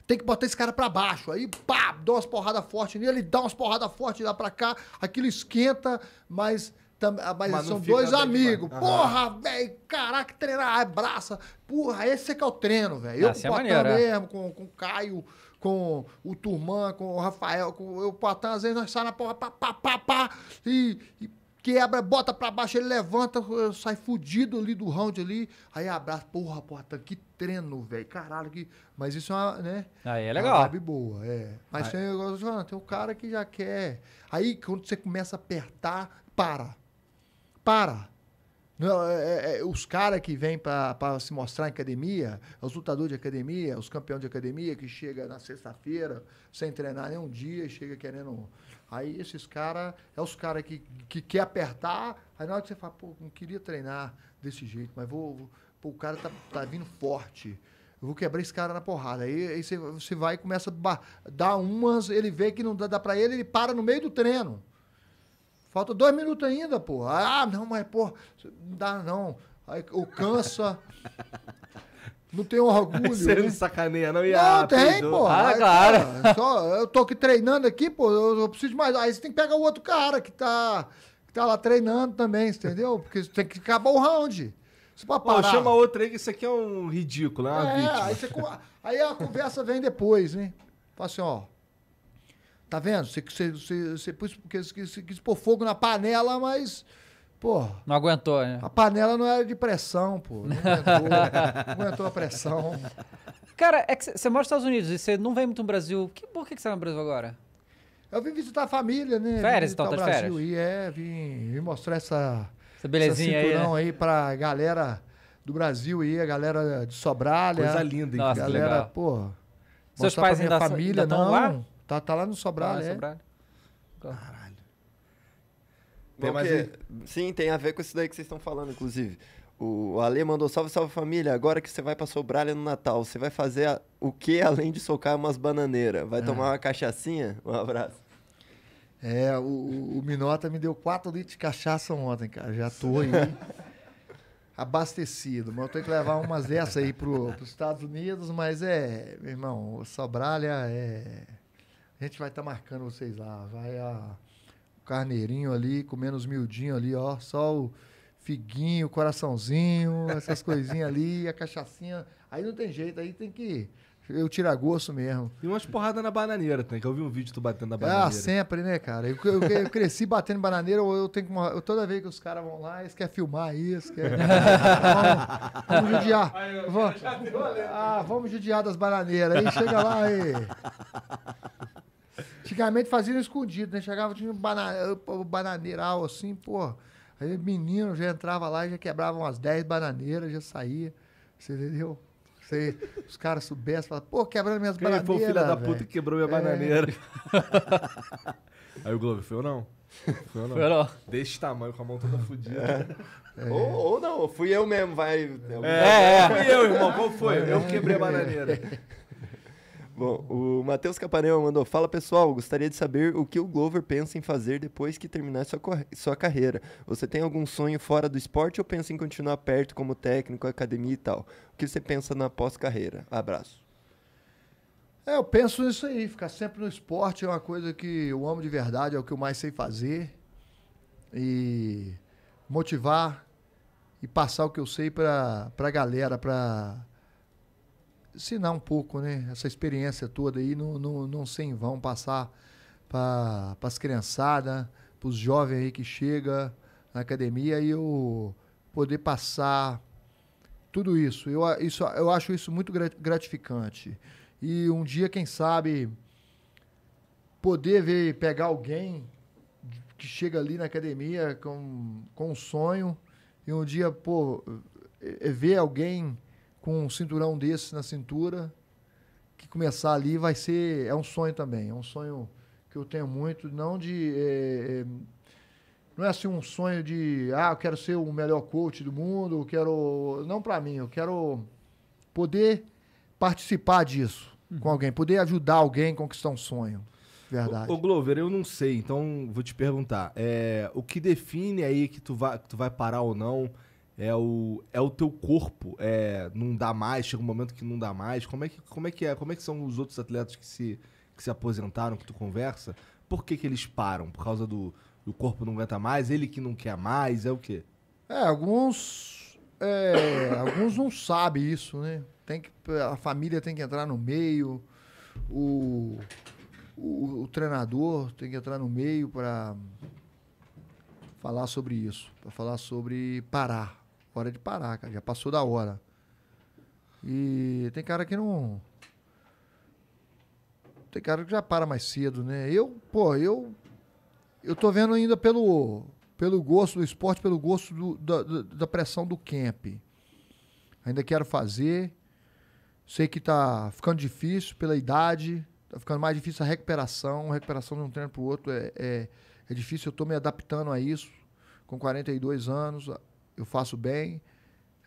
tem que botar esse cara para baixo. Aí, pá, dá umas porradas fortes nele, dá umas porradas fortes lá para cá, aquilo esquenta, mas ah, mas, mas são dois amigos. Demais. Porra, velho, caraca, treinar, abraça. Porra, esse é que é o treino, velho. Eu com é o é Patan mesmo, com, com o Caio, com o Turman, com o Rafael, com eu, o Patan, às vezes nós saímos na porra, pá, pá, pá, pá, e, e quebra, bota pra baixo, ele levanta, sai fudido ali do round ali, aí abraça, porra, porta, que treino, velho, caralho, que... mas isso é uma, né? Aí é legal. É uma vibe boa, é. Mas tem, tem um cara que já quer, aí quando você começa a apertar, para para. Não, é, é, é os caras que vêm para se mostrar em academia, os lutadores de academia, os campeões de academia que chega na sexta-feira sem treinar nem um dia, chega querendo. Aí esses caras, é os caras que, que quer apertar, aí na hora que você fala, pô, não queria treinar desse jeito, mas vou. vou pô, o cara tá, tá vindo forte. Eu vou quebrar esse cara na porrada. Aí, você, você vai e começa a dar umas, ele vê que não dá, dá para ele, ele para no meio do treino. Falta dois minutos ainda, pô. Ah, não, mas, pô, não dá não. Aí o cansa. Não tem orgulho. Você né? não sacaneia, não? E não, ah, tem, pô. Ah, aí, claro. É só, eu tô aqui treinando aqui, pô. Eu, eu, preciso de mais. Aí você tem que pegar o outro cara que tá, que tá lá treinando também, entendeu? Porque tem que acabar o round. Você pode parar. Pô, chama outro aí que isso aqui é um ridículo, né? é, Aí, você, aí a conversa vem depois, hein? Fala assim, ó. Tá vendo? Você, você, você, você pôs, porque você, você quis pôr fogo na panela, mas. Pô. Não aguentou, né? A panela não era de pressão, pô. Não aguentou, aguentou a pressão. Cara, é que você mora nos Estados Unidos e você não vem muito no Brasil. Que, por que você está no Brasil agora? Eu vim visitar a família, né? Férias, então, tá de Brasil. férias. E é, vim, vim mostrar essa, essa belezinha essa cinturão aí, né? aí pra galera do Brasil e a galera de Sobralha. Coisa linda, hein? Nossa, galera, pô. Seus pais ainda, família, ainda não, lá? Tá, tá lá no Sobral, né? Caralho. Tem Porque, Sim, tem a ver com isso daí que vocês estão falando, inclusive. O Ale mandou salve, salve família. Agora que você vai pra Sobralha no Natal, você vai fazer a... o que além de socar umas bananeiras? Vai é. tomar uma cachaçinha? Um abraço. É, o, o Minota me deu 4 litros de cachaça ontem, cara. Já tô aí abastecido. Mas eu tenho que levar umas dessas aí pro, pros Estados Unidos, mas é, meu irmão, Sobralha é a gente vai estar tá marcando vocês lá. Vai a, o carneirinho ali, comendo os miudinhos ali, ó. Só o figuinho, o coraçãozinho, essas coisinhas ali, a cachaçinha. Aí não tem jeito, aí tem que. Eu tiro a gosto mesmo. E umas porradas na bananeira, tem que eu vi um vídeo tu batendo na ah, bananeira. Ah, sempre, né, cara? Eu, eu, eu cresci batendo bananeira, eu tenho que. Eu, toda vez que os caras vão lá, eles querem filmar isso, querem. vamos, vamos judiar. Aí, vamos, ah, vamos judiar das bananeiras. Aí chega lá e. Antigamente faziam escondido, né? Chegava, tinha um bana, bananeiral assim, pô. Aí menino já entrava lá, já quebrava umas 10 bananeiras, já saía. Você entendeu? Se os caras soubessem, falavam, pô, quebrando minhas bananeiras. foi o filho da puta que quebrou minha é. bananeira? Aí o Globo, foi eu não. Foi eu não. Foi não. Desse tamanho, com a mão toda fodida. É. É. Ou, ou, não, fui eu mesmo, vai. É, é. Fui eu, irmão, qual foi? Eu quebrei a bananeira. Bom, o Matheus Capanema mandou: Fala pessoal, gostaria de saber o que o Glover pensa em fazer depois que terminar sua, sua carreira. Você tem algum sonho fora do esporte ou pensa em continuar perto como técnico, academia e tal? O que você pensa na pós-carreira? Abraço. É, eu penso nisso aí. Ficar sempre no esporte é uma coisa que eu amo de verdade, é o que eu mais sei fazer. E motivar e passar o que eu sei para a galera, para ensinar um pouco, né? Essa experiência toda aí, não, não, não ser em vão passar para as criançadas, para os jovens aí que chega na academia e eu poder passar tudo isso. Eu, isso, eu acho isso muito gratificante. E um dia, quem sabe, poder ver, pegar alguém que chega ali na academia com, com um sonho e um dia, pô, é, é ver alguém com um cinturão desse na cintura, que começar ali vai ser. É um sonho também. É um sonho que eu tenho muito, não de. É, é, não é assim um sonho de, ah, eu quero ser o melhor coach do mundo, eu quero. Não para mim, eu quero poder participar disso com uhum. alguém, poder ajudar alguém a conquistar um sonho. Verdade. Ô, ô Glover, eu não sei, então vou te perguntar. É, o que define aí que tu, vai, que tu vai parar ou não? é o, é o teu corpo, é, não dá mais, chega um momento que não dá mais. Como é que, como é, que é? Como é que são os outros atletas que se, que se aposentaram, que tu conversa? Por que, que eles param? Por causa do, do corpo não aguenta mais? Ele que não quer mais? É o quê? É, alguns. É, alguns não sabem isso, né? Tem que, a família tem que entrar no meio, o, o, o treinador tem que entrar no meio para falar sobre isso, para falar sobre parar, Hora de parar, cara. Já passou da hora. E tem cara que não. Tem cara que já para mais cedo, né? Eu, pô, eu. Eu tô vendo ainda pelo, pelo gosto do esporte, pelo gosto do, da, da pressão do camp. Ainda quero fazer. Sei que tá ficando difícil pela idade, tá ficando mais difícil a recuperação. A recuperação de um treino pro outro é, é, é difícil. Eu tô me adaptando a isso com 42 anos eu faço bem,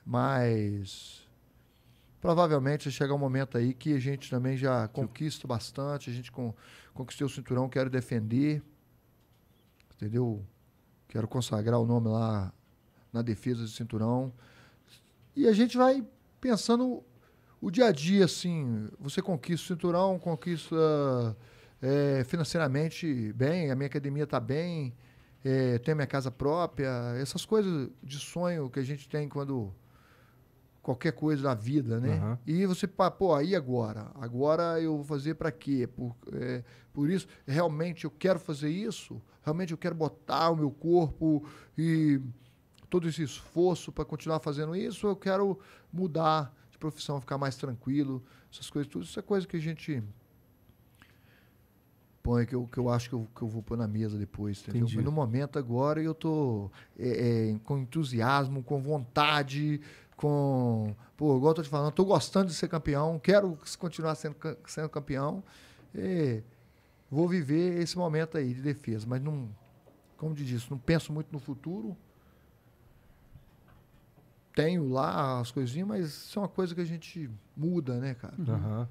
mas provavelmente chegar um momento aí que a gente também já conquista bastante, a gente conquistou o cinturão, quero defender, entendeu? Quero consagrar o nome lá na defesa do cinturão. E a gente vai pensando o dia a dia, assim, você conquista o cinturão, conquista é, financeiramente bem, a minha academia está bem, é, ter minha casa própria, essas coisas de sonho que a gente tem quando qualquer coisa da vida, né? Uhum. E você, pô, aí agora? Agora eu vou fazer para quê? Por, é, por isso, realmente eu quero fazer isso? Realmente eu quero botar o meu corpo e todo esse esforço para continuar fazendo isso? Eu quero mudar de profissão, ficar mais tranquilo, essas coisas, tudo isso é coisa que a gente põe, é que eu, que eu acho que eu, que eu vou pôr na mesa depois. Entendeu? Entendi. Mas no momento agora eu tô é, é, com entusiasmo, com vontade, com. Pô, igual eu tô te falando, tô gostando de ser campeão, quero continuar sendo, sendo campeão. E vou viver esse momento aí de defesa. Mas não. Como te disse, não penso muito no futuro. Tenho lá as coisinhas, mas isso é uma coisa que a gente muda, né, cara? Uhum.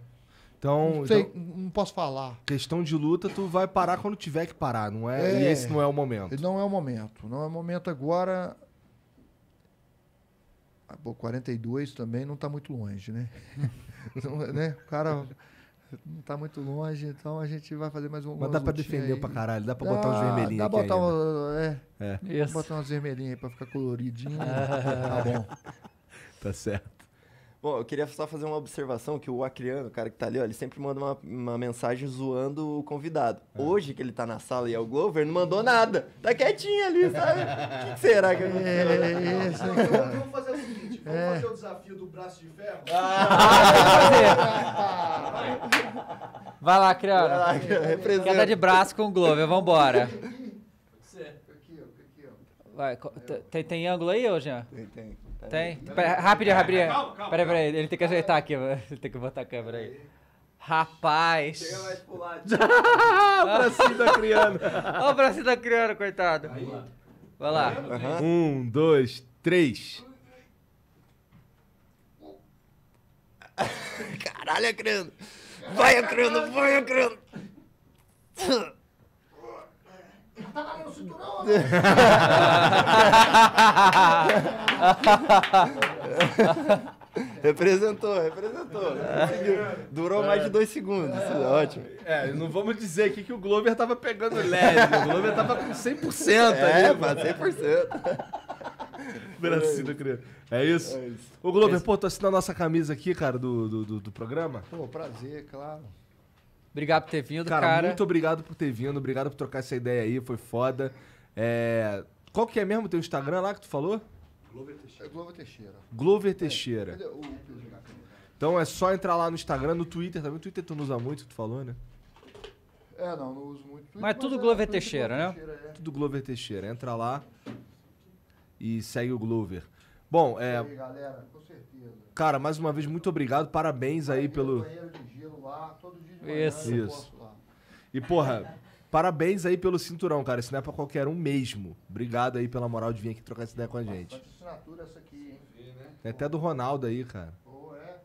Então, não, então, sei, então, não posso falar. Questão de luta, tu vai parar quando tiver que parar, não é? é? E esse não é o momento. Não é o momento. Não é o momento agora. Ah, pô, 42 também não está muito longe, né? Então, né? O cara não está muito longe, então a gente vai fazer mais um. Mas dá para defender aí. pra caralho, dá para botar uns vermelhinhos dá aqui. Botar Um, é, é. Botar umas vermelhinhas aí pra ficar coloridinho. Né? tá bom. Tá certo. Bom, eu queria só fazer uma observação que o Acriano, o cara que tá ali, ó, ele sempre manda uma, uma mensagem zoando o convidado. É. Hoje que ele tá na sala e é o Glover, não mandou nada. Tá quietinho ali, sabe? O que, será que aconteceu? É, é isso, é, é, não, é. Vamos fazer o seguinte, vamos é. fazer o desafio do braço de ferro? Ah, vai, fazer. vai lá, Acriano. Vai lá, Queda de braço com o Glover, vambora. Pode ser. Aqui, ó, aqui, ó. Vai, tem, tem ângulo aí, ô Jean? Tem, tem. Tem. Pera, rapidinho, rapidinho. Peraí, peraí, ele tem que ajeitar aqui, Ele tem que botar a câmera aí. Rapaz! Chega mais pro lado. o bracinho da criança. Olha o bracinho da criança, coitado. Aí. Vai lá. Uhum. Um, dois, três. Caralho, criando. Vai, criando. Vai, criando. Tá lá representou, representou. Durou mais de dois segundos, é, ótimo. É, não vamos dizer aqui que o Glover tava pegando leve. O Glover tava com 100% é, ali. Mano. 100%. Brasil do Cristo. É isso? É isso. Ô, Glover, Esse... pô, tô assinando a nossa camisa aqui, cara, do, do, do, do programa. Pô, prazer, claro. Obrigado por ter vindo, cara. Cara, muito obrigado por ter vindo. Obrigado por trocar essa ideia aí. Foi foda. É... Qual que é mesmo o teu Instagram lá que tu falou? Glover Teixeira. É Glover Teixeira. Glover é, Teixeira. Então é só entrar lá no Instagram, no Twitter também. O Twitter tu não usa muito, tu falou, né? É, não, não uso muito. Twitter, mas, mas é, tudo é, Glover Teixeira, né? Teixeira, é. Tudo Glover Teixeira. Entra lá e segue o Glover. Bom, é. Aí, galera, com certeza. Cara, mais uma vez, muito obrigado. Parabéns aí, aí pelo. Banheiro de gelo lá. Isso. Isso. E, porra, parabéns aí pelo cinturão, cara. Isso não é pra qualquer um mesmo. Obrigado aí pela moral de vir aqui trocar essa ideia com a gente. Bastante assinatura essa aqui, hein? Né? Tem até do Ronaldo aí, cara. Pô, é.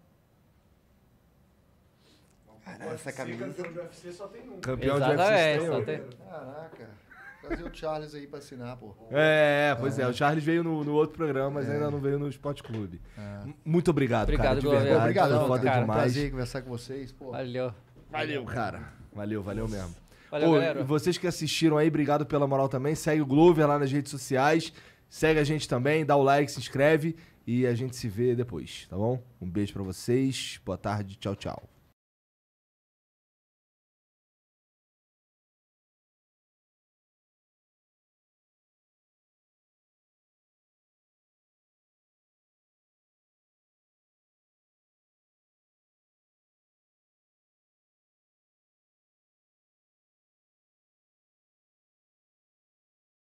Cara, essa camisa. Campeão de UFC só tem um. Campeão de UFC. É, só tem... Caraca. Trazer o Charles aí pra assinar, pô. É, é pois é. é. O Charles veio no, no outro programa, mas é. ainda não veio no Esporte Clube. É. Muito obrigado, obrigado, cara. De verdade. Obrigado, Foi foda cara, demais. Prazer conversar com vocês, pô. Valeu. Valeu, cara. Valeu, valeu mesmo. Valeu, Ô, galera. Vocês que assistiram aí, obrigado pela moral também. Segue o Glover lá nas redes sociais. Segue a gente também, dá o like, se inscreve e a gente se vê depois, tá bom? Um beijo para vocês. Boa tarde, tchau, tchau.